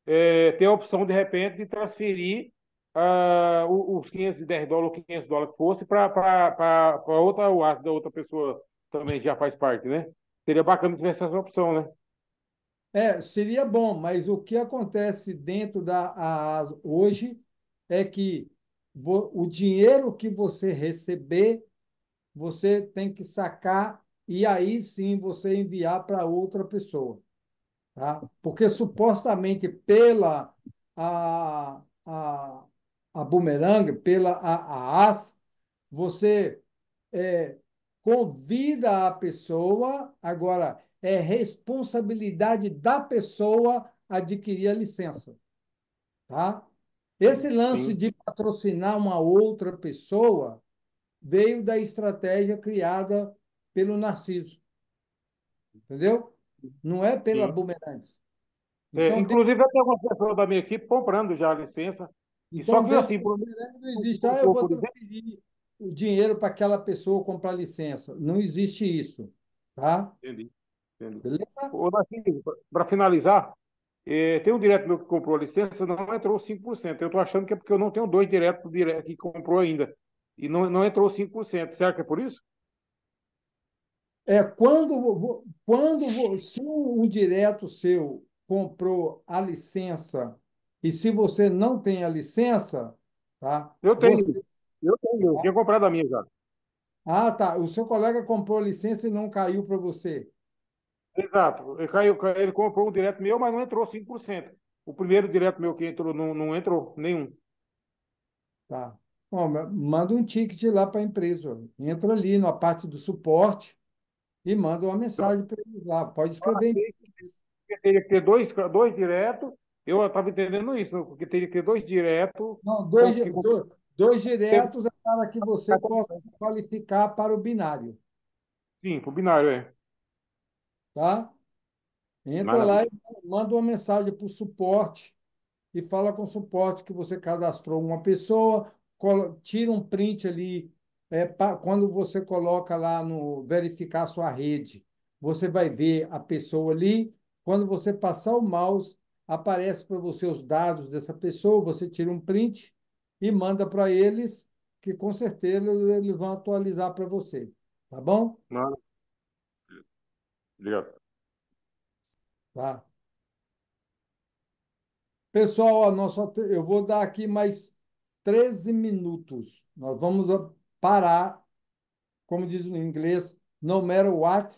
é, ter a opção, de repente, de transferir uh, os 510 dólares ou 500 dólares que fosse para outra UAS da outra pessoa também já faz parte, né? Seria bacana se tivesse essa opção, né? É, seria bom, mas o que acontece dentro da a, hoje é que o dinheiro que você receber, você tem que sacar e aí sim você enviar para outra pessoa. Tá? Porque supostamente pela a, a, a Boomerang, pela a, a AS, você é, convida a pessoa, agora é responsabilidade da pessoa adquirir a licença. Tá? Esse lance Sim. de patrocinar uma outra pessoa veio da estratégia criada pelo Narciso. Entendeu? Não é pela Sim. Bumerantes. É, então, é, inclusive, tem... eu tenho algumas pessoas da minha equipe comprando já a licença. Então, só que assim, não existe, ah, eu vou transferir o dinheiro para aquela pessoa comprar licença. Não existe isso, tá? Entendi. entendi. Beleza? Para finalizar, é, tem um direto meu que comprou a licença, não entrou 5%. Eu estou achando que é porque eu não tenho dois diretos direto, que comprou ainda. E não, não entrou 5%. Será que é por isso? É, quando, quando se um direto seu comprou a licença e se você não tem a licença, tá? Eu tenho. Você... Eu tenho. Eu tinha comprado a minha já. Ah, tá. O seu colega comprou a licença e não caiu para você. Exato. Ele, caiu, ele comprou um direto meu, mas não entrou 5%. O primeiro direto meu que entrou, não, não entrou nenhum. Tá. Bom, manda um ticket lá para a empresa. Entra ali na parte do suporte e manda uma mensagem para eles lá. Pode escrever. Teria que ter dois, dois diretos. Eu estava entendendo isso, porque teria que ter dois diretos. Não, dois, então, dois, dois diretos é para que você possa qualificar para o binário. Sim, para o binário, é tá? Entra Maravilha. lá e manda uma mensagem para o suporte e fala com o suporte que você cadastrou uma pessoa, tira um print ali. É, pra, quando você coloca lá no verificar sua rede, você vai ver a pessoa ali. Quando você passar o mouse, aparece para você os dados dessa pessoa, você tira um print e manda para eles, que com certeza eles vão atualizar para você. Tá bom? Maravilha. Obrigado. Tá. Pessoal, nossa, eu vou dar aqui mais 13 minutos. Nós vamos parar, como diz no inglês, no matter what,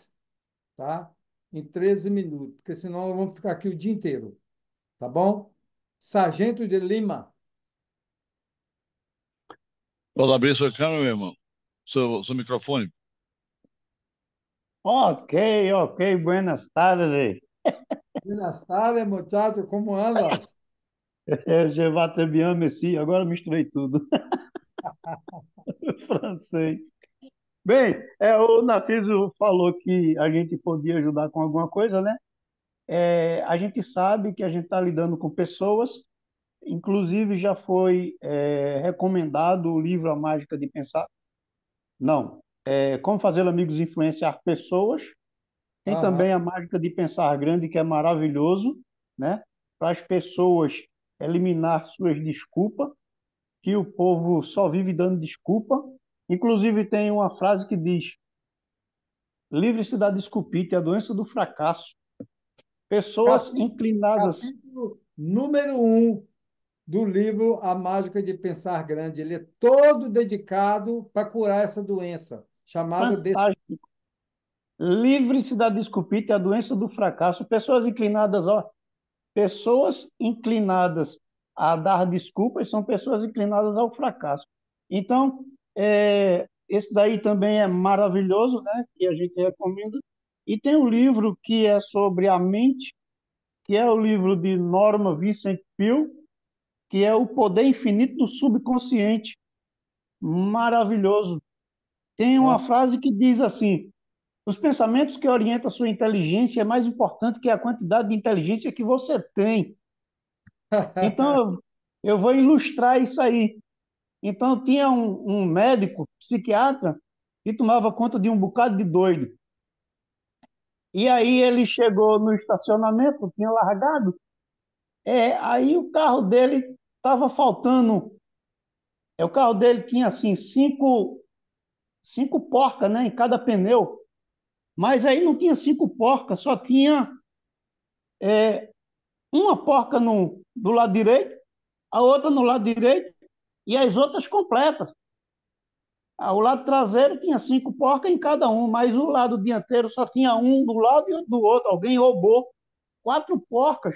tá? Em 13 minutos, porque senão nós vamos ficar aqui o dia inteiro, tá bom? Sargento de Lima. Pode abrir sua câmera, meu irmão? Seu, seu microfone. Ok, ok, buenas tardes. Buenas tardes, muchacho, como andas? Je vais très bien, merci. Agora misturei tudo. [laughs] Francês. Bem, é, o Narciso falou que a gente podia ajudar com alguma coisa, né? É, a gente sabe que a gente está lidando com pessoas, inclusive já foi é, recomendado o livro A Mágica de Pensar. Não, é, Como Fazer Amigos Influenciar Pessoas. Tem também a mágica de pensar grande, que é maravilhoso, né? Para as pessoas eliminar suas desculpas, que o povo só vive dando desculpa. Inclusive, tem uma frase que diz: livre-se da desculpite, a doença do fracasso. Pessoas capítulo, inclinadas. Capítulo número um do livro A Mágica de Pensar Grande. Ele é todo dedicado para curar essa doença chamada Fantástico. de... Livre-se da desculpite, a doença do fracasso. Pessoas inclinadas, ó, pessoas inclinadas a dar desculpas são pessoas inclinadas ao fracasso. Então, é, esse daí também é maravilhoso, né? Que a gente recomenda. E tem um livro que é sobre a mente, que é o livro de Norma Vincent Peale, que é O Poder Infinito do Subconsciente. Maravilhoso, tem uma frase que diz assim: os pensamentos que orientam a sua inteligência é mais importante que a quantidade de inteligência que você tem. [laughs] Então, eu vou ilustrar isso aí. Então, tinha um, um médico, psiquiatra, que tomava conta de um bocado de doido. E aí ele chegou no estacionamento, tinha largado. É, aí o carro dele estava faltando. É, o carro dele tinha assim cinco cinco porcas né, em cada pneu. Mas aí não tinha cinco porcas, só tinha é, uma porca no, do lado direito, a outra no lado direito e as outras completas. Ah, o lado traseiro tinha cinco porcas em cada um, mas o lado dianteiro só tinha um do lado e outro do outro. Alguém roubou quatro porcas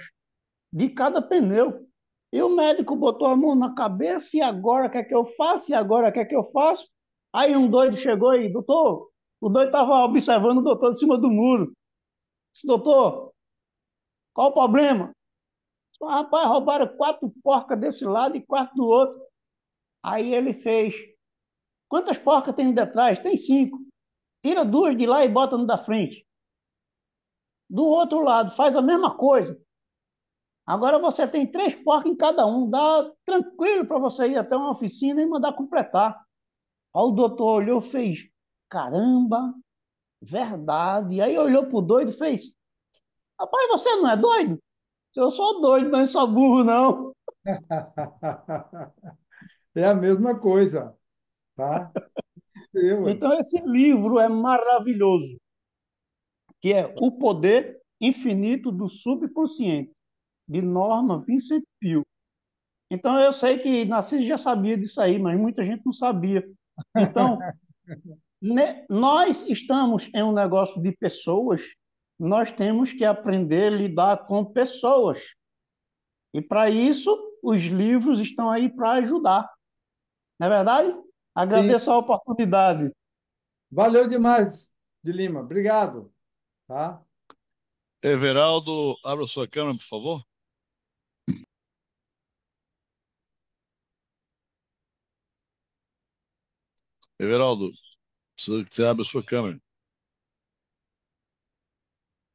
de cada pneu. E o médico botou a mão na cabeça, e agora o que é que eu faço? E agora o que é que eu faço? Aí um doido chegou e, doutor, o doido estava observando o doutor em cima do muro. Disse, doutor, qual o problema? Disse, ah, rapaz, roubaram quatro porcas desse lado e quatro do outro. Aí ele fez. Quantas porcas tem de trás? Tem cinco. Tira duas de lá e bota no da frente. Do outro lado, faz a mesma coisa. Agora você tem três porcas em cada um. Dá tranquilo para você ir até uma oficina e mandar completar. Aí o doutor olhou fez, caramba, verdade. E aí olhou pro doido e fez, rapaz, você não é doido? Eu sou doido, mas sou burro, não. [laughs] é a mesma coisa, tá? Eu, então esse livro é maravilhoso, que é O Poder Infinito do Subconsciente, de Norma Vincent Peale. Então eu sei que Narciso já sabia disso aí, mas muita gente não sabia. Então, ne, né, nós estamos em um negócio de pessoas, nós temos que aprender a lidar com pessoas. E para isso, os livros estão aí para ajudar. Não é verdade? Agradeço a oportunidade. Valeu demais, de Lima. Obrigado. Tá? Everaldo, abra sua câmera, por favor. Everaldo, preciso que você abra a sua câmera.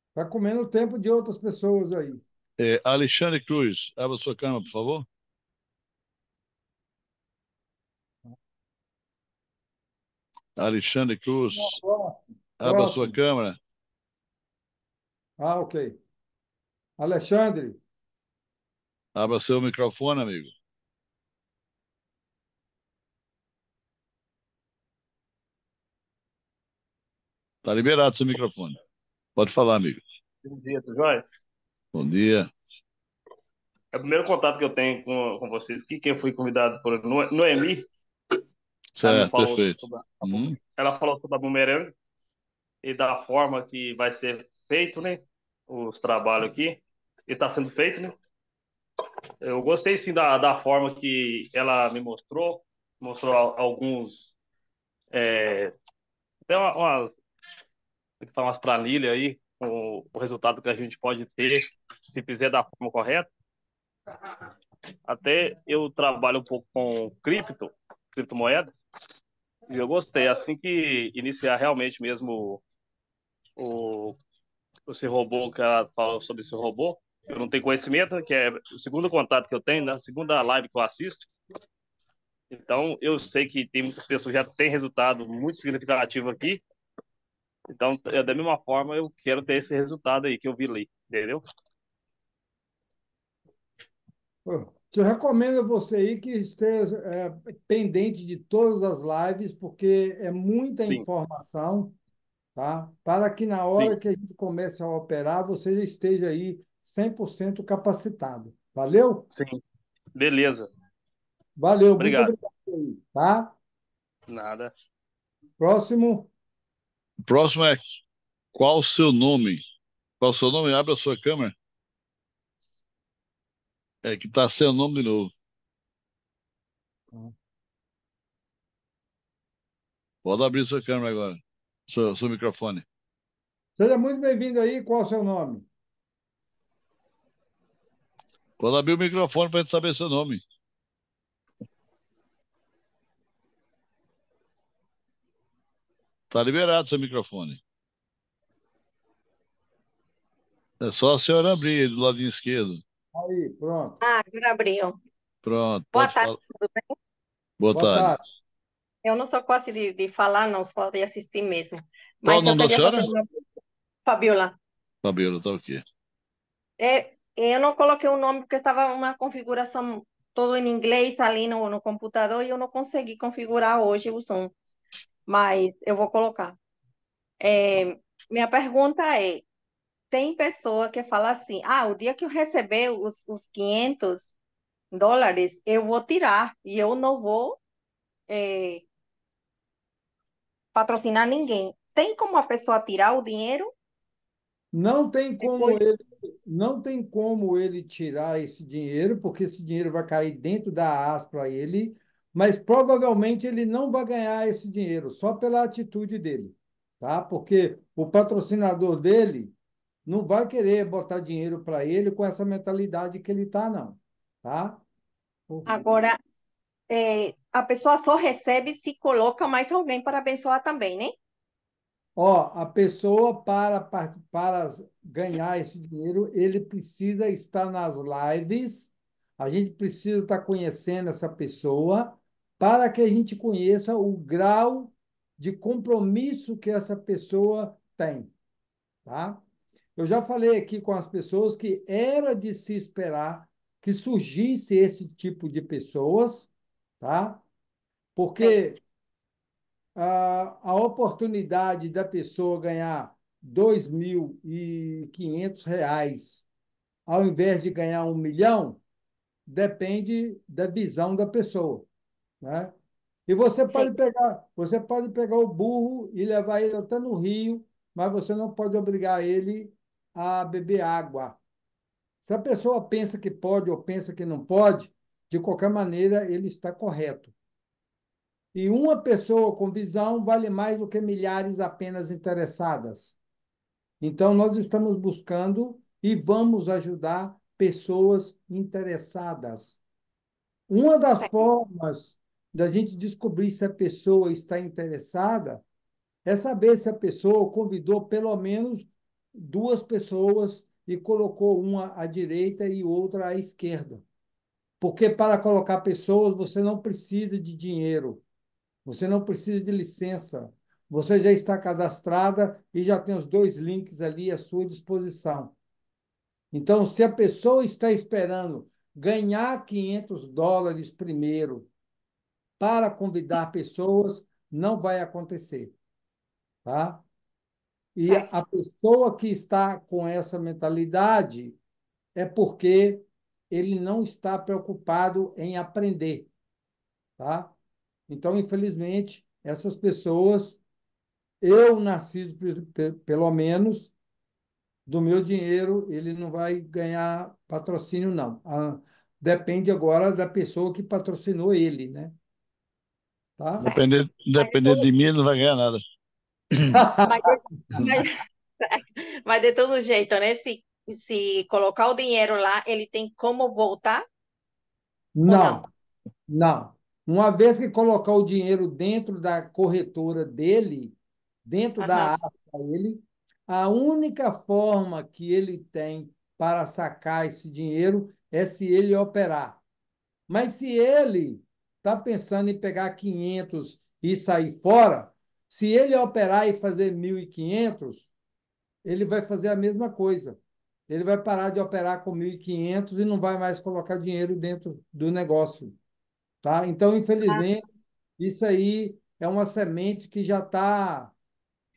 Está comendo o tempo de outras pessoas aí. É, Alexandre Cruz, abra a sua câmera, por favor. Alexandre Cruz, abre abra sua câmera. Ah, ok. Alexandre. Abra seu microfone, amigo. Está liberado seu microfone. Pode falar, amigo. Bom dia, tudo jóia? Bom dia. É o primeiro contato que eu tenho com, com vocês aqui, que eu fui convidado por Noemi. Certo, falou perfeito. A, hum. Ela falou sobre a bumerangue e da forma que vai ser feito, né? Os trabalhos aqui. E está sendo feito, né? Eu gostei sim da, da forma que ela me mostrou. Mostrou alguns. É, tem umas que falar para planilhas aí o, o resultado que a gente pode ter se fizer da forma correta. Até eu trabalho um pouco com cripto, criptomoeda, e eu gostei. Assim que iniciar realmente mesmo o, o esse robô que ela falou sobre esse robô, eu não tenho conhecimento, que é o segundo contato que eu tenho, na né? segunda live que eu assisto. Então, eu sei que tem muitas pessoas que já têm resultado muito significativo aqui, então, da mesma forma, eu quero ter esse resultado aí que eu vi ali, entendeu? Eu recomendo a você aí que esteja é, pendente de todas as lives, porque é muita informação, tá? Para que na hora que a gente comece a operar, você já esteja aí 100% capacitado. Valeu? Sim. Beleza. Valeu, obrigado. obrigado aí, tá? Nada. Próximo. O próximo é qual o seu nome? Qual o seu nome? Abra a sua câmera. É que está sem o nome de novo. Pode abrir sua câmera agora, seu, seu microfone. Seja muito bem-vindo aí. Qual o seu nome? Pode abrir o microfone para a gente saber seu nome. Está liberado seu microfone. É só a senhora abrir do lado esquerdo. Aí, pronto. Ah, agora abriu. Pronto. Boa tarde, falar. tudo bem? Boa, Boa tarde. tarde. Eu não sou quase de, de falar, não, só de assistir mesmo. Mas Qual o nome da senhora? Uma... Fabiola. Fabiola, tá o É, eu não coloquei o nome porque estava uma configuração todo em inglês ali no, no computador e eu não consegui configurar hoje o som mas eu vou colocar. É, minha pergunta é: tem pessoa que fala assim, ah, o dia que eu receber os, os 500 dólares, eu vou tirar e eu não vou é, patrocinar ninguém. Tem como a pessoa tirar o dinheiro? Não tem como Depois... ele, não tem como ele tirar esse dinheiro, porque esse dinheiro vai cair dentro da AS para ele mas provavelmente ele não vai ganhar esse dinheiro só pela atitude dele, tá? Porque o patrocinador dele não vai querer botar dinheiro para ele com essa mentalidade que ele tá não, tá? Agora é, a pessoa só recebe se coloca mais alguém para abençoar também, né? Ó, a pessoa para, para ganhar esse dinheiro, ele precisa estar nas lives, a gente precisa estar tá conhecendo essa pessoa para que a gente conheça o grau de compromisso que essa pessoa tem, tá? Eu já falei aqui com as pessoas que era de se esperar que surgisse esse tipo de pessoas, tá? Porque a, a oportunidade da pessoa ganhar R$ 2.500 ao invés de ganhar um milhão depende da visão da pessoa. Né? E você Sim. pode, pegar, você pode pegar o burro e levar ele até no rio, mas você não pode obrigar ele a beber água. Se a pessoa pensa que pode ou pensa que não pode, de qualquer maneira ele está correto. E uma pessoa com visão vale mais do que milhares apenas interessadas. Então, nós estamos buscando e vamos ajudar pessoas interessadas. Uma das formas da gente descobrir se a pessoa está interessada, é saber se a pessoa convidou pelo menos duas pessoas e colocou uma à direita e outra à esquerda. Porque para colocar pessoas você não precisa de dinheiro, você não precisa de licença, você já está cadastrada e já tem os dois links ali à sua disposição. Então, se a pessoa está esperando ganhar 500 dólares primeiro para convidar pessoas não vai acontecer. Tá? E certo. a pessoa que está com essa mentalidade é porque ele não está preocupado em aprender. Tá? Então, infelizmente, essas pessoas, eu, Narciso, pelo menos, do meu dinheiro, ele não vai ganhar patrocínio, não. Ah, depende agora da pessoa que patrocinou ele, né? Tá? Depender, depender de mim, não vai ganhar nada. Mas, mas, mas de todo jeito, né? Se, se colocar o dinheiro lá, ele tem como voltar? Não, não, não. Uma vez que colocar o dinheiro dentro da corretora dele, dentro da ata dele, a única forma que ele tem para sacar esse dinheiro é se ele operar. Mas se ele está pensando em pegar 500 e sair fora, se ele operar e fazer 1.500, ele vai fazer a mesma coisa. Ele vai parar de operar com 1.500 e não vai mais colocar dinheiro dentro do negócio. Tá? Então, infelizmente, isso aí é uma semente que já está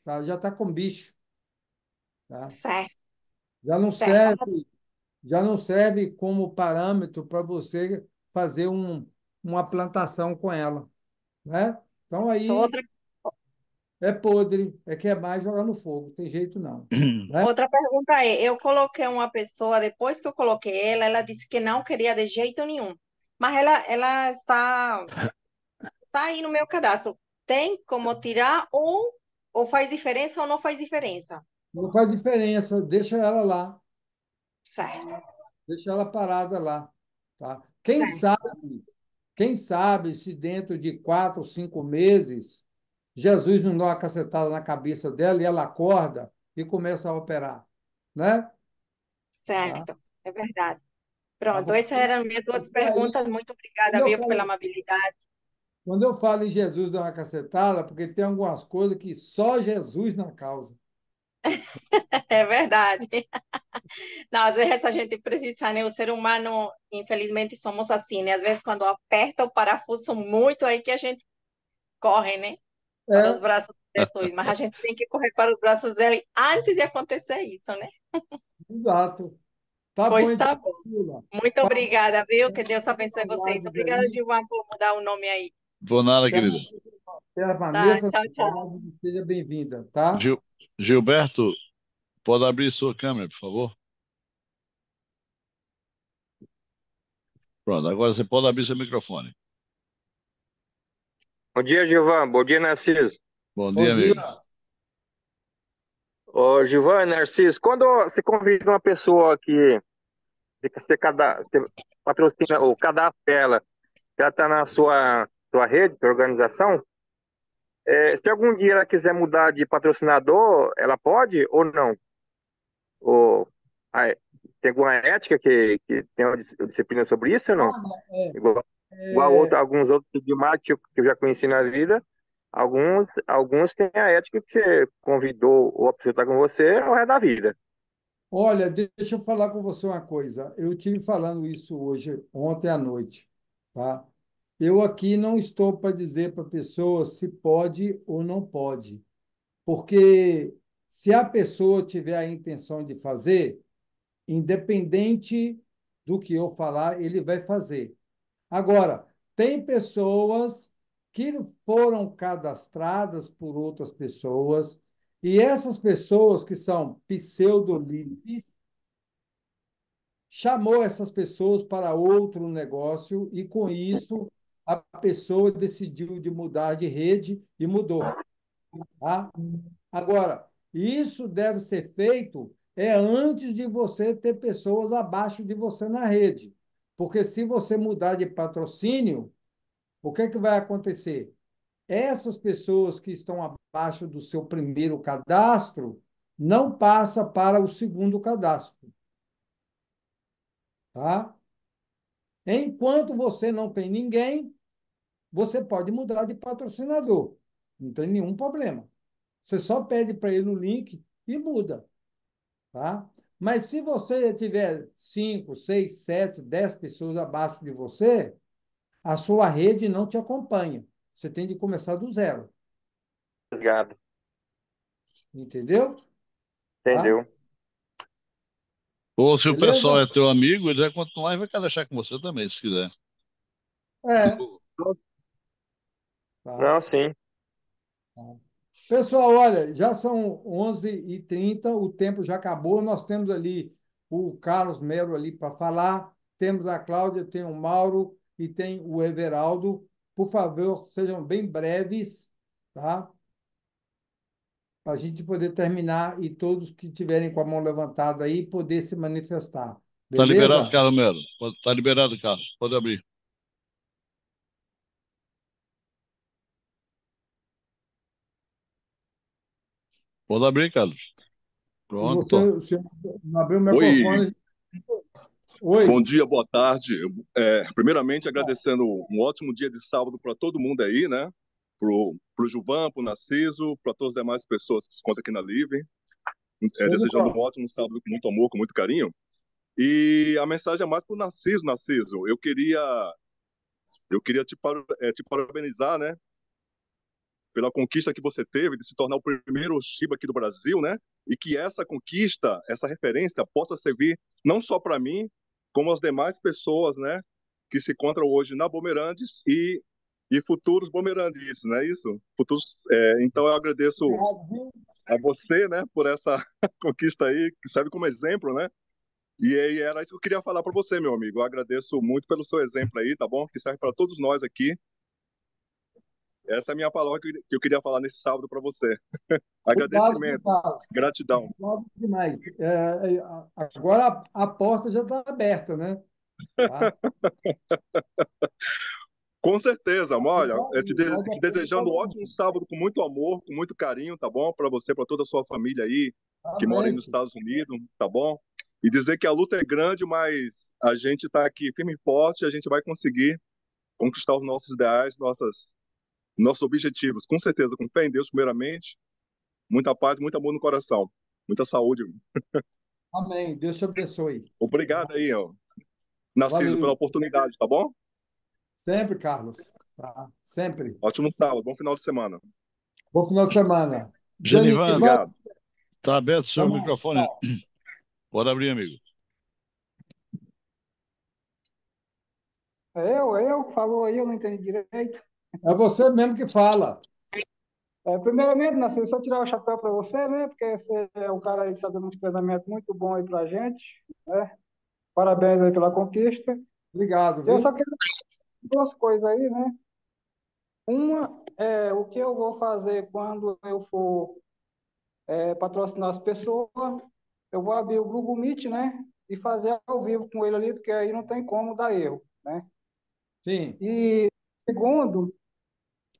tá, já tá com bicho. Tá? Certo. Já não certo. serve já não serve como parâmetro para você fazer um, uma plantação com ela. Né? Então aí então, outra... é podre, é que é mais jogar no fogo, tem jeito não. [clears throat] Né? Outra pergunta é, eu coloquei uma pessoa, depois que eu coloquei ela, ela disse que não queria de jeito nenhum. Mas ela, ela está, está aí no meu cadastro. Tem como tirar ou, ou faz diferença ou não faz diferença? Não faz diferença, deixa ela lá. Certo. Deixa ela parada lá. Tá? Quem certo. sabe quem sabe se dentro de quatro, cinco meses, Jesus não dá uma cacetada na cabeça dela e ela acorda e começa a operar, né? Certo, tá? é verdade. Pronto, essas eram minhas duas perguntas. Muito obrigada, viu, pela amabilidade. Quando eu falo em Jesus dar uma cacetada, porque tem algumas coisas que só Jesus na causa. [laughs] É verdade. Não, às vezes a gente precisa, né? O ser humano, infelizmente, somos assim, né? Às vezes quando aperta o parafuso muito, aí que a gente corre, né? É. Para é. os braços de Jesus. Mas a gente tem que correr para os braços dele antes de acontecer isso, né? Exato. Tá pois bom, então, tá bom. Muito tá. obrigada, viu? Que Deus abençoe vocês. Obrigada, Gilmar, por mudar o nome aí. Vou nada, querida. Tá, tchau, tchau. Seja bem-vinda, tá? Gil... Gilberto, pode abrir sua câmera, por favor? Pronto, agora você pode abrir seu microfone. Bom dia, Gilvan. Bom dia, Narciso. Bom, Bom dia, amigo. Ô, Gilvan, Narciso, quando você convida uma pessoa que você, cada, patrocina ou cadastra ela, ela está na sua, sua rede, sua organização, é, se algum dia ela quiser mudar de patrocinador, ela pode ou não? Ou, ah, é, tem alguma ética que, que tem uma disciplina sobre isso ou não? É, igual, é... outro, alguns outros de marketing que eu já conheci na vida, alguns, alguns têm a ética que você convidou ou apresentar tá com você ou é da vida. Olha, deixa eu falar com você uma coisa. Eu tive falando isso hoje, ontem à noite, tá? Eu aqui não estou para dizer para a pessoa se pode ou não pode, porque se a pessoa tiver a intenção de fazer, independente do que eu falar, ele vai fazer. Agora, tem pessoas que foram cadastradas por outras pessoas, e essas pessoas que são pseudolíderes chamou essas pessoas para outro negócio e com isso a pessoa decidiu de mudar de rede e mudou. Tá? Agora, isso deve ser feito é antes de você ter pessoas abaixo de você na rede. Porque se você mudar de patrocínio, o que, é que vai acontecer? Essas pessoas que estão abaixo do seu primeiro cadastro não passa para o segundo cadastro. Tá? Enquanto você não tem ninguém, você pode mudar de patrocinador. Não tem nenhum problema. Você só pede para ele o link e muda. Tá? Mas se você tiver 5, 6, 7, 10 pessoas abaixo de você, a sua rede não te acompanha. Você tem de começar do zero. Obrigado. Entendeu? Tá? Entendeu. Tá? Ou se Beleza? o pessoal é teu amigo, ele vai continuar e vai deixar com você também, se quiser. É. Tipo, Tá? Não, sim. Tá. Pessoal, olha, já são 11h30, o tempo já acabou. Nós temos ali o Carlos Melo ali para falar, temos a Cláudia, tem o Mauro e tem o Everaldo. Por favor, sejam bem breves, tá? Para a gente poder terminar e todos que tiverem com a mão levantada aí poder se manifestar. Está liberado, Carlos Melo. Está liberado, Carlos. Pode abrir. Pode abrir, Carlos. Pronto. Você, você abriu o microfone. Oi. Oi. Bom dia, boa tarde. É, primeiramente, agradecendo um ótimo dia de sábado para todo mundo aí, né? Para o Juvan, para o Narciso, para todas as demais pessoas que se contam aqui na Live. É, desejando um ótimo sábado com muito amor, com muito carinho. E a mensagem é mais para o Narciso. Narciso, eu queria, eu queria te, par, é, te, parabenizar, né? pela conquista que você teve de se tornar o primeiro Shiba aqui do Brasil, né? E que essa conquista, essa referência possa servir não só para mim, como as demais pessoas, né, que se encontram hoje na Bomerandes e e futuros Bomerandes, não é isso? Futuros, é, então eu agradeço a você, né, por essa [laughs] conquista aí, que serve como exemplo, né? E, e era isso que eu queria falar para você, meu amigo. Eu agradeço muito pelo seu exemplo aí, tá bom? Que serve para todos nós aqui essa é a minha palavra que eu queria falar nesse sábado para você. [laughs] Agradecimento. gratidão. demais. É, é agora a, a, porta já está aberta, né? Tá. [laughs] com certeza, olha, te, de, te desejando um ótimo sábado com muito amor, com muito carinho, tá bom? Para você, para toda a sua família aí, Amém. que mora aí nos Estados Unidos, tá bom? E dizer que a luta é grande, mas a gente está aqui firme e forte, a gente vai conseguir conquistar os nossos ideais, nossas nossos objetivos, com certeza, com fé em Deus, primeiramente, muita paz, muito amor no coração, muita saúde. Amém. Deus te abençoe. Obrigado aí, ó. Narciso, pela oportunidade, tá bom? Sempre, Carlos. Tá? Sempre. Ótimo sábado, bom final de semana. Bom final de semana. Genivan, Obrigado. tá aberto o seu tá microfone. Pode abrir, amigo. É eu, é eu, falou aí, eu não entendi direito. É você mesmo que fala. É, primeiramente, Nascimento, né, só tirar o chapéu para você, né? Porque você é um cara aí que está dando um treinamento muito bom aí para a gente, né? Parabéns aí pela conquista. Obrigado. Viu? Eu só quero duas coisas aí, né? Uma é o que eu vou fazer quando eu for é, patrocinar as pessoas. Eu vou abrir o Google Meet, né? E fazer ao vivo com ele ali, porque aí não tem como dar erro, né? Sim. E segundo,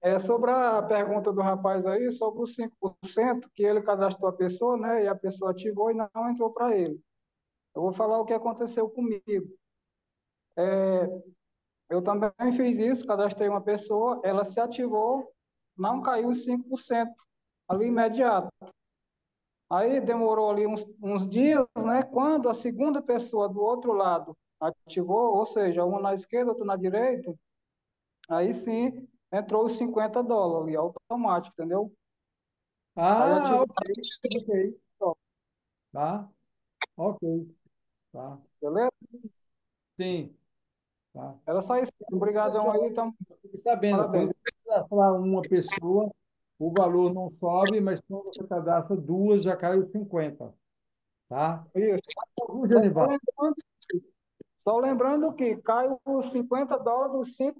é, sobre a pergunta do rapaz aí, sobre os 5% que ele cadastrou a pessoa, né, e a pessoa ativou e não entrou para ele. Eu vou falar o que aconteceu comigo. É, eu também fiz isso, cadastrei uma pessoa, ela se ativou, não caiu os 5% ali imediato. Aí demorou ali uns, uns dias, né, quando a segunda pessoa do outro lado ativou, ou seja, uma na esquerda, outra na direita, aí sim entrou os 50 dólares ali, é automático, entendeu? Ah, ok. Tá. Ok. Tá. Beleza? Sim. Tá. Era só isso. Obrigadão aí. Tamo... Sabendo, Parabéns. para uma pessoa, o valor não sobe, mas quando você cadastra duas, já caiu 50. Tá? Isso. Vamos, Genival? Só lembrando que cai os 50 dólares os 5%,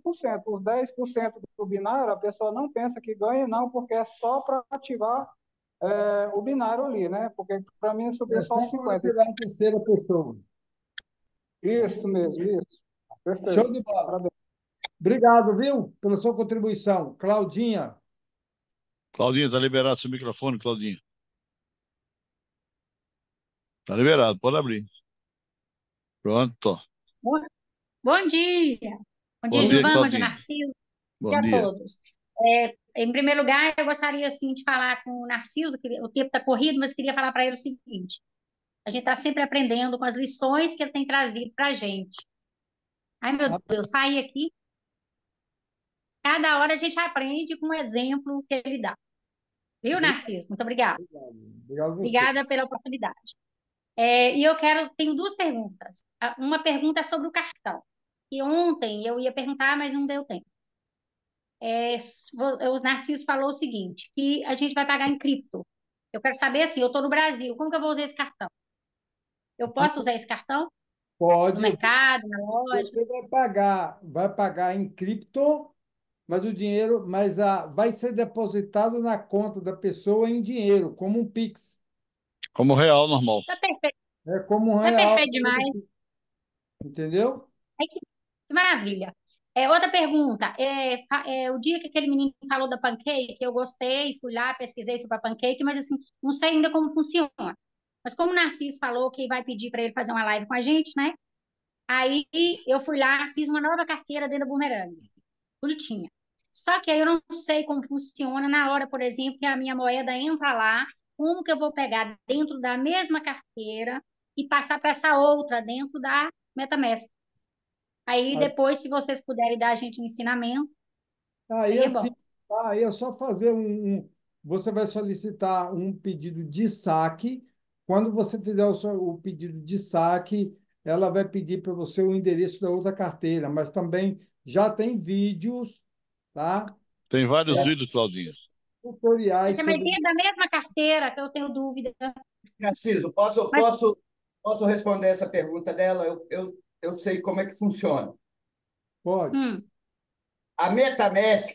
os 10% do binário, a pessoa não pensa que ganha, não, porque é só para ativar é, o binário ali, né? Porque para mim subiu é só 50. Tirar a terceira pessoa. Isso mesmo, isso. Perfeito. Show de bola. Parabéns. Obrigado, viu, pela sua contribuição. Claudinha. Claudinha, está liberado seu microfone, Claudinha. Está liberado, pode abrir. Pronto. Bom, dia! Bom dia, bom Ivan, bom dia, Narciso, bom dia a todos. É, em primeiro lugar, eu gostaria assim, de falar com o Narciso, que o tempo está corrido, mas queria falar para ele o seguinte: a gente está sempre aprendendo com as lições que ele tem trazido para a gente. Ai, meu ah. Deus, saí aqui. Cada hora a gente aprende com o exemplo que ele dá. Viu, Narciso? Muito obrigada. Obrigado. Obrigado Obrigada pela oportunidade. É, e eu quero, tenho duas perguntas. Uma pergunta é sobre o cartão. E ontem eu ia perguntar, mas não deu tempo. É, o Narciso falou o seguinte, que a gente vai pagar em cripto. Eu quero saber assim, eu estou no Brasil, como que eu vou usar esse cartão? Eu posso usar esse cartão? Pode. No mercado, na loja. Você vai pagar, vai pagar em cripto, mas o dinheiro, mas a, vai ser depositado na conta da pessoa em dinheiro, como um Pix. Como real normal. Tá perfeito. É como tá real. Tá perfeito demais. Entendeu? É que maravilha. É, outra pergunta. É, é, o dia que aquele menino falou da pancake, eu gostei, fui lá, pesquisei sobre a pancake, mas assim, não sei ainda como funciona. Mas como o Narciso falou que vai pedir para ele fazer uma live com a gente, né? Aí eu fui lá, fiz uma nova carteira dentro da Boomerang. Bonitinha. Só que aí eu não sei como funciona na hora, por exemplo, que a minha moeda entra lá como que eu vou pegar dentro da mesma carteira e passar para essa outra dentro da MetaMask? Aí depois, se vocês puderem dar a gente um ensinamento. Aí, é assim, aí é só fazer um, um, Você vai solicitar um pedido de saque. Quando você fizer o, seu, o pedido de saque, ela vai pedir para você o endereço da outra carteira, mas também já tem vídeos, tá? Tem vários é. vídeos, Claudinha tutoriais. Mas sobre... é da mesma carteira, que eu tenho dúvida. Narciso, posso, Mas... posso, posso responder essa pergunta dela? Eu, eu, eu sei como é que funciona. Pode. Hum. A Metamask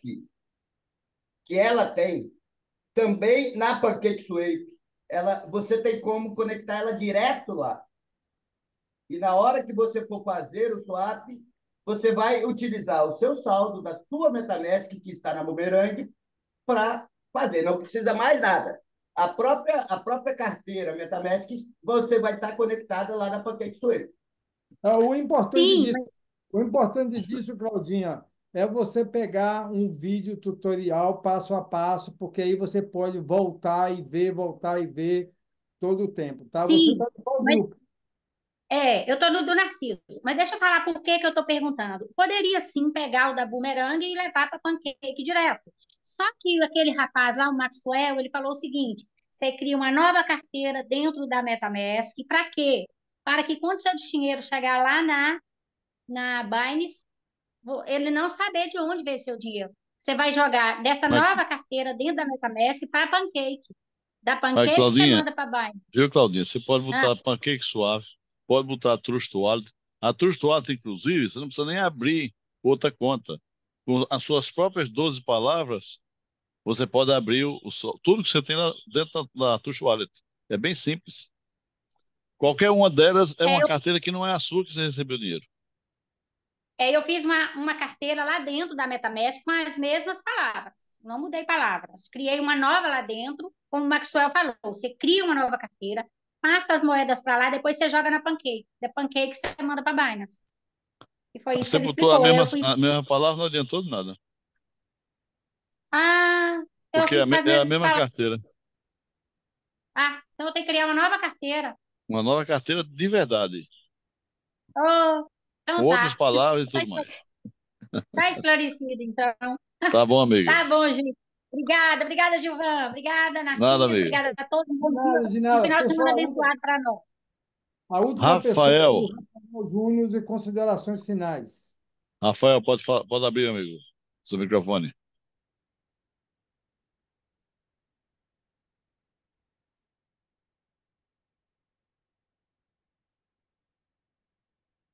que ela tem, também na PancakeSwap, ela, você tem como conectar ela direto lá. E na hora que você for fazer o swap, você vai utilizar o seu saldo da sua Metamask que está na Boomerang para fazer, não precisa mais nada. A própria, a própria carteira Metamask, você vai estar conectada lá na Pancake Suelho. Ah, o importante, disso, o importante disso, Claudinha, é você pegar um vídeo tutorial passo a passo, porque aí você pode voltar e ver, voltar e ver todo o tempo, tá? Sim, tá mas... É, eu estou no do Narciso, mas deixa eu falar por que, que eu estou perguntando. Poderia sim pegar o da Boomerang e levar para Pancake direto. Só que aquele rapaz lá, o Maxwell, ele falou o seguinte: você cria uma nova carteira dentro da MetaMask, para quê? Para que quando seu dinheiro chegar lá na, na Binance, ele não saber de onde veio seu dinheiro. Você vai jogar dessa nova carteira dentro da MetaMask para Pancake. Da Pancake você manda para Binance. Viu, Claudinha? Você pode botar ah. Pancake suave, pode botar Trust Wallet. A Trust Wallet, inclusive, você não precisa nem abrir outra conta com as suas próprias 12 palavras, você pode abrir o, o tudo que você tem lá dentro da, da Tush Wallet. É bem simples. Qualquer uma delas é, é uma eu... carteira que não é a sua que você recebeu dinheiro. É, eu fiz uma, uma carteira lá dentro da MetaMask com as mesmas palavras. Não mudei palavras. Criei uma nova lá dentro, como o Maxwell falou. Você cria uma nova carteira, passa as moedas para lá, depois você joga na Pancake. Da Pancake você manda para Binance. E foi isso Você que ele botou explicou. a mesma, fui... a mesma palavra, não adiantou de nada. Ah, então Porque fiz é a é mesma carteira. Ah, então eu tenho que criar uma nova carteira. Uma nova carteira de verdade. Oh, então Com tá. outras palavras e tudo tá mais. Tá esclarecido, então. Tá bom, amiga. Tá bom, gente. Obrigada, obrigada, Gilvan. Obrigada, Nascimento. Obrigada a todo mundo. Nada, de nada. Um final de semana abençoado para nós. A última Rafael. pessoa, Rafael Júnior, e considerações finais. Rafael, pode, pode abrir, amigo, seu microfone.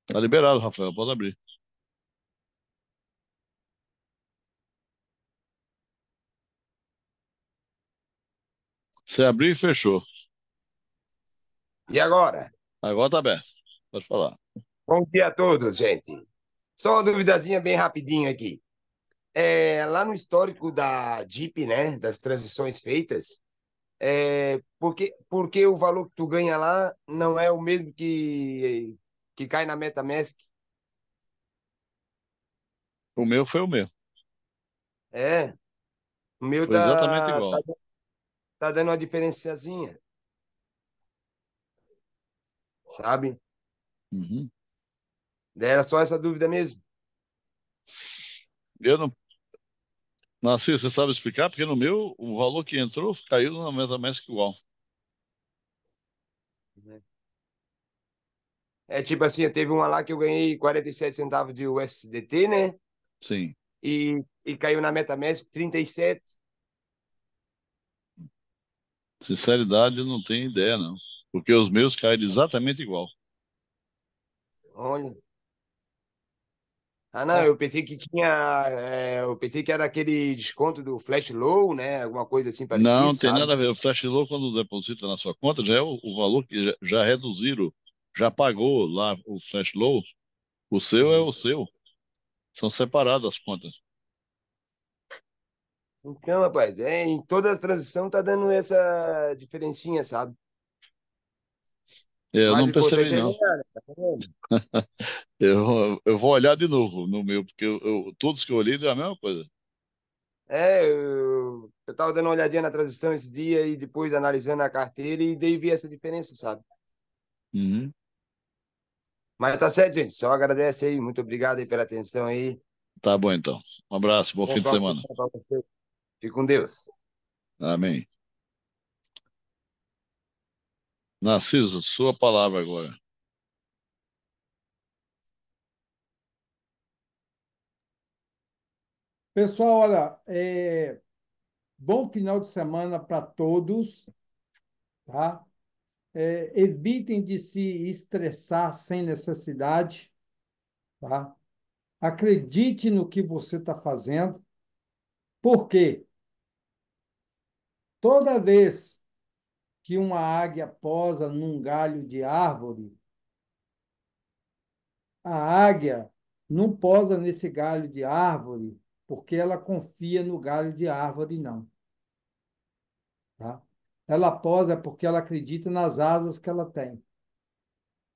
Está liberado, Rafael, pode abrir. Você abriu e fechou. E agora? Agora está aberto. Pode falar. Bom dia a todos, gente. Só uma duvidazinha bem rapidinho aqui. É, lá no histórico da Jeep, né, das transições feitas, é, porque, porque o valor que tu ganha lá não é o mesmo que, que cai na MetaMask? O meu foi o meu. É. O meu foi tá, exatamente tá igual. Tá, tá dando uma diferenciazinha sabe? Uhum. Era só essa dúvida mesmo. Eu não. Nasci, você sabe explicar? Porque no meu, o valor que entrou caiu na MetaMask igual. Uhum. É tipo assim, teve uma lá que eu ganhei 47 centavos de USDT, né? Sim. E, e caiu na MetaMask 37. Sinceridade, eu não tenho ideia, não porque os meus caíram exatamente igual. Olha. Ah, não, é. eu pensei que tinha. É, eu pensei que era aquele desconto do Flash Low, né? Alguma coisa assim para Não, tem nada a ver. O Flash Low, quando deposita na sua conta, já é o, o valor que já, já, reduziram, já pagou lá o Flash Low. O seu é o seu. São separadas as contas. Então, rapaz, é, em toda a transição tá dando essa diferencinha, sabe? Eu não percebi, não. É eu, é né? tá [laughs] eu vou olhar de novo no meu, porque eu, eu, todos que eu olhei deu a mesma coisa. É, eu estava dando uma olhadinha na transição esse dia e depois analisando a carteira e dei vi essa diferença, sabe? Uhum. Mas tá certo, gente. Só agradece aí. Muito obrigado aí pela atenção aí. Tá bom, então. Um abraço. Bom, bom fim de semana. Fique com Deus. Amém. Narciso, sua palavra agora. Pessoal, olha, é... bom final de semana para todos, tá? É, evitem de se estressar sem necessidade, tá? Acredite no que você está fazendo, porque toda vez que uma águia posa num galho de árvore, a águia não posa nesse galho de árvore porque ela confia no galho de árvore, não. Tá? Ela posa porque ela acredita nas asas que ela tem.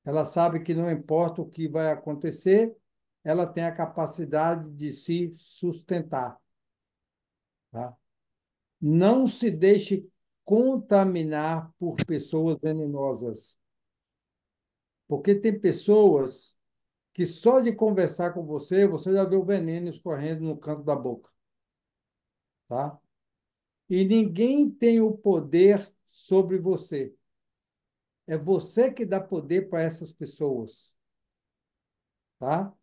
Ela sabe que não importa o que vai acontecer, ela tem a capacidade de se sustentar. Tá? Não se deixe contaminar por pessoas venenosas. Porque tem pessoas que só de conversar com você, você já vê o veneno escorrendo no canto da boca. Tá? E ninguém tem o poder sobre você. É você que dá poder para essas pessoas. Tá?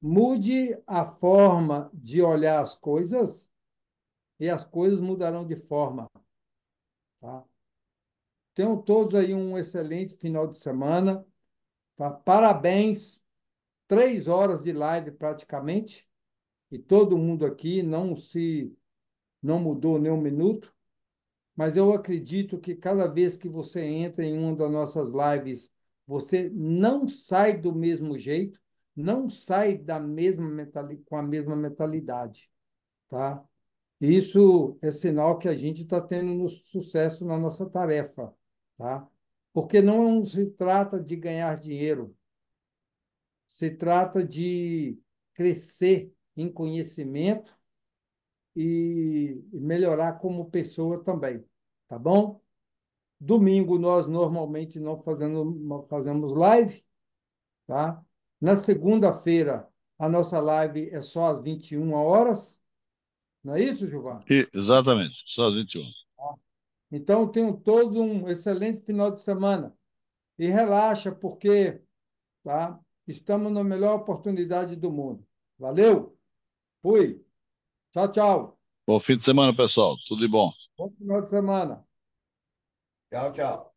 Mude a forma de olhar as coisas e as coisas mudarão de forma. Tá? Tenham todos aí um excelente final de semana. Tá? Parabéns! Três horas de live praticamente, e todo mundo aqui não se não mudou nem um minuto, mas eu acredito que cada vez que você entra em uma das nossas lives, você não sai do mesmo jeito, não sai da mesma com a mesma mentalidade, tá? Isso é sinal que a gente está tendo sucesso na nossa tarefa, tá? Porque não se trata de ganhar dinheiro, se trata de crescer em conhecimento e melhorar como pessoa também, tá bom? Domingo nós normalmente não fazendo, fazemos live, tá? Na segunda-feira a nossa live é só às 21 horas não é isso, Gilvan? Exatamente, só 21. Então, tenho todos um excelente final de semana. E relaxa, porque tá? estamos na melhor oportunidade do mundo. Valeu! Fui! Tchau, tchau! Bom fim de semana, pessoal. Tudo de bom. Bom final de semana. Tchau, tchau.